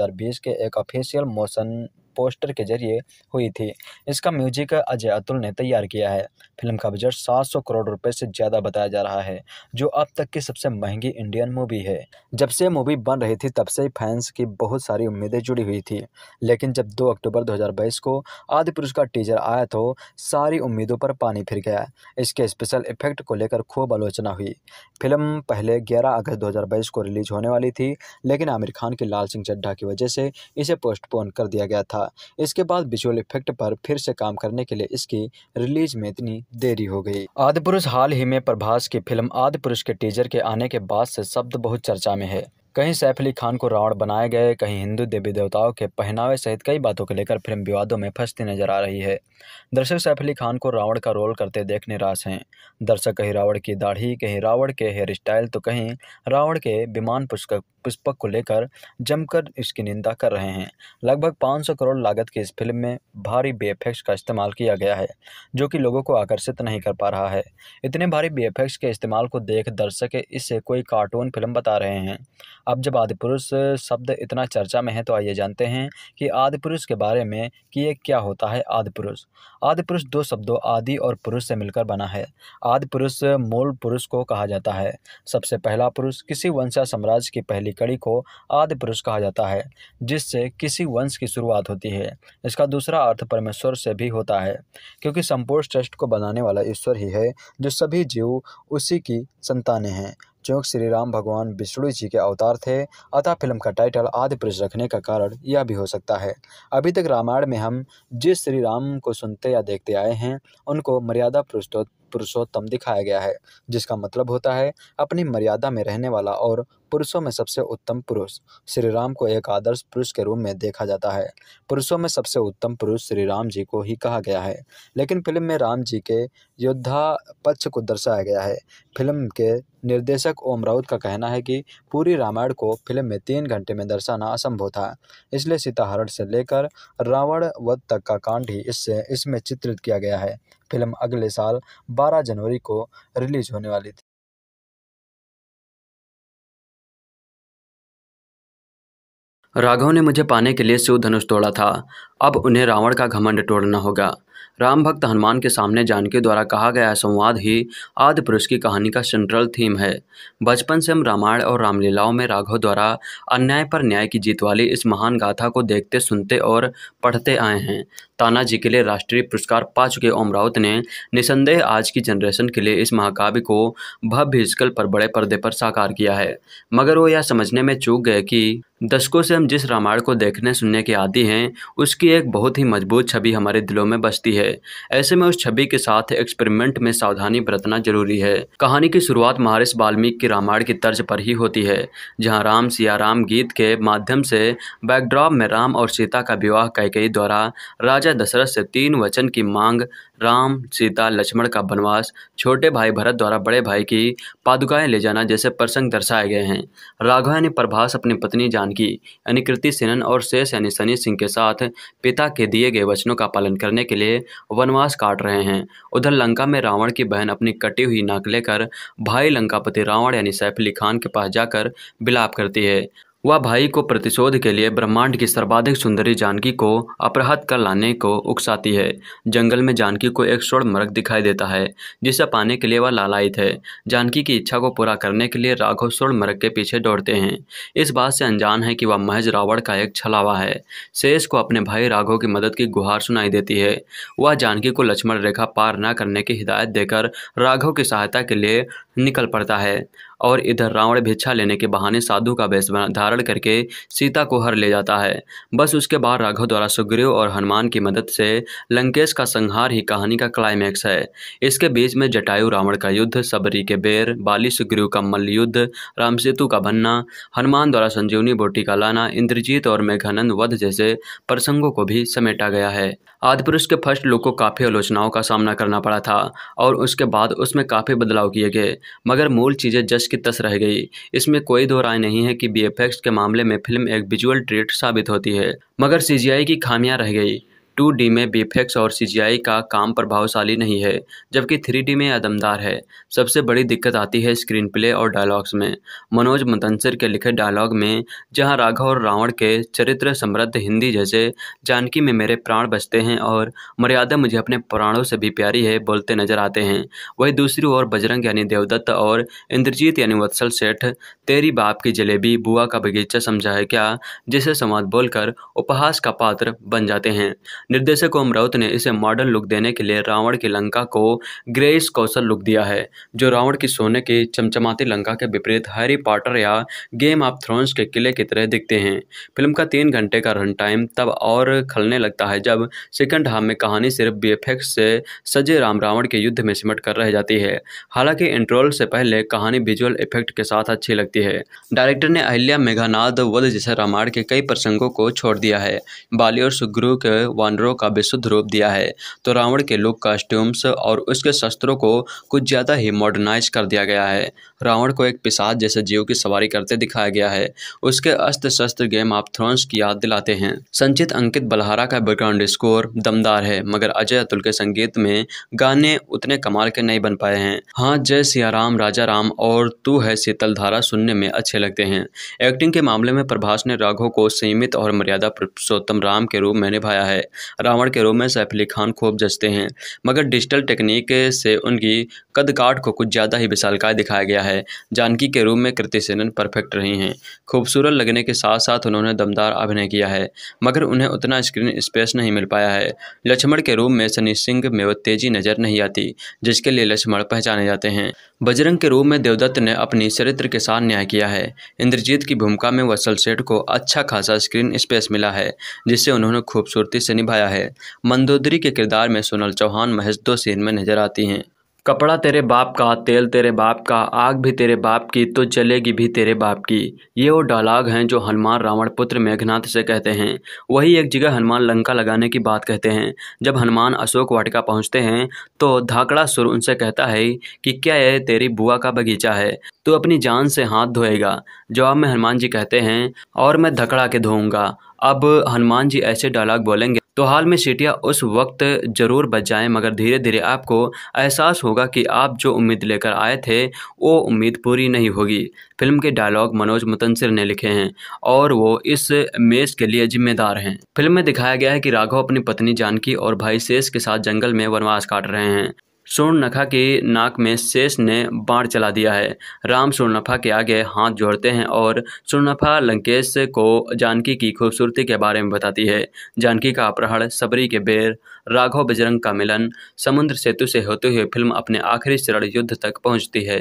के एक ऑफिशियल मोशन पोस्टर के जरिए हुई थी इसका म्यूजिक अजय अतुल ने तैयार किया है फिल्म का बजट 700 करोड़ रुपए से ज़्यादा बताया जा रहा है जो अब तक की सबसे महंगी इंडियन मूवी है जब से मूवी बन रही थी तब से फैंस की बहुत सारी उम्मीदें जुड़ी हुई थी लेकिन जब दो अक्टूबर दो को आदि पुरुष का टीजर आया तो सारी उम्मीदों पर पानी फिर गया इसके स्पेशल इफेक्ट को लेकर खूब आलोचना हुई फिल्म पहले 11 अगस्त 2022 को रिलीज होने वाली थी लेकिन आमिर खान की लाल सिंह चड्ढा की वजह से इसे पोस्टपोन कर दिया गया था था इसके बाद विजुअल इफेक्ट पर फिर से काम करने के लिए इसकी रिलीज में इतनी देरी हो गई आदि पुरुष हाल ही में प्रभास की फिल्म आदि पुरुष के टीजर के आने के बाद से शब्द बहुत चर्चा में है कहीं सैफ अली खान को रावण बनाए गए कहीं हिंदू देवी देवताओं के पहनावे सहित कई बातों को लेकर फिल्म विवादों में फंसती नजर आ रही है दर्शक सैफ अली खान को रावण का रोल करते देख निराश हैं दर्शक कहीं रावण की दाढ़ी कहीं रावण के हेयर स्टाइल तो कहीं रावण के विमान पुस्तक पुष्पक को लेकर जमकर इसकी निंदा कर रहे हैं लगभग 500 करोड़ लागत की इस फिल्म में भारी बी का इस्तेमाल किया गया है जो कि लोगों को आकर्षित नहीं कर पा रहा है इतने भारी बी के इस्तेमाल को देख दर्शक इसे कोई कार्टून फिल्म बता रहे हैं अब जब आदिपुरुष शब्द इतना चर्चा में है तो आइए जानते हैं कि आदिपुरुष के बारे में कि ये क्या होता है आदिपुरुष आदिपुरुष दो शब्दों आदि और पुरुष से मिलकर बना है आदिपुरुष मूल पुरुष को कहा जाता है सबसे पहला पुरुष किसी वंशा साम्राज्य की पहली की कड़ी को आदि पुरुष कहा जाता है जिससे किसी वंश की शुरुआत होती है इसका दूसरा अर्थ परमेश्वर से भी होता है क्योंकि संपूर्ण सृष्टि को बनाने वाला ईश्वर ही है जो सभी जीव उसी की संतानें हैं चूँकि श्री राम भगवान विष्णु जी के अवतार थे अतः फिल्म का टाइटल आदि पुरुष रखने का कारण यह भी हो सकता है अभी तक रामायण में हम जिस श्री राम को सुनते या देखते आए हैं उनको मर्यादा पुरुषोत्तम दिखाया गया है जिसका मतलब होता है अपनी मर्यादा में रहने वाला और पुरुषों में सबसे उत्तम पुरुष श्री राम को एक आदर्श पुरुष के रूप में देखा जाता है पुरुषों में सबसे उत्तम पुरुष श्री राम जी को ही कहा गया है लेकिन फिल्म में राम जी के योद्धा पक्ष को दर्शाया गया है फिल्म के निर्देशक ओम राउत का कहना है कि पूरी रामायण को फिल्म में तीन घंटे में दर्शाना असंभव था इसलिए सीताहरण से लेकर रावण वध तक का कांड ही इससे इसमें चित्रित किया गया है फिल्म अगले साल 12 जनवरी को रिलीज होने वाली थी राघव ने मुझे पाने के लिए शिव धनुष तोड़ा था अब उन्हें रावण का घमंड तोड़ना होगा राम भक्त हनुमान के सामने जानकी द्वारा कहा गया संवाद ही आदि पुरुष की कहानी का सेंट्रल थीम है बचपन से हम रामायण और रामलीलाओं में राघव द्वारा अन्याय पर न्याय की जीत वाली इस महान गाथा को देखते सुनते और पढ़ते आए हैं तानाजी के लिए राष्ट्रीय पुरस्कार पा चुके ओम राउत ने निसंदेह आज की जनरेशन के लिए इस महाकाव्य को भव्य स्कल पर बड़े पर्दे पर साकार किया है मगर वो यह समझने में चूक गए कि दशकों से हम जिस रामायण को देखने सुनने के आदि हैं उसकी एक बहुत ही मजबूत छवि हमारे दिलों में बसती है ऐसे में उस छवि के साथ एक्सपेरिमेंट में सावधानी बरतना जरूरी है कहानी की शुरुआत महारिश वाल्मीकि की रामायण की तर्ज पर ही होती है जहाँ राम सिया राम गीत के माध्यम से बैकड्रॉप में राम और सीता का विवाह कैकई द्वारा राजा दशरथ से तीन वचन की मांग राम सीता लक्ष्मण का वनवास छोटे भाई भरत द्वारा बड़े भाई की पादुकाएं ले जाना जैसे प्रसंग दर्शाए गए हैं राघव यानी प्रभास अपनी पत्नी जानकी यानी कृति सेनन और शेष यानी सनी सिंह के साथ पिता के दिए गए वचनों का पालन करने के लिए वनवास काट रहे हैं उधर लंका में रावण की बहन अपनी कटी हुई नाक लेकर भाई लंकापति रावण यानी अली खान के पास जाकर बिलाप करती है वह भाई को प्रतिशोध के लिए ब्रह्मांड की सर्वाधिक सुंदरी जानकी को अपराहत कर लाने को उकसाती है जंगल में जानकी को एक स्वर्ण मर्ग दिखाई देता है जिसे पाने के लिए वह लालायित है जानकी की इच्छा को पूरा करने के लिए राघव स्वर्ण मर्ग के पीछे दौड़ते हैं इस बात से अनजान है कि वह महज रावण का एक छलावा है शेष को अपने भाई राघव की मदद की गुहार सुनाई देती है वह जानकी को लक्ष्मण रेखा पार न करने की हिदायत देकर राघव की सहायता के लिए निकल पड़ता है और इधर रावण भिक्षा लेने के बहाने साधु का वेश धारण करके सीता को हर ले जाता है बस उसके बाद राघव द्वारा सुग्रीव और हनुमान की मदद से लंकेश का संहार ही कहानी का क्लाइमैक्स है इसके बीच में जटायु रावण का युद्ध सबरी के बेर बाली सुग्रीव का मल्ल युद्ध रामसेतु का बनना हनुमान द्वारा संजीवनी बोटी का लाना इंद्रजीत और मेघानंद वध जैसे प्रसंगों को भी समेटा गया है आदिपुरुष के फर्स्ट लुक को काफ़ी आलोचनाओं का सामना करना पड़ा था और उसके बाद उसमें काफ़ी बदलाव किए गए मगर मूल चीज़ें जस की तस रह गई इसमें कोई दो राय नहीं है कि बी के मामले में फिल्म एक विजुअल ट्रीट साबित होती है मगर सी की खामियाँ रह गई डी में बीफेक्स और सीजीआई का काम प्रभावशाली नहीं है जबकि डी में आदमदार है सबसे बड़ी दिक्कत आती है स्क्रीन प्ले और डायलॉग्स में मनोज मुतंसर के लिखे डायलॉग में जहां राघव और रावण के चरित्र समृद्ध हिंदी जैसे जानकी में मेरे प्राण बचते हैं और मर्यादा मुझे अपने प्राणों से भी प्यारी है बोलते नजर आते हैं वही दूसरी ओर बजरंग यानी देवदत्त और इंद्रजीत यानी वत्सल सेठ तेरी बाप की जलेबी बुआ का बगीचा समझा है क्या जिसे संवाद बोलकर उपहास का पात्र बन जाते हैं निर्देशक ओम राउत ने इसे मॉडर्न लुक देने के लिए रावण की लंका को ग्रेस कौशल लुक दिया है जो रावण की सोने की चमचमाती लंका के विपरीत हैरी पॉटर या गेम ऑफ थ्रोन्स के किले की तरह दिखते हैं फिल्म का तीन घंटे का रन टाइम तब और खलने लगता है जब सेकंड हाफ में कहानी सिर्फ बी से सजे राम रावण के युद्ध में सिमट कर रह जाती है हालांकि इंट्रोल से पहले कहानी विजुअल इफेक्ट के साथ अच्छी लगती है डायरेक्टर ने अहिल्या मेघानाद वध जैसे रामायण के कई प्रसंगों को छोड़ दिया है बाली और सुग्रु के वानर जनरों का विशुद्ध रूप दिया है तो रावण के लुक कॉस्ट्यूम्स और उसके शस्त्रों को कुछ ज़्यादा ही मॉडर्नाइज कर दिया गया है रावण को एक पिसाद जैसे जीव की सवारी करते दिखाया गया है उसके अस्त्र शस्त्र गेम ऑफ थ्रोन्स की याद दिलाते हैं संचित अंकित बलहारा का बैकग्राउंड स्कोर दमदार है मगर अजय अतुल के संगीत में गाने उतने कमाल के नहीं बन पाए हैं हाँ जय सियाराम राजा राम और तू है शीतल धारा सुनने में अच्छे लगते हैं एक्टिंग के मामले में प्रभाष ने राघो को सीमित और मर्यादा पुरुषोत्तम राम के रूप में निभाया है रावण के रूप में सैफ अली खान खूब जचते हैं मगर डिजिटल टेक्निक से उनकी कदकाठ को कुछ ज़्यादा ही विशालकाय दिखाया गया है है जानकी के रूप में कृति सेनन परफेक्ट रही हैं खूबसूरत लगने के साथ साथ उन्होंने दमदार अभिनय किया है मगर उन्हें उतना स्क्रीन स्पेस नहीं मिल पाया है लक्ष्मण के रूप में सनी सिंह में वो तेजी नजर नहीं आती जिसके लिए लक्ष्मण पहचाने जाते हैं बजरंग के रूप में देवदत्त ने अपनी चरित्र के साथ न्याय किया है इंद्रजीत की भूमिका में वसल सेठ को अच्छा खासा स्क्रीन स्पेस मिला है जिसे उन्होंने खूबसूरती से निभाया है मंदोदरी के किरदार में सोनल चौहान महज दो सीन में नजर आती हैं कपड़ा तेरे बाप का तेल तेरे बाप का आग भी तेरे बाप की तो जलेगी भी तेरे बाप की ये वो डायलाग हैं जो हनुमान रावण पुत्र मेघनाथ से कहते हैं वही एक जगह हनुमान लंका लगाने की बात कहते हैं जब हनुमान अशोक वाटिका पहुंचते हैं तो धाकड़ा सुर उनसे कहता है कि क्या यह तेरी बुआ का बगीचा है तो अपनी जान से हाथ धोएगा जवाब में हनुमान जी कहते हैं और मैं धकड़ा के धोऊंगा अब हनुमान जी ऐसे डायलाग बोलेंगे तो हाल में सीटियाँ उस वक्त ज़रूर बच जाएँ मगर धीरे धीरे आपको एहसास होगा कि आप जो उम्मीद लेकर आए थे वो उम्मीद पूरी नहीं होगी फिल्म के डायलॉग मनोज मुतंसर ने लिखे हैं और वो इस मेज़ के लिए जिम्मेदार हैं फिल्म में दिखाया गया है कि राघव अपनी पत्नी जानकी और भाई शेष के साथ जंगल में वनवास काट रहे हैं सोर्णनखा की नाक में शेष ने बाढ़ चला दिया है राम सोर्णनफा के आगे हाथ जोड़ते हैं और सोर्णनफा लंकेश को जानकी की खूबसूरती के बारे में बताती है जानकी का अपहरण सबरी के बेर राघव बजरंग का मिलन समुद्र सेतु से होते हुए फिल्म अपने आखिरी चरण युद्ध तक पहुंचती है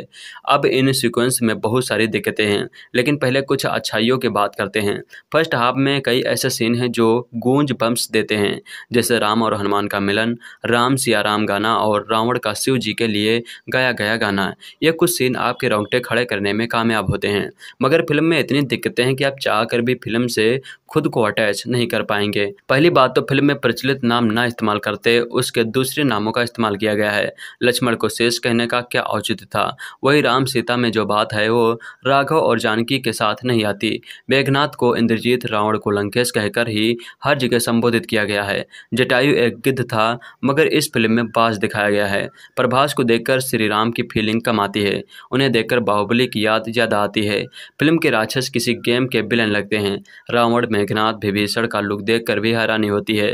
अब इन सीक्वेंस में बहुत सारी दिक्कतें हैं लेकिन पहले कुछ अच्छाइयों की बात करते हैं फर्स्ट हाफ में कई ऐसे सीन हैं जो गूंज बम्प्स देते हैं जैसे राम और हनुमान का मिलन राम सिया राम गाना और रावण का शिव जी के लिए गाया गया गाना ये कुछ सीन आपके रोंगटे खड़े करने में कामयाब होते हैं मगर फिल्म में इतनी दिक्कतें हैं कि आप चाह भी फिल्म से खुद को अटैच नहीं कर पाएंगे पहली बात तो फिल्म में प्रचलित नाम ना इस्तेमाल इस्तेमाल करते उसके दूसरे नामों का इस्तेमाल किया गया है लक्ष्मण को शेष कहने का क्या औचित्य था वही राम सीता में जो बात है वो राघव और जानकी के साथ नहीं आती मेघनाथ को इंद्रजीत रावण को लंकेश कहकर ही हर जगह संबोधित किया गया है जटायु एक गिद्ध था मगर इस फिल्म में बास दिखाया गया है प्रभास को देखकर श्री राम की फीलिंग कम आती है उन्हें देखकर बाहुबली की याद ज़्यादा आती है फिल्म के राक्षस किसी गेम के विलन लगते हैं रावण मेघनाथ विभीषण का लुक देख भी हैरानी होती है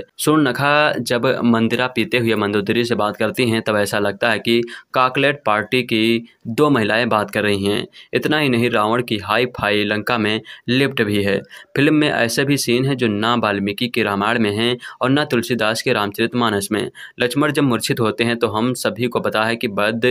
नखा जब मंदिरा पीते हुए मंदोदरी से बात करती हैं तब ऐसा लगता है कि काकलेट पार्टी की दो महिलाएं बात कर रही हैं इतना ही नहीं रावण की हाई फाई लंका में लिफ्ट भी है फिल्म में ऐसे भी सीन हैं जो ना वाल्मीकि के रामायण में हैं और ना तुलसीदास के रामचरित मानस में लक्ष्मण जब मूर्छित होते हैं तो हम सभी को पता है कि बद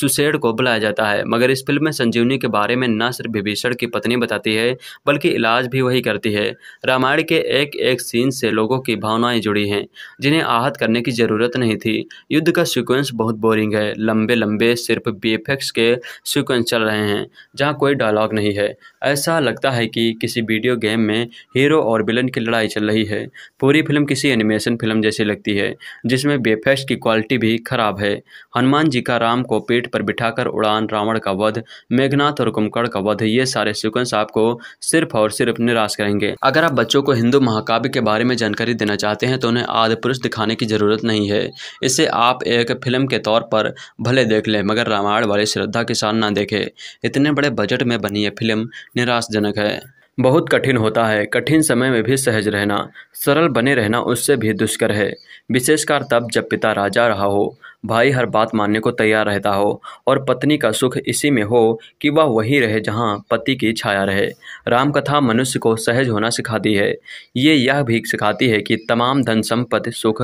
सुसेड को बुलाया जाता है मगर इस फिल्म में संजीवनी के बारे में न सिर्फ विभीषण की पत्नी बताती है बल्कि इलाज भी वही करती है रामायण के एक एक सीन से लोगों की भावनाएं जुड़ी हैं जिन्हें आहत करने की ज़रूरत नहीं थी युद्ध का सीक्वेंस बहुत बोरिंग है लंबे लंबे सिर्फ बी के सीक्वेंस चल रहे हैं जहां कोई डायलॉग नहीं है ऐसा लगता है कि किसी वीडियो गेम में हीरो और विलन की लड़ाई चल रही है पूरी फिल्म किसी एनिमेशन फिल्म जैसी लगती है जिसमें बेफेक्स की क्वालिटी भी खराब है हनुमान जी का राम को पेट पर बिठाकर उड़ान रावण का वध मेघनाथ और कुमकड़ का वध ये सारे सीक्वेंस आपको सिर्फ और सिर्फ निराश करेंगे अगर आप बच्चों को हिंदू महाकाव्य के बारे में जानकारी देना चाहते हैं तो उन्हें आदि पुरुष दिखाना बढ़ाने की ज़रूरत नहीं है इसे आप एक फिल्म के तौर पर भले देख लें मगर रामायण वाली श्रद्धा के साथ ना देखें इतने बड़े बजट में बनी यह फिल्म निराशजनक है बहुत कठिन होता है कठिन समय में भी सहज रहना सरल बने रहना उससे भी दुष्कर है विशेषकर तब जब पिता राजा रहा हो भाई हर बात मानने को तैयार रहता हो और पत्नी का सुख इसी में हो कि वह वही रहे जहाँ पति की छाया रहे रामकथा मनुष्य को सहज होना सिखाती है ये यह भी सिखाती है कि तमाम धन संपत्ति सुख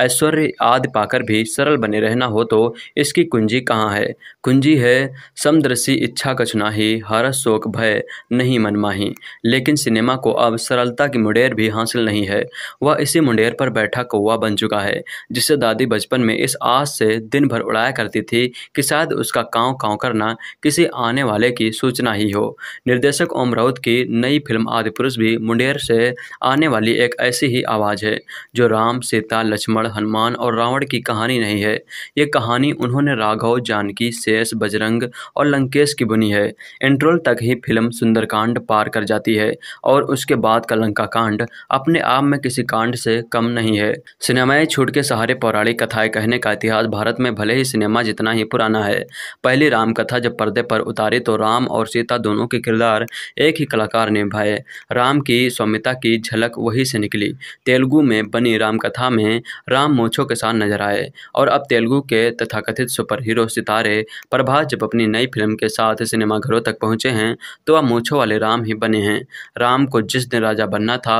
ऐश्वर्य आदि पाकर भी सरल बने रहना हो तो इसकी कुंजी कहाँ है कुंजी है समदृशी इच्छा कछनाही हर शोक भय नहीं मनमाही लेकिन सिनेमा को अब सरलता की मुंडेर भी हासिल नहीं है वह इसी मुंडेर पर बैठा कौआ बन चुका है जिसे दादी बचपन में इस आस से से दिन भर उड़ाया करती थी कि शायद उसका काँव काँव करना किसी आने वाले की सूचना ही हो निर्देशक ओम राउत की नई फिल्म आदि पुरुष भी मुंडेर से आने वाली एक ऐसी ही आवाज़ है जो राम सीता लक्ष्मण हनुमान और रावण की कहानी नहीं है ये कहानी उन्होंने राघव जानकी शेष बजरंग और लंकेश की बुनी है इंट्रोल तक ही फिल्म सुंदरकांड पार कर जाती है और उसके बाद का लंका कांड अपने आप में किसी कांड से कम नहीं है सिनेमाएं छूट के सहारे पौराणिक कथाएं कहने का इतिहास भारत में भले ही सिनेमा जितना ही पुराना है पहली रामकथा जब पर्दे पर उतारी तो राम और सीता दोनों के किरदार एक ही कलाकार ने निभाए राम की सौम्यता की झलक वहीं से निकली तेलुगु में बनी रामकथा में राम मोछों के साथ नजर आए और अब तेलुगु के तथाकथित सुपर हीरो सितारे प्रभात जब अपनी नई फिल्म के साथ सिनेमाघरों तक पहुंचे हैं तो अब मोछो वाले राम ही बने हैं राम को जिस दिन राजा बनना था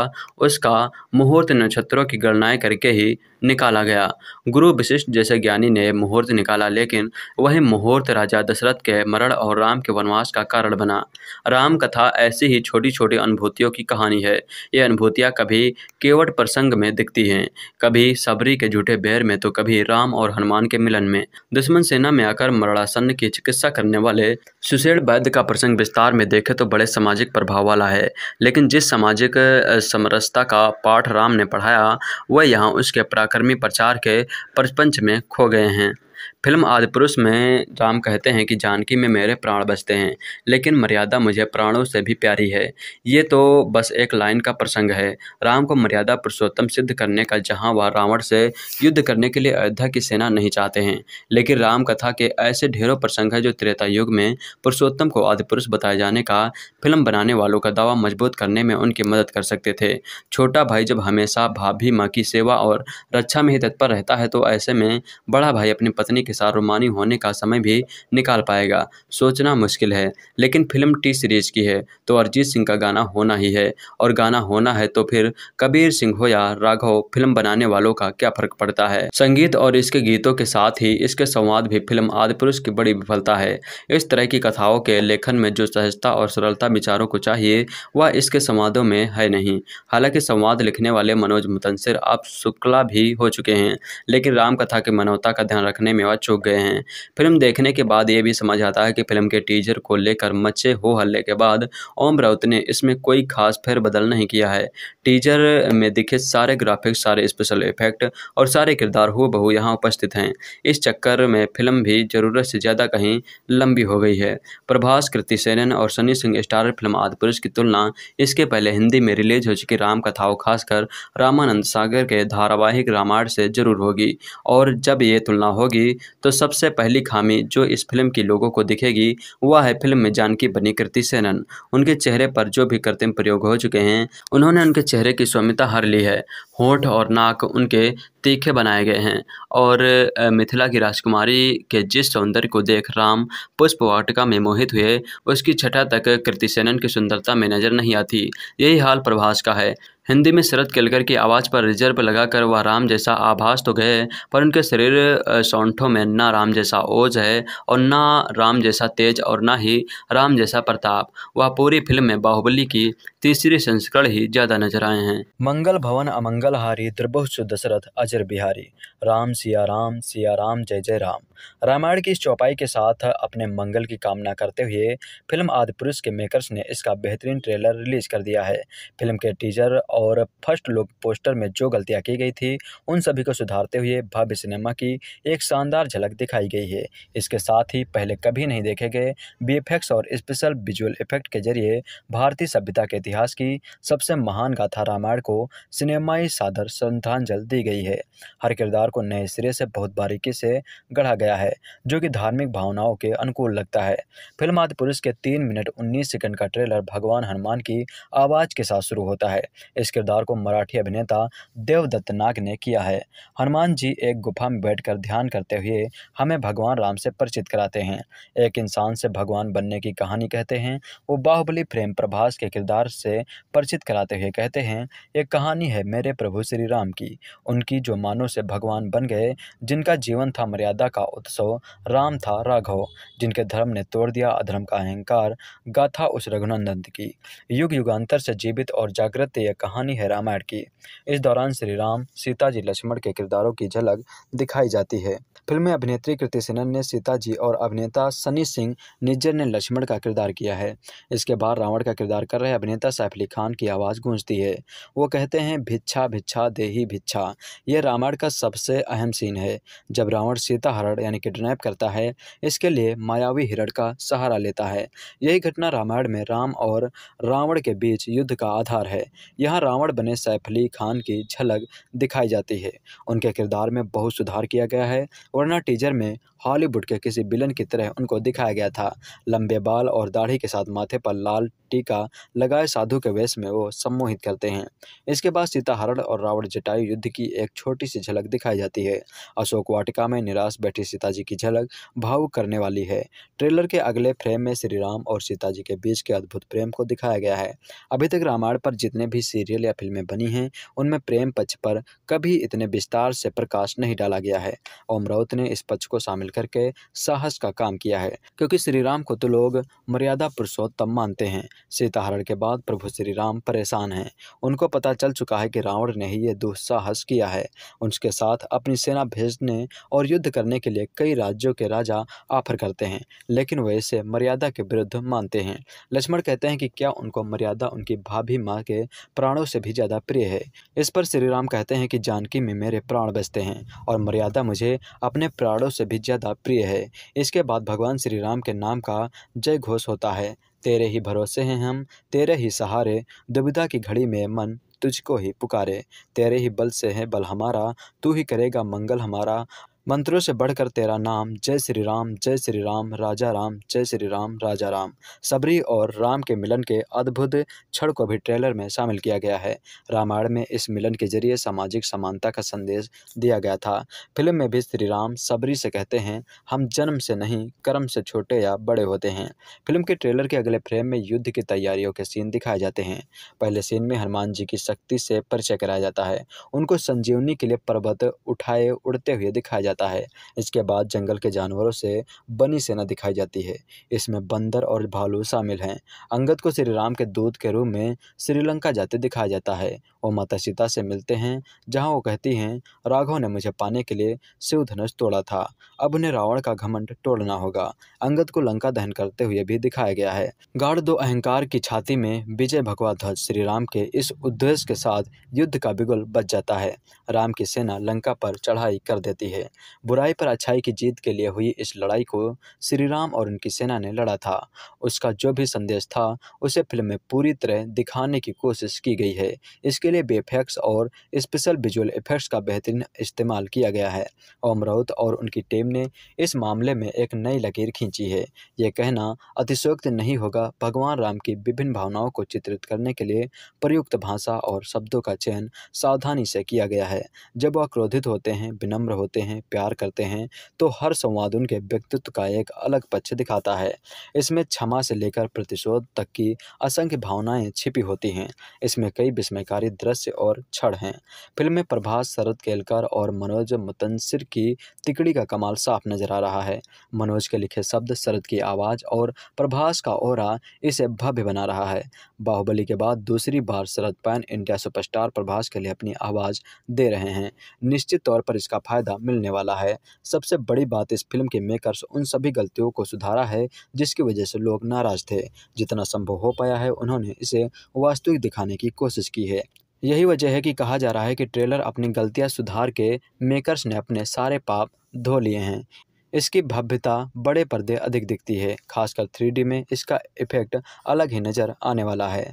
उसका मुहूर्त नक्षत्रों की गणनाएँ करके ही निकाला गया गुरु विशिष्ट जैसे ज्ञानी ने मुहूर्त निकाला लेकिन वही मुहूर्त राजा दशरथ के मरण और राम के वनवास का कारण बना राम कथा ऐसी ही छोटी छोटी अनुभूतियों की कहानी है ये अनुभूतियाँ कभी केवट प्रसंग में दिखती हैं कभी सबरी के झूठे बैर में तो कभी राम और हनुमान के मिलन में दुश्मन सेना में आकर मरणासन की चिकित्सा करने वाले सुशेण वैद्य का प्रसंग विस्तार में देखे तो बड़े सामाजिक प्रभाव वाला है लेकिन जिस सामाजिक समरसता का पाठ राम ने पढ़ाया वह यहाँ उसके प्राकृतिक आक्रमी प्रचार के परपंच में खो गए हैं फिल्म आदिपुरुष में राम कहते हैं कि जानकी में मेरे प्राण बचते हैं लेकिन मर्यादा मुझे प्राणों से भी प्यारी है ये तो बस एक लाइन का प्रसंग है राम को मर्यादा पुरुषोत्तम सिद्ध करने का जहाँ वह रावण से युद्ध करने के लिए अयोध्या की सेना नहीं चाहते हैं लेकिन राम कथा के ऐसे ढेरों प्रसंग हैं जो त्रेता युग में पुरुषोत्तम को आदिपुरुष बताए जाने का फिल्म बनाने वालों का दावा मजबूत करने में उनकी मदद कर सकते थे छोटा भाई जब हमेशा भाभी माँ की सेवा और रक्षा में ही तत्पर रहता है तो ऐसे में बड़ा भाई अपनी पत्नी के साथ रोमानी होने का समय भी निकाल पाएगा सोचना मुश्किल है लेकिन फिल्म टी सीरीज की है तो अरिजीत सिंह का गाना होना ही है और गाना होना है तो फिर कबीर सिंह हो या राघव फिल्म बनाने वालों का क्या फर्क पड़ता है संगीत और इसके गीतों के साथ ही इसके संवाद भी फिल्म आदि पुरुष की बड़ी विफलता है इस तरह की कथाओं के लेखन में जो सहजता और सरलता विचारों को चाहिए वह इसके संवादों में है नहीं हालांकि संवाद लिखने वाले मनोज मुतंसर अब शुक्ला भी हो चुके हैं लेकिन रामकथा की मनोता का ध्यान रखने में वह चुक गए हैं फिल्म देखने के बाद ये भी समझ आता है कि फिल्म के टीजर को लेकर मचे हो हल्ले के बाद ओम राउत ने इसमें कोई खास फेरबदल नहीं किया है टीजर में दिखे सारे ग्राफिक्स सारे स्पेशल इफेक्ट और सारे किरदार हो बहू यहाँ उपस्थित हैं इस चक्कर में फिल्म भी ज़रूरत से ज़्यादा कहीं लंबी हो गई है प्रभास कृति सेनन और सनी सिंह स्टारर फिल्म आदिपुरुष की तुलना इसके पहले हिंदी में रिलीज हो चुकी राम कथाओं खासकर रामानंद सागर के धारावाहिक रामायण से जरूर होगी और जब ये तुलना होगी तो सबसे पहली खामी जो इस फिल्म की लोगों को दिखेगी वह है फिल्म में जानकी बनी कृति सेनन उनके चेहरे पर जो भी कृत्रिम प्रयोग हो चुके हैं उन्होंने उनके चेहरे की स्वामिता हर ली है होठ और नाक उनके तीखे बनाए गए हैं और मिथिला की राजकुमारी के जिस सौंदर्य को देख राम पुष्प वाटिका में मोहित हुए उसकी छठा तक कृति सेनन की सुंदरता में नजर नहीं आती यही हाल प्रभास का है हिंदी में शरद केलकर की आवाज़ पर रिजर्व लगाकर वह राम जैसा आभास तो गए पर उनके शरीर सौंठों में ना राम जैसा ओज है और ना राम जैसा तेज और ना ही राम जैसा प्रताप वह पूरी फिल्म में बाहुबली की तीसरी संस्करण ही ज्यादा नजर आए हैं मंगल भवन अमंगल हारी त्रिभुष दशरथ अजर बिहारी राम सिया राम सिया राम जय जय राम रामायण की इस चौपाई के साथ अपने मंगल की कामना करते हुए फिल्म आदि पुरुष के मेकर्स ने इसका बेहतरीन ट्रेलर रिलीज कर दिया है फिल्म के टीजर और फर्स्ट लुक पोस्टर में जो गलतियाँ की गई थी उन सभी को सुधारते हुए भव्य सिनेमा की एक शानदार झलक दिखाई गई है इसके साथ ही पहले कभी नहीं देखे गए बी और स्पेशल विजुअल इफेक्ट के जरिए भारतीय सभ्यता के इतिहास की सबसे महान गाथा रामायण को सिनेमाई सादर श्रद्धांजलि दी गई है हर किरदार को नए सिरे से बहुत बारीकी से गढ़ा गया गया है जो कि धार्मिक भावनाओं के अनुकूल लगता है फिल्म आदि पुरुष के तीन मिनट उन्नीस सेकंड का ट्रेलर भगवान हनुमान की आवाज़ के साथ शुरू होता है इस किरदार को मराठी अभिनेता देवदत्त नाग ने किया है हनुमान जी एक गुफा में बैठ कर ध्यान करते हुए हमें भगवान राम से परिचित कराते हैं एक इंसान से भगवान बनने की कहानी कहते हैं वो बाहुबली प्रेम प्रभास के किरदार से परिचित कराते हुए कहते हैं एक कहानी है मेरे प्रभु श्री राम की उनकी जो मानव से भगवान बन गए जिनका जीवन था मर्यादा का उत्सव राम था राघव जिनके धर्म ने तोड़ दिया अधर्म का अहंकार गाथा उस रघुनंदन की युग युगांतर से जीवित और जागृत यह कहानी है रामायण की इस दौरान श्री राम सीता जी लक्ष्मण के किरदारों की झलक दिखाई जाती है फिल्म में अभिनेत्री कृति सेनन ने सीता जी और अभिनेता सनी सिंह निज्जर ने लक्ष्मण का किरदार किया है इसके बाद रावण का किरदार कर रहे अभिनेता सैफ अली खान की आवाज़ गूंजती है वो कहते हैं भिच्छा भिच्छा देही भिच्छा यह रामायण का सबसे अहम सीन है जब रावण सीता हरण यानी किडनैप करता है इसके लिए मायावी हिरण का सहारा लेता है यही घटना रामायण में राम और रावण के बीच युद्ध का आधार है यहाँ रावण बने सैफ अली खान की झलक दिखाई जाती है उनके किरदार में बहुत सुधार किया गया है वरना टीजर में हॉलीवुड के किसी बिलन की तरह उनको दिखाया गया था लंबे बाल और दाढ़ी के साथ माथे पर लाल टीका लगाए साधु के वेश में वो सम्मोहित करते हैं इसके बाद सीता हरण और रावण जटायु युद्ध की एक छोटी सी झलक दिखाई जाती है अशोक वाटिका में निराश बैठी सीताजी की झलक भावुक करने वाली है ट्रेलर के अगले फ्रेम में श्री राम और सीताजी के बीच के अद्भुत प्रेम को दिखाया गया है अभी तक रामायण पर जितने भी सीरियल या फिल्में बनी हैं उनमें प्रेम पक्ष पर कभी इतने विस्तार से प्रकाश नहीं डाला गया है ओम राउत ने इस पक्ष को शामिल करके साहस का काम किया है क्योंकि श्री राम को तो लोग मर्यादा पुरुषोत्तम मानते हैं सीताहरण के बाद प्रभु श्री राम परेशान हैं उनको पता चल चुका है कि रावण ने ही ये दुस्साहस किया है उनके साथ अपनी सेना भेजने और युद्ध करने के लिए कई राज्यों के राजा ऑफर करते हैं लेकिन वे इसे मर्यादा के विरुद्ध मानते हैं लक्ष्मण कहते हैं कि क्या उनको मर्यादा उनकी भाभी माँ के प्राणों से भी ज़्यादा प्रिय है इस पर श्री राम कहते हैं कि जानकी में मेरे प्राण बचते हैं और मर्यादा मुझे अपने प्राणों से भी ज़्यादा प्रिय है इसके बाद भगवान श्री राम के नाम का जय घोष होता है तेरे ही भरोसे हैं हम तेरे ही सहारे दुविधा की घड़ी में मन तुझको ही पुकारे तेरे ही बल से है बल हमारा तू ही करेगा मंगल हमारा मंत्रों से बढ़कर तेरा नाम जय श्री राम जय श्री राम राजा राम जय श्री राम राजा राम सबरी और राम के मिलन के अद्भुत क्षण को भी ट्रेलर में शामिल किया गया है रामायण में इस मिलन के जरिए सामाजिक समानता का संदेश दिया गया था फिल्म में भी श्री राम सबरी से कहते हैं हम जन्म से नहीं कर्म से छोटे या बड़े होते हैं फिल्म के ट्रेलर के अगले फ्रेम में युद्ध की तैयारियों के सीन दिखाए जाते हैं पहले सीन में हनुमान जी की शक्ति से परिचय कराया जाता है उनको संजीवनी के लिए पर्वत उठाए उड़ते हुए दिखाया जाता है इसके बाद जंगल के जानवरों से बनी सेना दिखाई जाती है इसमें बंदर और भालू शामिल हैं अंगद को श्री राम के दूत के रूप में श्रीलंका जाते दिखाया जाता है वो माता सीता से मिलते हैं जहाँ वो कहती हैं राघव ने मुझे पाने के लिए शिव धनुष तोड़ा था अब उन्हें रावण का घमंड तोड़ना होगा अंगद को लंका दहन करते हुए भी दिखाया गया है गाढ़ दो अहंकार की छाती में विजय भगवा ध्वज श्री राम के इस उद्देश्य के साथ युद्ध का बिगुल बच जाता है राम की सेना लंका पर चढ़ाई कर देती है बुराई पर अच्छाई की जीत के लिए हुई इस लड़ाई को श्री राम और उनकी सेना ने लड़ा था उसका जो भी संदेश था उसे फिल्म में पूरी तरह दिखाने की कोशिश की गई है इसके लिए बेफेक्ट्स और स्पेशल विजुअल इफेक्ट्स का बेहतरीन इस्तेमाल किया गया है ओम राउत और उनकी टीम ने इस मामले में एक नई लकीर खींची है यह कहना अतिशोक्त नहीं होगा भगवान राम की विभिन्न भावनाओं को चित्रित करने के लिए प्रयुक्त भाषा और शब्दों का चयन सावधानी से किया गया है है जब वह क्रोधित होते हैं विनम्र होते हैं प्यार करते हैं तो हर संवाद उनके व्यक्तित्व का एक अलग पक्ष दिखाता है इसमें क्षमा से लेकर प्रतिशोध तक की असंख्य भावनाएं छिपी होती हैं इसमें कई विस्मयकारी दृश्य और क्षण हैं फिल्म में प्रभास शरद केलकर और मनोज मुतंसर की तिकड़ी का कमाल साफ नजर आ रहा है मनोज के लिखे शब्द शरद की आवाज़ और प्रभास का ओरा इसे भव्य बना रहा है बाहुबली के बाद दूसरी बार Sharad pan India superstar Prabhas के लिए अपनी आवाज़ दे दे रहे हैं निश्चित तौर पर इसका फ़ायदा मिलने वाला है सबसे बड़ी बात इस फिल्म के मेकर्स उन सभी गलतियों को सुधारा है जिसकी वजह से लोग नाराज़ थे जितना संभव हो पाया है उन्होंने इसे वास्तविक दिखाने की कोशिश की है यही वजह है कि कहा जा रहा है कि ट्रेलर अपनी गलतियां सुधार के मेकर्स ने अपने सारे पाप धो लिए हैं इसकी भव्यता बड़े पर्दे अधिक दिखती है खासकर थ्री में इसका इफेक्ट अलग ही नज़र आने वाला है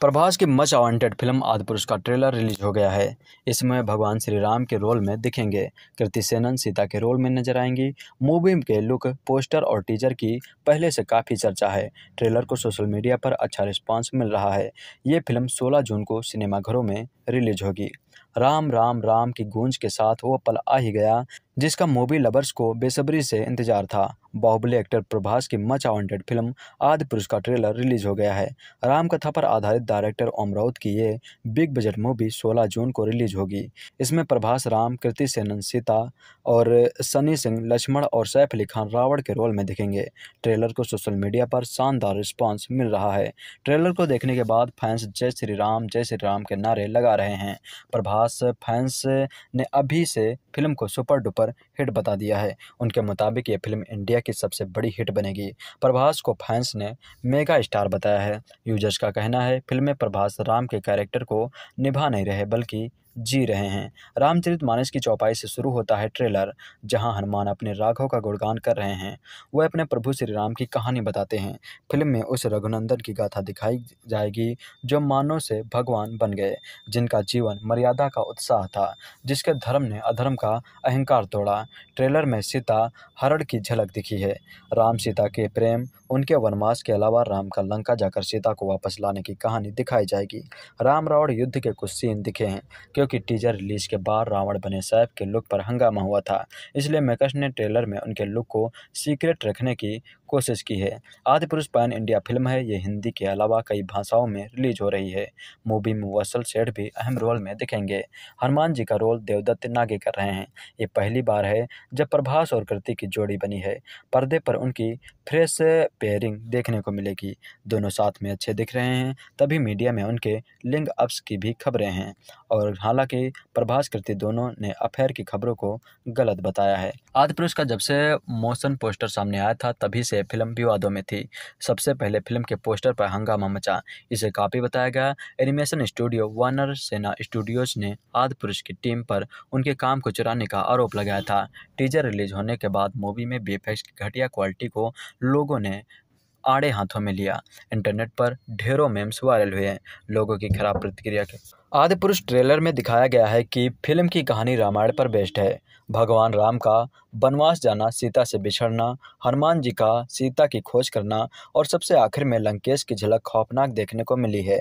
प्रभास की मच अवॉन्टेड फिल्म आदि पुरुष का ट्रेलर रिलीज हो गया है इसमें भगवान श्री राम के रोल में दिखेंगे कृति सेनन सीता के रोल में नजर आएंगी मूवी के लुक पोस्टर और टीजर की पहले से काफ़ी चर्चा है ट्रेलर को सोशल मीडिया पर अच्छा रिस्पांस मिल रहा है ये फिल्म 16 जून को सिनेमाघरों में रिलीज होगी राम राम राम की गूंज के साथ वो पल आ ही गया जिसका मूवी लवर्स को बेसब्री से इंतजार था बाहुबली एक्टर प्रभास की मच अवॉन्टेड फिल्म आदि पुरुष का ट्रेलर रिलीज हो गया है रामकथा पर आधारित डायरेक्टर ओम राउत की ये बिग बजट मूवी 16 जून को रिलीज होगी इसमें प्रभास राम कृति सेनन सीता और सनी सिंह लक्ष्मण और सैफ अली खान रावण के रोल में दिखेंगे ट्रेलर को सोशल मीडिया पर शानदार रिस्पॉन्स मिल रहा है ट्रेलर को देखने के बाद फैंस जय श्री राम जय श्री राम के नारे लगा रहे हैं प्रभास फैंस ने अभी से फिल्म को सुपर डुपर पर हिट बता दिया है उनके मुताबिक ये फिल्म इंडिया की सबसे बड़ी हिट बनेगी प्रभास को फैंस ने मेगा स्टार बताया है यूजर्स का कहना है फिल्म में प्रभास राम के कैरेक्टर को निभा नहीं रहे बल्कि जी रहे हैं रामचरित मानस की चौपाई से शुरू होता है ट्रेलर जहां हनुमान अपने राघव का गुणगान कर रहे हैं वह अपने प्रभु श्री राम की कहानी बताते हैं फिल्म में उस रघुनंदन की गाथा दिखाई जाएगी जो मानव से भगवान बन गए जिनका जीवन मर्यादा का उत्साह था जिसके धर्म ने अधर्म का अहंकार तोड़ा ट्रेलर में सीता हरण की झलक दिखी है राम सीता के प्रेम उनके वनवास के अलावा राम का लंका जाकर सीता को वापस लाने की कहानी दिखाई जाएगी राम रावण युद्ध के कुछ सीन दिखे हैं क्योंकि की टीजर रिलीज के बाद रावण बने सैफ के लुक पर हंगामा हुआ था इसलिए मेकर्स ने ट्रेलर में उनके लुक को सीक्रेट रखने की कोशिश की है आदि पुरुष पैन इंडिया फिल्म है ये हिंदी के अलावा कई भाषाओं में रिलीज हो रही है मूवी में वसल सेठ भी अहम रोल में दिखेंगे हनुमान जी का रोल देवदत्त नागे कर रहे हैं ये पहली बार है जब प्रभास और कृति की जोड़ी बनी है पर्दे पर उनकी फ्रेश पेयरिंग देखने को मिलेगी दोनों साथ में अच्छे दिख रहे हैं तभी मीडिया में उनके लिंग अप्स की भी खबरें हैं और हालांकि प्रभास कृति दोनों ने अफेयर की खबरों को गलत बताया है आदि पुरुष का जब से मोशन पोस्टर सामने आया था तभी से से फिल्म विवादों में थी सबसे पहले फिल्म के पोस्टर पर हंगामा मचा इसे काफ़ी बताया गया एनिमेशन स्टूडियो वार्नर सेना स्टूडियोज ने आदि पुरुष की टीम पर उनके काम को चुराने का आरोप लगाया था टीजर रिलीज होने के बाद मूवी में बी की घटिया क्वालिटी को लोगों ने आड़े हाथों में लिया इंटरनेट पर ढेरों मेम्स वायरल हुए लोगों की खराब प्रतिक्रिया के आदि पुरुष ट्रेलर में दिखाया गया है कि फिल्म की कहानी रामायण पर बेस्ड है भगवान राम का वनवास जाना सीता से बिछड़ना हनुमान जी का सीता की खोज करना और सबसे आखिर में लंकेश की झलक खौफनाक देखने को मिली है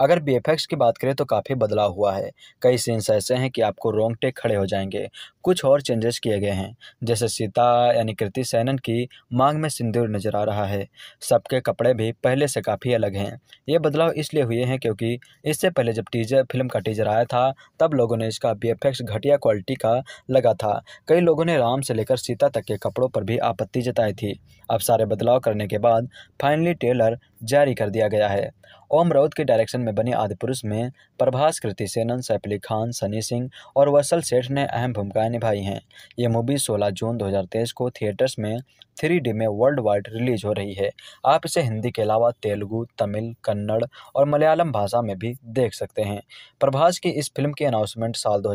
अगर बी की बात करें तो काफ़ी बदलाव हुआ है कई सीन्स ऐसे हैं कि आपको रोंगटे खड़े हो जाएंगे कुछ और चेंजेस किए गए हैं जैसे सीता यानी कृति सैनन की मांग में सिंदूर नजर आ रहा है सबके कपड़े भी पहले से काफ़ी अलग हैं ये बदलाव इसलिए हुए हैं क्योंकि इससे पहले जब टीजर फिल्म का टीजर आया था तब लोगों ने इसका बी घटिया क्वालिटी का लगा था कई लोगों ने राम से लेकर सीता तक के कपड़ों पर भी आपत्ति जताई थी अब सारे बदलाव करने के बाद फाइनली टेलर जारी कर दिया गया है ओम राउत के डायरेक्शन में बनी आदिपुरुष में प्रभास कृति सेनन सैफ अली खान सनी सिंह और वसल सेठ ने अहम भूमिकाएं निभाई हैं ये मूवी 16 जून 2023 को थिएटर्स में थ्री डी में वर्ल्ड वाइड रिलीज हो रही है आप इसे हिंदी के अलावा तेलुगु तमिल कन्नड़ और मलयालम भाषा में भी देख सकते हैं प्रभास की इस फिल्म की अनाउंसमेंट साल दो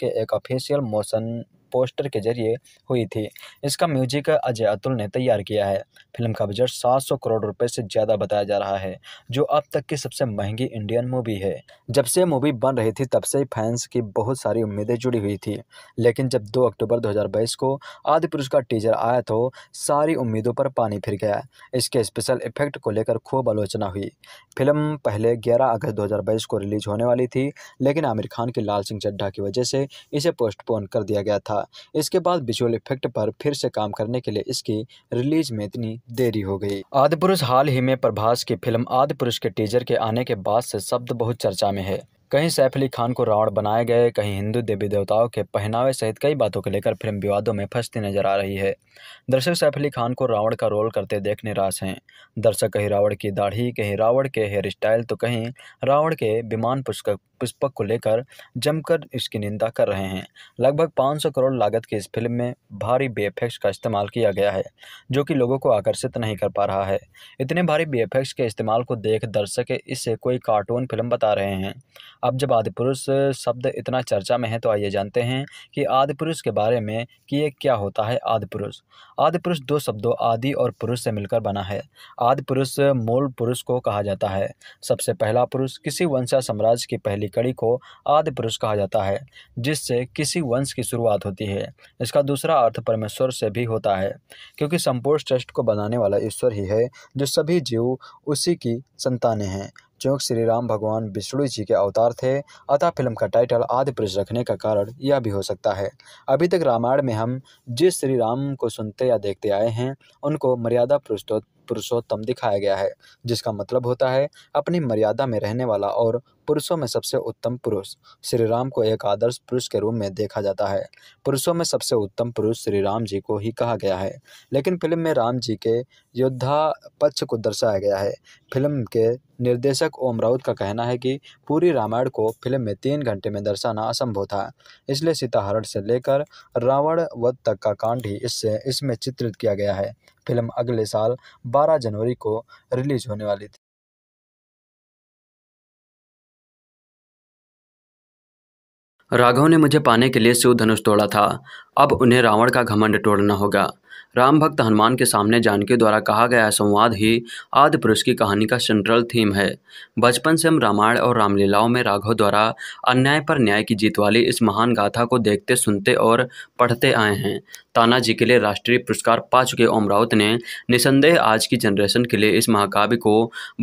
के एक ऑफिशियल मोशन पोस्टर के जरिए हुई थी इसका म्यूजिक अजय अतुल ने तैयार किया है फिल्म का बजट 700 करोड़ रुपए से ज़्यादा बताया जा रहा है जो अब तक की सबसे महंगी इंडियन मूवी है जब से मूवी बन रही थी तब से फैंस की बहुत सारी उम्मीदें जुड़ी हुई थी लेकिन जब दो अक्टूबर दो को आदि पुरुष का टीजर आया तो सारी उम्मीदों पर पानी फिर गया इसके स्पेशल इफेक्ट को लेकर खूब आलोचना हुई फिल्म पहले 11 अगस्त 2022 को रिलीज होने वाली थी लेकिन आमिर खान की लाल सिंह चड्ढा की वजह से इसे पोस्टपोन कर दिया गया था था इसके बाद विजुअल इफेक्ट पर फिर से काम करने के लिए इसकी रिलीज में इतनी देरी हो गई आदि पुरुष हाल ही में प्रभास की फिल्म आदि पुरुष के टीजर के आने के बाद से शब्द बहुत चर्चा में है कहीं सैफ अली खान को रावण बनाए गए कहीं हिंदू देवी देवताओं के पहनावे सहित कई बातों को लेकर फिल्म विवादों में फंसती नजर आ रही है दर्शक सैफ अली खान को रावण का रोल करते देख निराश हैं दर्शक कहीं रावण की दाढ़ी कहीं रावण के हेयर स्टाइल तो कहीं रावण के विमान पुस्तक पुष्पक को लेकर जमकर इसकी निंदा कर रहे हैं लगभग 500 करोड़ लागत की इस फिल्म में भारी बी का इस्तेमाल किया गया है जो कि लोगों को आकर्षित नहीं कर पा रहा है इतने भारी बी के इस्तेमाल को देख दर्शक इसे कोई कार्टून फिल्म बता रहे हैं अब जब आदिपुरुष शब्द इतना चर्चा में है तो आइए जानते हैं कि आदिपुरुष के बारे में कि ये क्या होता है आदिपुरुष आदिपुरुष दो शब्दों आदि और पुरुष से मिलकर बना है आदिपुरुष मूल पुरुष को कहा जाता है सबसे पहला पुरुष किसी वंशा साम्राज्य की पहली की कड़ी को आदि पुरुष कहा जाता है जिससे किसी वंश की शुरुआत होती है इसका दूसरा अर्थ परमेश्वर से भी होता है क्योंकि संपूर्ण सृष्टि को बनाने वाला ईश्वर ही है जो सभी जीव उसी की संतानें हैं चूंकि श्री राम भगवान विष्णु जी के अवतार थे अतः फिल्म का टाइटल आदि पुरुष रखने का कारण यह भी हो सकता है अभी तक रामायण में हम जिस श्री राम को सुनते या देखते आए हैं उनको मर्यादा पुरुषोत्तम दिखाया गया है जिसका मतलब होता है अपनी मर्यादा में रहने वाला और पुरुषों में सबसे उत्तम पुरुष श्री राम को एक आदर्श पुरुष के रूप में देखा जाता है पुरुषों में सबसे उत्तम पुरुष श्री राम जी को ही कहा गया है लेकिन फिल्म में राम जी के योद्धा पक्ष को दर्शाया गया है फिल्म के निर्देशक ओम राउत का कहना है कि पूरी रामायण को फिल्म में तीन घंटे में दर्शाना असंभव था इसलिए सीताहरण से लेकर रावण वध तक का कांड ही इससे इसमें चित्रित किया गया है फिल्म अगले साल 12 जनवरी को रिलीज होने वाली थी राघव ने मुझे पाने के लिए शिव धनुष तोड़ा था अब उन्हें रावण का घमंड तोड़ना होगा राम भक्त हनुमान के सामने जानकी द्वारा कहा गया संवाद ही आदि पुरुष की कहानी का सेंट्रल थीम है बचपन से हम रामायण और रामलीलाओं में राघव द्वारा अन्याय पर न्याय की जीत वाली इस महान गाथा को देखते सुनते और पढ़ते आए हैं तानाजी के लिए राष्ट्रीय पुरस्कार पा चुके ओम राउत ने निसंदेह आज की जनरेशन के लिए इस महाकाव्य को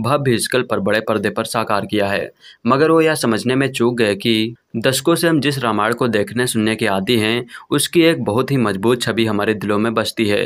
भव्य स्कल पर बड़े पर्दे पर साकार किया है मगर वो यह समझने में चूक गए कि दशकों से हम जिस रामायण को देखने सुनने के आदि हैं उसकी एक बहुत ही मजबूत छवि हमारे दिलों में बसती है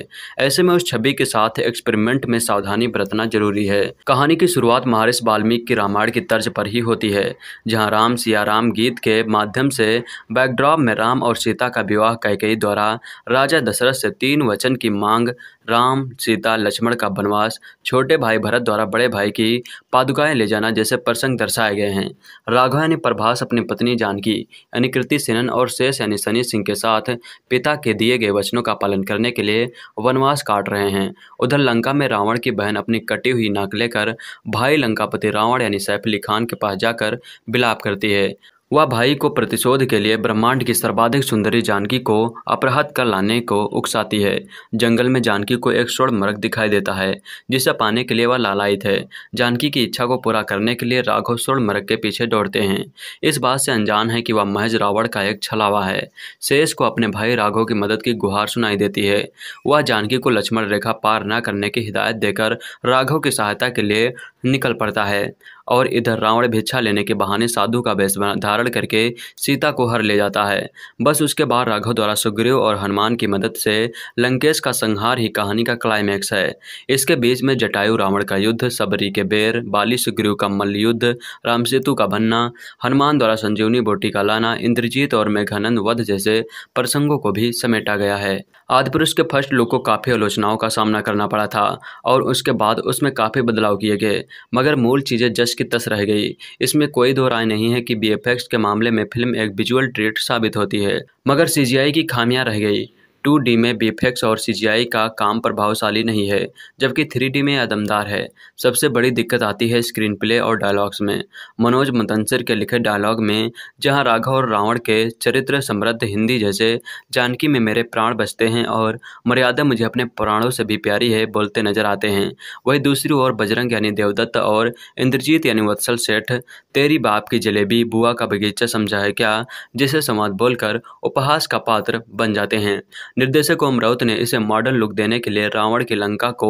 ऐसे में उस छवि के साथ एक्सपेरिमेंट में सावधानी बरतना जरूरी है कहानी की शुरुआत महारिश वाल्मीकि की रामायण की तर्ज पर ही होती है जहाँ राम सिया राम गीत के माध्यम से बैकड्रॉप में राम और सीता का विवाह कैकई द्वारा राजा दशरथ से तीन वचन की मांग राम सीता लक्ष्मण का वनवास छोटे भाई भरत द्वारा बड़े भाई की पादुकाएं ले जाना जैसे प्रसंग दर्शाए गए हैं राघव ने प्रभास अपनी पत्नी जान पालन की यानी कृति सेनन और शेष यानी सनी सिंह के साथ पिता के दिए गए वचनों का पालन करने के लिए वनवास काट रहे हैं उधर लंका में रावण की बहन अपनी कटी हुई नाक लेकर भाई लंकापति रावण यानी सैफ अली खान के पास जाकर बिलाप करती है वह भाई को प्रतिशोध के लिए ब्रह्मांड की सर्वाधिक सुंदरी जानकी को अपराहत कर लाने को उकसाती है जंगल में जानकी को एक स्वर्ण मर्ग दिखाई देता है जिसे पाने के लिए वह लालायित है जानकी की इच्छा को पूरा करने के लिए राघव स्वर्ण मर्ग के पीछे दौड़ते हैं इस बात से अनजान है कि वह महज रावण का एक छलावा है शेष को अपने भाई राघव की मदद की गुहार सुनाई देती है वह जानकी को लक्ष्मण रेखा पार न करने की हिदायत देकर राघव की सहायता के लिए निकल पड़ता है और इधर रावण भिक्षा लेने के बहाने साधु का वेश धारण करके सीता को हर ले जाता है बस उसके बाद राघव द्वारा सुग्रीव और हनुमान की मदद से लंकेश का संहार ही कहानी का क्लाइमैक्स है इसके बीच में जटायु रावण का युद्ध सबरी के बेर बाली सुग्रीव का मल्ल युद्ध रामसेतु का बनना हनुमान द्वारा संजीवनी बोटी का लाना इंद्रजीत और मेघानंद वध जैसे प्रसंगों को भी समेटा गया है आदिपुरुष के फर्स्ट लुक को काफ़ी आलोचनाओं का सामना करना पड़ा था और उसके बाद उसमें काफ़ी बदलाव किए गए मगर मूल चीज़ें जस की तस रह गई इसमें कोई दो राय नहीं है कि बी के मामले में फिल्म एक विजुअल ट्रीट साबित होती है मगर सी की खामियां रह गई टू डी में बीफेक्स और सीजीआई का काम प्रभावशाली नहीं है जबकि थ्री डी में आदमदार है सबसे बड़ी दिक्कत आती है स्क्रीन प्ले और डायलॉग्स में मनोज मदंसर के लिखे डायलॉग में जहां राघव और रावण के चरित्र समृद्ध हिंदी जैसे जानकी में मेरे प्राण बसते हैं और मर्यादा मुझे अपने प्राणों से भी प्यारी है बोलते नजर आते हैं वही दूसरी ओर बजरंग यानी देवदत्त और इंद्रजीत यानी वत्सल सेठ तेरी बाप की जलेबी बुआ का बगीचा समझा है क्या जिसे संवाद बोलकर उपहास का पात्र बन जाते हैं निर्देशक ओम राउत ने इसे मॉडर्न लुक देने के लिए रावण की लंका को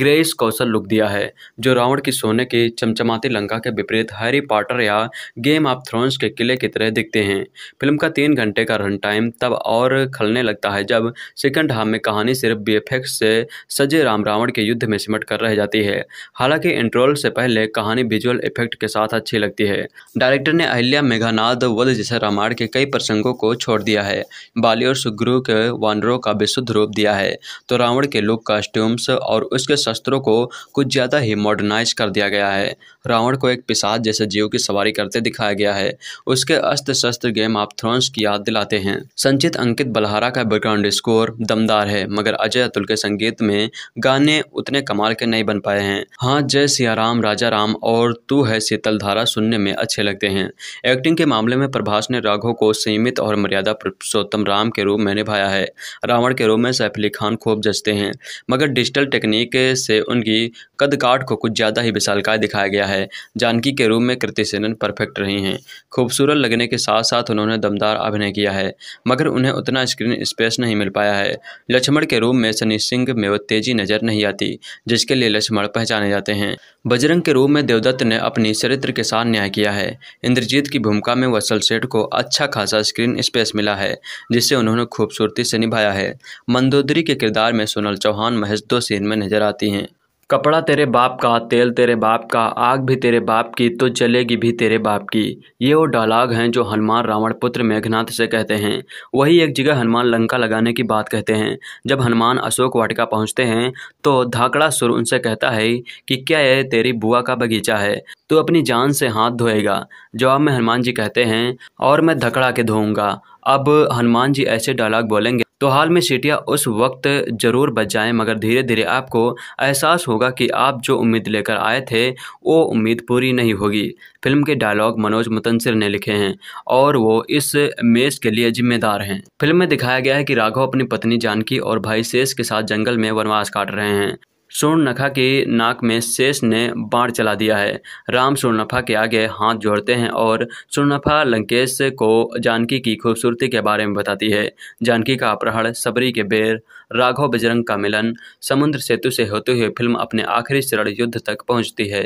ग्रेस कौशल लुक दिया है जो रावण की सोने की चमचमाती लंका के विपरीत हैरी पॉटर या गेम ऑफ थ्रोन्स के किले की तरह दिखते हैं फिल्म का तीन घंटे का रन टाइम तब और खलने लगता है जब सेकंड हाफ में कहानी सिर्फ बी से सजे राम रावण के युद्ध में सिमट कर रह जाती है हालांकि इंट्रोल से पहले कहानी विजुअल इफेक्ट के साथ अच्छी लगती है डायरेक्टर ने अहिल्या मेघानाद वध जैसे रामायण के कई प्रसंगों को छोड़ दिया है बाली और सुग्रु के वानर एनरो का विशुद्ध रूप दिया है तो रावण के लुक कॉस्ट्यूम्स और उसके शस्त्रों को कुछ ज़्यादा ही मॉडर्नाइज कर दिया गया है रावण को एक पिसाद जैसे जीव की सवारी करते दिखाया गया है उसके अस्त्र शस्त्र गेम ऑफ थ्रोन्स की याद दिलाते हैं संचित अंकित बलहारा का बैकग्राउंड स्कोर दमदार है मगर अजय अतुल के संगीत में गाने उतने कमाल के नहीं बन पाए हैं हाँ जय सियाराम राजा राम और तू है शीतल धारा सुनने में अच्छे लगते हैं एक्टिंग के मामले में प्रभाष ने राघो को सीमित और मर्यादा पुरुषोत्तम राम के रूप में निभाया है रावण के रूप में सैफ अली खान खूब जचते हैं मगर डिजिटल टेक्निक से उनकी कदकाठ को कुछ ज़्यादा ही विशालकाय दिखाया गया है है जानकी के रूप में कृति सेनन परफेक्ट रही हैं खूबसूरत लगने के साथ साथ उन्होंने दमदार अभिनय किया है मगर उन्हें उतना स्क्रीन स्पेस नहीं मिल पाया है लक्ष्मण के रूप में सनी सिंह में वो तेजी नजर नहीं आती जिसके लिए लक्ष्मण पहचाने जाते हैं बजरंग के रूप में देवदत्त ने अपनी चरित्र के साथ न्याय किया है इंद्रजीत की भूमिका में वसल सेठ को अच्छा खासा स्क्रीन स्पेस मिला है जिसे उन्होंने खूबसूरती से निभाया है मंदोदरी के किरदार में सोनल चौहान महज दो सीन में नजर आती हैं कपड़ा तेरे बाप का तेल तेरे बाप का आग भी तेरे बाप की तो जलेगी भी तेरे बाप की ये वो डायलाग हैं जो हनुमान रावण पुत्र मेघनाथ से कहते हैं वही एक जगह हनुमान लंका लगाने की बात कहते हैं जब हनुमान अशोक वाटिका पहुंचते हैं तो धाकड़ा सुर उनसे कहता है कि क्या यह तेरी बुआ का बगीचा है तो अपनी जान से हाथ धोएगा जवाब में हनुमान जी कहते हैं और मैं धकड़ा के धोऊंगा अब हनुमान जी ऐसे डायलाग बोलेंगे तो हाल में सीटियाँ उस वक्त ज़रूर बच जाएँ मगर धीरे धीरे आपको एहसास होगा कि आप जो उम्मीद लेकर आए थे वो उम्मीद पूरी नहीं होगी फिल्म के डायलॉग मनोज मुतंसर ने लिखे हैं और वो इस मेज़ के लिए जिम्मेदार हैं फिल्म में दिखाया गया है कि राघव अपनी पत्नी जानकी और भाई शेष के साथ जंगल में वनवास काट रहे हैं सोर्णनखा की नाक में शेष ने बाढ़ चला दिया है राम सोर्णनफा के आगे हाथ जोड़ते हैं और सोर्णनफा लंकेश को जानकी की खूबसूरती के बारे में बताती है जानकी का अपहरण सबरी के बेर राघव बजरंग का मिलन समुद्र सेतु से होते हुए फिल्म अपने आखिरी चरण युद्ध तक पहुंचती है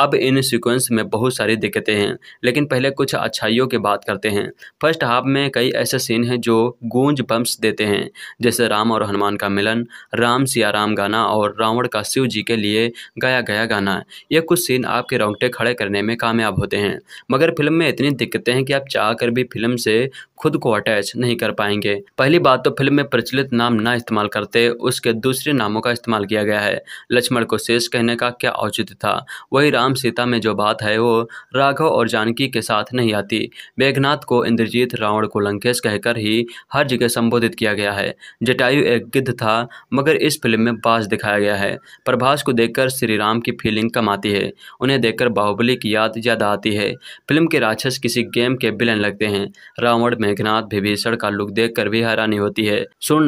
अब इन सीक्वेंस में बहुत सारी दिक्कतें हैं लेकिन पहले कुछ अच्छाइयों की बात करते हैं फर्स्ट हाफ में कई ऐसे सीन हैं जो गूंज बम्प्स देते हैं जैसे राम और हनुमान का मिलन राम सिया राम गाना और रावण का शिव जी के लिए गाया गया गाना ये कुछ सीन आपके रोंगटे खड़े करने में कामयाब होते हैं मगर फिल्म में इतनी दिक्कतें हैं कि आप चाह भी फिल्म से खुद को अटैच नहीं कर पाएंगे पहली बात तो फिल्म में प्रचलित नाम ना इस्तेमाल इस्तेमाल करते उसके दूसरे नामों का इस्तेमाल किया गया है लक्ष्मण को शेष कहने का क्या औचित्य था वही राम सीता में जो बात है वो राघव और जानकी के साथ नहीं आती मेघनाथ को इंद्रजीत रावण को लंकेश कहकर ही हर जगह संबोधित किया गया है जटायु एक गिद्ध था मगर इस फिल्म में बास दिखाया गया है प्रभास को देखकर श्री राम की फीलिंग कम आती है उन्हें देखकर बाहुबली की याद ज़्यादा आती है फिल्म के राक्षस किसी गेम के विलन लगते हैं रावण मेघनाथ विभीषण का लुक देख भी हैरानी होती है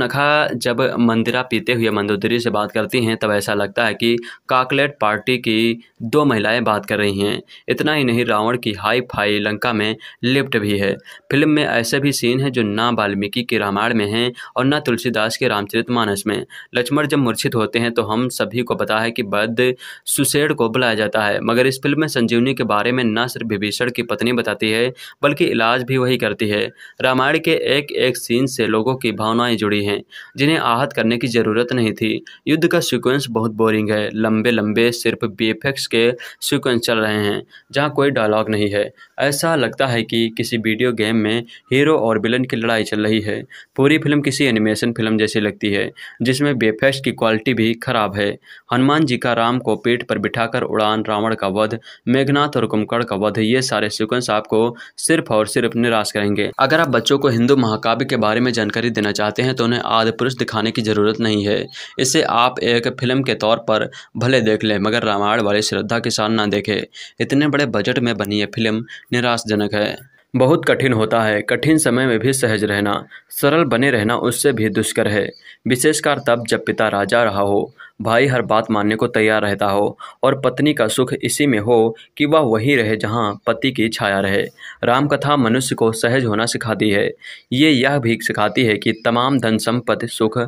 नखा जब मंदिरा पीते हुए मंदोदरी से बात करती हैं तब ऐसा लगता है कि काकलेट पार्टी की दो महिलाएं बात कर रही हैं इतना ही नहीं रावण की हाई फाई लंका में लिफ्ट भी है फिल्म में ऐसे भी सीन हैं जो ना वाल्मीकि के रामायण में हैं और ना तुलसीदास के रामचरित मानस में लक्ष्मण जब मूर्छित होते हैं तो हम सभी को पता है कि बद सुसेड को बुलाया जाता है मगर इस फिल्म में संजीवनी के बारे में न सिर्फ विभीषण की पत्नी बताती है बल्कि इलाज भी वही करती है रामायण के एक एक सीन से लोगों की भावनाएं जुड़ी हैं जिन्हें आहत करने की ज़रूरत नहीं थी युद्ध का सीक्वेंस बहुत बोरिंग है लंबे लंबे सिर्फ बी के सीक्वेंस चल रहे हैं जहाँ कोई डायलॉग नहीं है ऐसा लगता है कि किसी वीडियो गेम में हीरो और विलन की लड़ाई चल रही है पूरी फिल्म किसी एनिमेशन फिल्म जैसी लगती है जिसमें बेफेक्स की क्वालिटी भी खराब है हनुमान जी का राम को पेट पर बिठाकर उड़ान रावण का वध मेघनाथ और कुमकड़ का वध ये सारे सीक्वेंस आपको सिर्फ और सिर्फ निराश करेंगे अगर आप बच्चों को हिंदू महाकाव्य के बारे में जानकारी देना चाहते हैं तो उन्हें आदि पुरुष दिखाना बढ़ाने की ज़रूरत नहीं है इसे आप एक फिल्म के तौर पर भले देख लें मगर रामायण वाली श्रद्धा के साथ ना देखें इतने बड़े बजट में बनी यह फिल्म निराशजनक है बहुत कठिन होता है कठिन समय में भी सहज रहना सरल बने रहना उससे भी दुष्कर है विशेषकर तब जब पिता राजा रहा हो भाई हर बात मानने को तैयार रहता हो और पत्नी का सुख इसी में हो कि वह वही रहे जहाँ पति की छाया रहे रामकथा मनुष्य को सहज होना सिखाती है ये यह भी सिखाती है कि तमाम धन संपत्ति सुख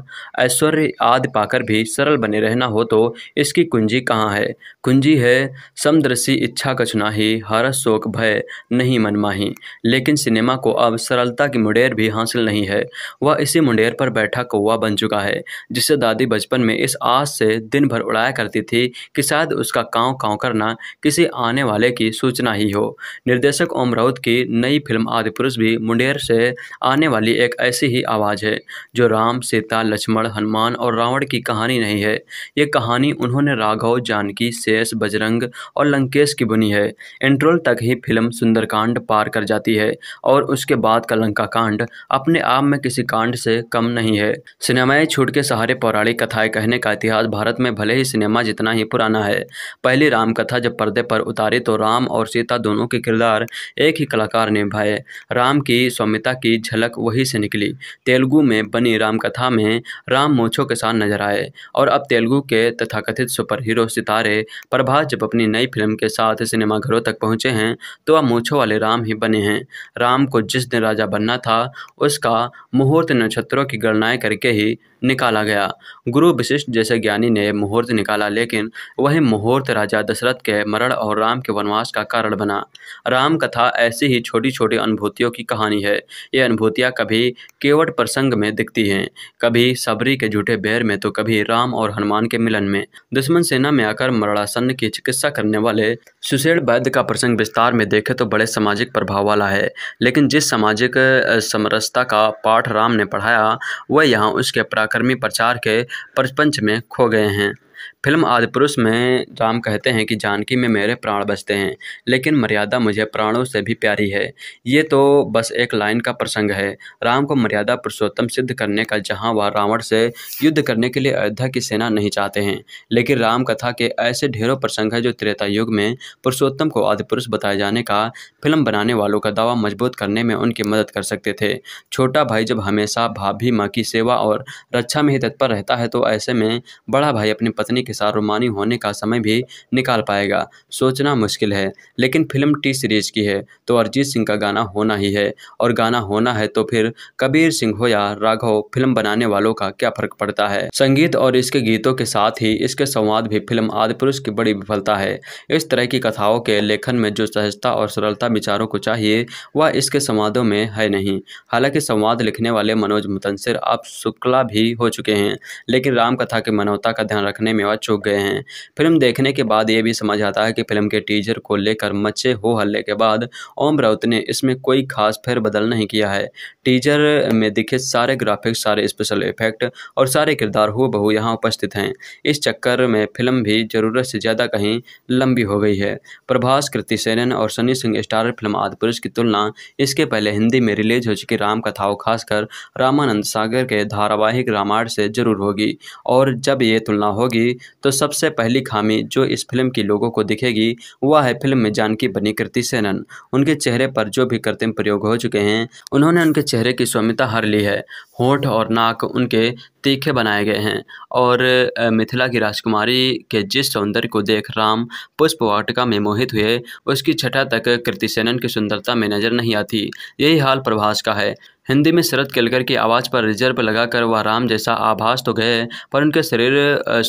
ऐश्वर्य आदि पाकर भी सरल बने रहना हो तो इसकी कुंजी कहाँ है कुंजी है समदृशी इच्छा कछ नाही हर शोक भय नहीं मनमाही लेकिन सिनेमा को अब सरलता की मुंडेर भी हासिल नहीं है वह इसी मुंडेर पर बैठा कौआ बन चुका है जिसे दादी बचपन में इस आस से से दिन भर उड़ाया करती थी कि शायद उसका काँव काँव करना किसी आने वाले की सूचना ही हो निर्देशक ओम राउत की नई फिल्म आदि पुरुष भी मुंडेर से आने वाली एक ऐसी ही आवाज़ है जो राम सीता लक्ष्मण हनुमान और रावण की कहानी नहीं है ये कहानी उन्होंने राघव जानकी शेष बजरंग और लंकेश की बुनी है इंट्रोल तक ही फिल्म सुंदरकांड पार कर जाती है और उसके बाद का लंका कांड अपने आप में किसी कांड से कम नहीं है सिनेमाएं छूट के सहारे पौराणिक कथाएं कहने का इतिहास भारत में भले ही सिनेमा जितना ही पुराना है पहली रामकथा जब पर्दे पर उतारी तो राम और सीता दोनों के किरदार एक ही कलाकार ने निभाए राम की सौम्यता की झलक वहीं से निकली तेलुगु में बनी रामकथा में राम मोछों के साथ नजर आए और अब तेलुगु के तथाकथित सुपर हीरो सितारे प्रभात जब अपनी नई फिल्म के साथ सिनेमाघरों तक पहुंचे हैं तो अब मोछो वाले राम ही बने हैं राम को जिस दिन राजा बनना था उसका मुहूर्त नक्षत्रों की गणनाएं करके ही निकाला गया गुरु विशिष्ट जैसे ज्ञान ज्ञानी ने मुहूर्त निकाला लेकिन वही मुहूर्त राजा दशरथ के मरण और राम के वनवास का कारण बना राम कथा ऐसी ही छोटी छोटी अनुभूतियों की कहानी है ये अनुभूतियाँ कभी केवट प्रसंग में दिखती हैं कभी सबरी के झूठे बैर में तो कभी राम और हनुमान के मिलन में दुश्मन सेना में आकर मरणासन की चिकित्सा करने वाले सुशेण वैद्य का प्रसंग विस्तार में देखे तो बड़े सामाजिक प्रभाव वाला है लेकिन जिस सामाजिक समरसता का पाठ राम ने पढ़ाया वह यहाँ उसके पराक्रमी प्रचार के परपंच में खो गए हैं फिल्म आदिपुरुष में राम कहते हैं कि जानकी में मेरे प्राण बचते हैं लेकिन मर्यादा मुझे प्राणों से भी प्यारी है ये तो बस एक लाइन का प्रसंग है राम को मर्यादा पुरुषोत्तम सिद्ध करने का जहाँ वह रावण से युद्ध करने के लिए अयोध्या की सेना नहीं चाहते हैं लेकिन राम कथा के ऐसे ढेरों प्रसंग हैं जो त्रेता युग में पुरुषोत्तम को आदिपुरुष बताए जाने का फिल्म बनाने वालों का दावा मजबूत करने में उनकी मदद कर सकते थे छोटा भाई जब हमेशा भाभी माँ की सेवा और रक्षा में ही तत्पर रहता है तो ऐसे में बड़ा भाई अपनी पत्नी के हिसार रोमानी होने का समय भी निकाल पाएगा सोचना मुश्किल है लेकिन फिल्म टी सीरीज की है तो अरिजीत सिंह का गाना होना ही है और गाना होना है तो फिर कबीर सिंह हो या राघव फिल्म बनाने वालों का क्या फर्क पड़ता है संगीत और इसके गीतों के साथ ही इसके संवाद भी फिल्म आदि पुरुष की बड़ी विफलता है इस तरह की कथाओं के लेखन में जो सहजता और सरलता विचारों को चाहिए वह इसके संवादों में है नहीं हालांकि संवाद लिखने वाले मनोज मुतंसर अब शुक्ला भी हो चुके हैं लेकिन रामकथा की मनोता का ध्यान रखने में वह चुक गए हैं फिल्म देखने के बाद ये भी समझ आता है कि फिल्म के टीजर को लेकर मचे हो हल्ले के बाद ओम राउत ने इसमें कोई खास फेरबदल नहीं किया है टीजर में दिखे सारे ग्राफिक्स सारे स्पेशल इफेक्ट और सारे किरदार हो बहू यहाँ उपस्थित हैं इस चक्कर में फिल्म भी ज़रूरत से ज़्यादा कहीं लंबी हो गई है प्रभास कृति सेनन और सनी सिंह स्टारर फिल्म आदिपुरुष की तुलना इसके पहले हिंदी में रिलीज हो चुकी राम कथाओं खासकर रामानंद सागर के धारावाहिक रामायण से जरूर होगी और जब ये तुलना होगी तो सबसे पहली खामी जो इस फिल्म की लोगों को दिखेगी वह है फिल्म में जानकी बनी कृति सेनन उनके चेहरे पर जो भी कृत्रिम प्रयोग हो चुके हैं उन्होंने उनके चेहरे की स्वामिता हार ली है होठ और नाक उनके तीखे बनाए गए हैं और मिथिला की राजकुमारी के जिस सौंदर्य को देख राम पुष्प वाटिका में मोहित हुए उसकी छठा तक सेनन की सुंदरता में नजर नहीं आती यही हाल प्रभास का है हिंदी में शरद केलकर की आवाज़ पर रिजर्व लगाकर वह राम जैसा आभास तो गए पर उनके शरीर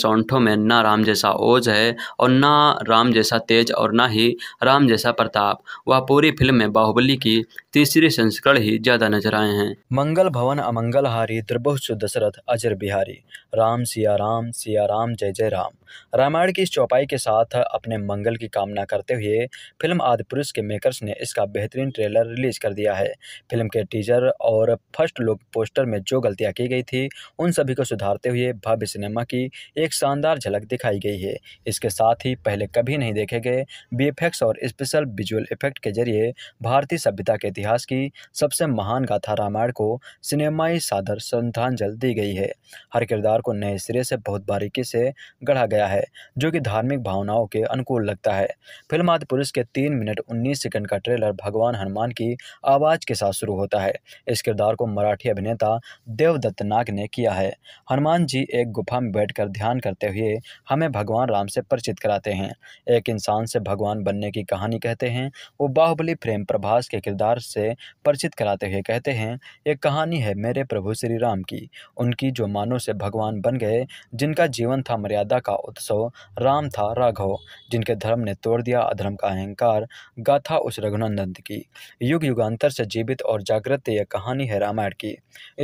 सौंठों में ना राम जैसा ओज है और ना राम जैसा तेज और ना ही राम जैसा प्रताप वह पूरी फिल्म में बाहुबली की तीसरी संस्करण ही ज़्यादा नजर आए हैं मंगल भवन अमंगल मंगलहारी त्रिभुज दशरथ अजर बिहारी राम सिया राम सिया राम जय जय राम रामायण की इस चौपाई के साथ अपने मंगल की कामना करते हुए फिल्म आदि पुरुष के मेकर्स ने इसका बेहतरीन ट्रेलर रिलीज कर दिया है फिल्म के टीजर और फर्स्ट लुक पोस्टर में जो गलतियाँ की गई थी उन सभी को सुधारते हुए भव्य सिनेमा की एक शानदार झलक दिखाई गई है इसके साथ ही पहले कभी नहीं देखे गए बी और स्पेशल विजुअल इफेक्ट के जरिए भारतीय सभ्यता के इतिहास की सबसे महान गाथा रामायण को सिनेमाई सादर श्रद्धांजलि दी गई है हर किरदार को नए सिरे से बहुत बारीकी से गढ़ा गया गया है जो कि धार्मिक भावनाओं के अनुकूल लगता है फिल्म आदि पुरुष के तीन मिनट उन्नीस सेकंड का ट्रेलर भगवान हनुमान की आवाज़ के साथ शुरू होता है इस किरदार को मराठी अभिनेता देवदत्त नाग ने किया है हनुमान जी एक गुफा में बैठ कर ध्यान करते हुए हमें भगवान राम से परिचित कराते हैं एक इंसान से भगवान बनने की कहानी कहते हैं वो बाहुबली प्रेम प्रभास के किरदार से परिचित कराते हुए कहते हैं एक कहानी है मेरे प्रभु श्री राम की उनकी जो मानव से भगवान बन गए जिनका जीवन था मर्यादा का उत्सव राम था राघव जिनके धर्म ने तोड़ दिया अधर्म का अहंकार गाथा उस रघुनंदन की युग युगांतर से जीवित और जागृत यह कहानी है रामायण की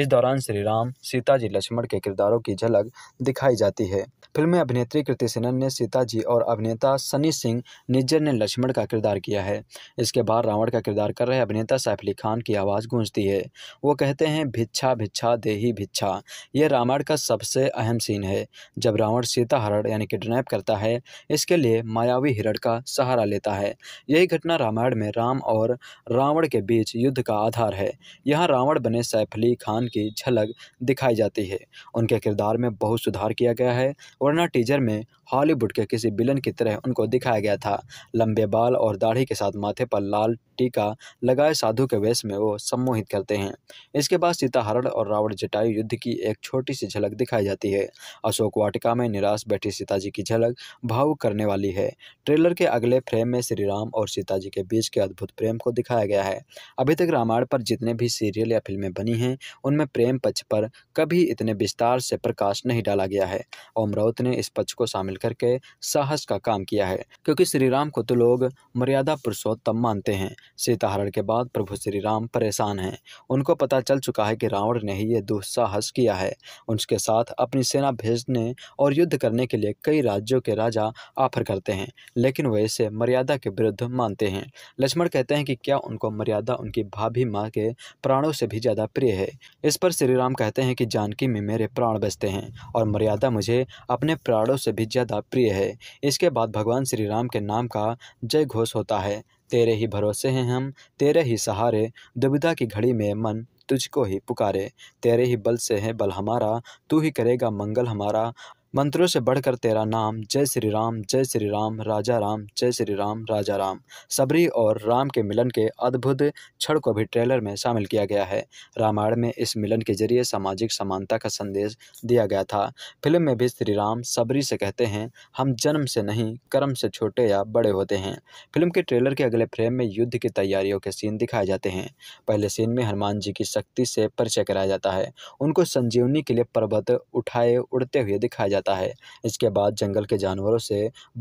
इस दौरान श्री राम सीता जी लक्ष्मण के किरदारों की झलक दिखाई जाती है फिल्म में अभिनेत्री कृति सेनन ने सीता जी और अभिनेता सनी सिंह निज्जर ने लक्ष्मण का किरदार किया है इसके बाद रावण का किरदार कर रहे अभिनेता सैफ अली खान की आवाज़ गूंजती है वो कहते हैं भिच्छा भिच्छा देही भिच्छा यह रामायण का सबसे अहम सीन है जब रावण सीता हरण यानी किडनैप करता है इसके लिए मायावी हिरण का सहारा लेता है यही घटना रामायण में राम और रावण के बीच युद्ध का आधार है यहाँ रावण बने सैफ अली खान की झलक दिखाई जाती है उनके किरदार में बहुत सुधार किया गया है वरना टीजर में हॉलीवुड के किसी विलन की तरह उनको दिखाया गया था लंबे बाल और दाढ़ी के साथ माथे पर लाल टीका लगाए साधु के वेश में वो सम्मोहित करते हैं इसके बाद सीताहरण और रावण जटायु युद्ध की एक छोटी सी झलक दिखाई जाती है अशोक वाटिका में निराश बैठी सीताजी की झलक भावुक करने वाली है ट्रेलर के अगले फ्रेम में श्री राम और सीताजी के बीच के अद्भुत प्रेम को दिखाया गया है अभी तक रामायण पर जितने भी सीरियल या फिल्में बनी हैं उनमें प्रेम पक्ष पर कभी इतने विस्तार से प्रकाश नहीं डाला गया है ओमराव राउत ने इस पक्ष को शामिल करके साहस का काम किया है क्योंकि श्री राम को तो लोग मर्यादा पुरुषोत्तम मानते हैं सीताहरण के बाद प्रभु श्री राम परेशान हैं उनको पता चल चुका है कि रावण ने ही ये दुस्साहस किया है उनके साथ अपनी सेना भेजने और युद्ध करने के लिए कई राज्यों के राजा ऑफर करते हैं लेकिन वह इसे मर्यादा के विरुद्ध मानते हैं लक्ष्मण कहते हैं कि क्या उनको मर्यादा उनकी भाभी माँ के प्राणों से भी ज़्यादा प्रिय है इस पर श्री राम कहते हैं कि जानकी में मेरे प्राण बचते हैं और मर्यादा मुझे अपने प्राणों से भी ज़्यादा प्रिय है इसके बाद भगवान श्री राम के नाम का जय घोष होता है तेरे ही भरोसे हैं हम तेरे ही सहारे दुविधा की घड़ी में मन तुझको ही पुकारे तेरे ही बल से है बल हमारा तू ही करेगा मंगल हमारा मंत्रों से बढ़कर तेरा नाम जय श्री राम जय श्री राम राजा राम जय श्री राम राजा राम सबरी और राम के मिलन के अद्भुत क्षण को भी ट्रेलर में शामिल किया गया है रामायण में इस मिलन के जरिए सामाजिक समानता का संदेश दिया गया था फिल्म में भी श्री राम सबरी से कहते हैं हम जन्म से नहीं कर्म से छोटे या बड़े होते हैं फिल्म के ट्रेलर के अगले फ्रेम में युद्ध की तैयारियों के सीन दिखाए जाते हैं पहले सीन में हनुमान जी की शक्ति से परिचय कराया जाता है उनको संजीवनी के लिए पर्वत उठाए उड़ते हुए दिखाया जाता है इसके बाद जंगल के जानवरों से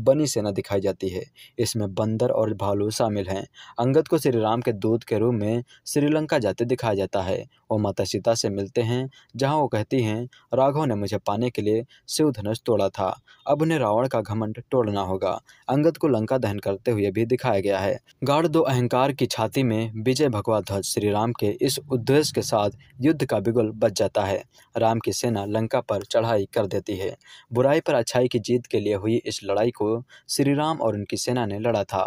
बनी सेना दिखाई जाती है इसमें बंदर और भालू शामिल हैं अंगद को श्री राम के दूत के रूप में श्रीलंका जाते दिखाया जाता है वो माता सीता से मिलते हैं जहाँ वो कहती हैं राघव ने मुझे पाने के लिए शिव धनुष तोड़ा था अब उन्हें रावण का घमंड तोड़ना होगा अंगद को लंका दहन करते हुए भी दिखाया गया है गाढ़ दो अहंकार की छाती में विजय भगवा ध्वज श्री राम के इस उद्देश्य के साथ युद्ध का बिगुल बच जाता है राम की सेना लंका पर चढ़ाई कर देती है बुराई पर अच्छाई की जीत के लिए हुई इस लड़ाई को श्री राम और उनकी सेना ने लड़ा था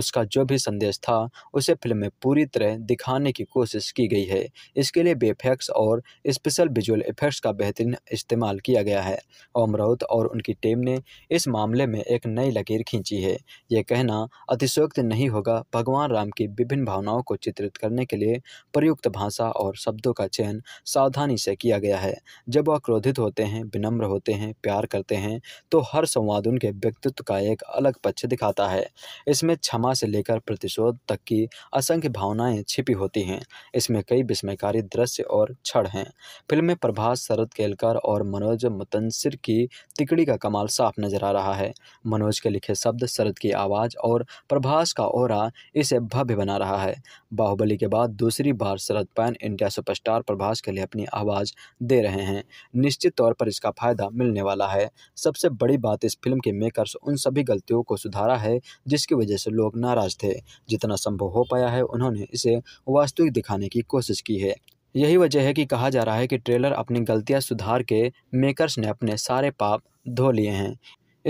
उसका जो भी संदेश था उसे फिल्म में पूरी तरह दिखाने की कोशिश की गई है इसके लिए बेफेक्स और स्पेशल विजुअल इफेक्ट्स का बेहतरीन इस्तेमाल किया गया है ओम राउत और उनकी टीम ने इस मामले में एक नई लकीर खींची है यह कहना अतिशोक्त नहीं होगा भगवान राम की विभिन्न भावनाओं को चित्रित करने के लिए प्रयुक्त भाषा और शब्दों का चयन सावधानी से किया गया है जब वह क्रोधित होते हैं विनम्र होते हैं प्यार करते हैं तो हर संवाद उनके व्यक्तित्व का एक अलग पक्ष दिखाता है इसमें क्षमा से लेकर प्रतिशोध तक की असंख्य भावनाएं छिपी होती हैं इसमें कई विस्मयकारी दृश्य और क्षण हैं फिल्म में प्रभास शरद केलकर और मनोज मुतंसर की तिकड़ी का कमाल साफ नजर आ रहा है मनोज के लिखे शब्द शरद की आवाज़ और प्रभास का ओरा इसे भव्य बना रहा है बाहुबली के बाद दूसरी बार Sharad pan India superstar Prabhas के लिए अपनी आवाज़ दे रहे हैं निश्चित तौर पर इसका फायदा मिलने वाला वाला है सबसे बड़ी बात इस फिल्म के मेकर्स उन सभी गलतियों को सुधारा है जिसकी वजह से लोग नाराज थे जितना संभव हो पाया है उन्होंने इसे वास्तविक दिखाने की कोशिश की है यही वजह है कि कहा जा रहा है कि ट्रेलर अपनी गलतियां सुधार के मेकर्स ने अपने सारे पाप धो लिए हैं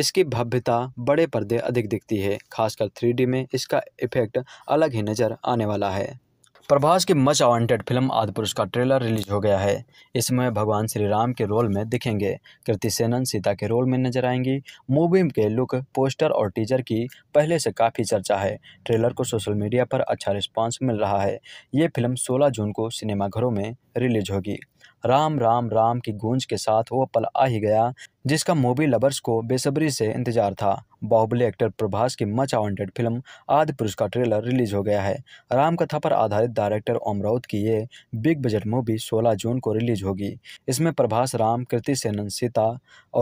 इसकी भव्यता बड़े पर्दे अधिक दिखती है खासकर थ्री में इसका इफेक्ट अलग ही नज़र आने वाला है प्रभास की मच अवांटेड फिल्म आदि पुरुष का ट्रेलर रिलीज हो गया है इसमें भगवान श्री राम के रोल में दिखेंगे कृति सेनन सीता के रोल में नजर आएंगी मूवी के लुक पोस्टर और टीजर की पहले से काफ़ी चर्चा है ट्रेलर को सोशल मीडिया पर अच्छा रिस्पांस मिल रहा है ये फिल्म 16 जून को सिनेमाघरों में रिलीज होगी राम राम राम की गूंज के साथ वो पल आ ही गया जिसका मूवी लवर्स को बेसब्री से इंतजार था बाहुबली एक्टर प्रभास की मच अवॉन्टेड फिल्म आदि पुरुष का ट्रेलर रिलीज हो गया है रामकथा पर आधारित डायरेक्टर ओम राउत की ये बिग बजट मूवी 16 जून को रिलीज होगी इसमें प्रभास राम कृति सेनन सीता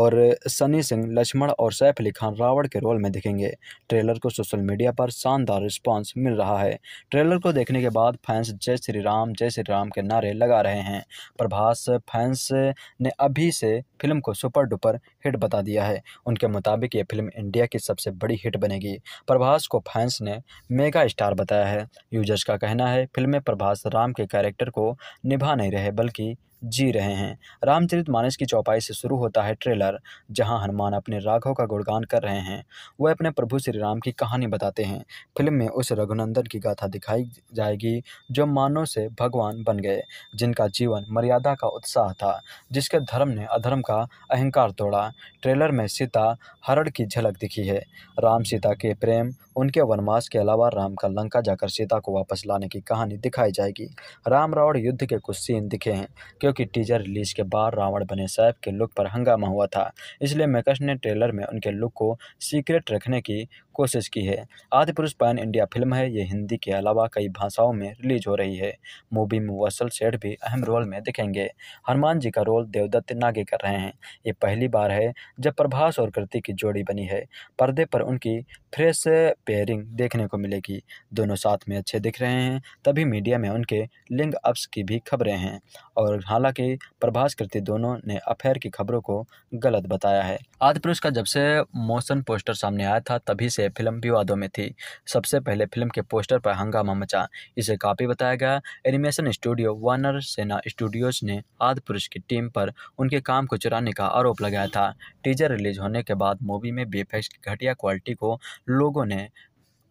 और सनी सिंह लक्ष्मण और सैफ अली खान रावण के रोल में दिखेंगे ट्रेलर को सोशल मीडिया पर शानदार रिस्पॉन्स मिल रहा है ट्रेलर को देखने के बाद फैंस जय श्री राम जय श्री राम के नारे लगा रहे हैं प्रभास फैंस ने अभी से फिल्म को सुपर डुपर हिट बता दिया है उनके मुताबिक ये फिल्म इंडिया इंडिया की सबसे बड़ी हिट बनेगी प्रभास को फैंस ने मेगा स्टार बताया है यूजर्स का कहना है फिल्म में प्रभास राम के कैरेक्टर को निभा नहीं रहे बल्कि जी रहे हैं रामचरित मानस की चौपाई से शुरू होता है ट्रेलर जहां हनुमान अपने राघव का गुणगान कर रहे हैं वह अपने प्रभु श्री राम की कहानी बताते हैं फिल्म में उस रघुनंदन की गाथा दिखाई जाएगी जो मानव से भगवान बन गए जिनका जीवन मर्यादा का उत्साह था जिसके धर्म ने अधर्म का अहंकार तोड़ा ट्रेलर में सीता हरण की झलक दिखी है राम सीता के प्रेम उनके वनवास के अलावा राम का लंका जाकर सीता को वापस लाने की कहानी दिखाई जाएगी राम रावण युद्ध के कुछ सीन दिखे हैं क्योंकि कि टीजर रिलीज के बाद रावण बने सैफ के लुक पर हंगामा हुआ था इसलिए मेकर्स ने ट्रेलर में उनके लुक को सीक्रेट रखने की कोशिश की है आदि पुरुष पैन इंडिया फिल्म है ये हिंदी के अलावा कई भाषाओं में रिलीज हो रही है मूवी में वसल सेठ भी अहम रोल में दिखेंगे हनुमान जी का रोल देवदत्त नागे कर रहे हैं ये पहली बार है जब प्रभास और कृति की जोड़ी बनी है पर्दे पर उनकी फ्रेश पेयरिंग देखने को मिलेगी दोनों साथ में अच्छे दिख रहे हैं तभी मीडिया में उनके लिंग अप्स की भी खबरें हैं और हालांकि प्रभास कृति दोनों ने अफेयर की खबरों को गलत बताया है आदि पुरुष का जब से मोशन पोस्टर सामने आया था तभी से से फिल्म विवादों में थी सबसे पहले फिल्म के पोस्टर पर हंगामा मचा इसे काफ़ी बताया गया एनिमेशन स्टूडियो वार्नर सेना स्टूडियोज ने आदि पुरुष की टीम पर उनके काम को चुराने का आरोप लगाया था टीजर रिलीज होने के बाद मूवी में बी की घटिया क्वालिटी को लोगों ने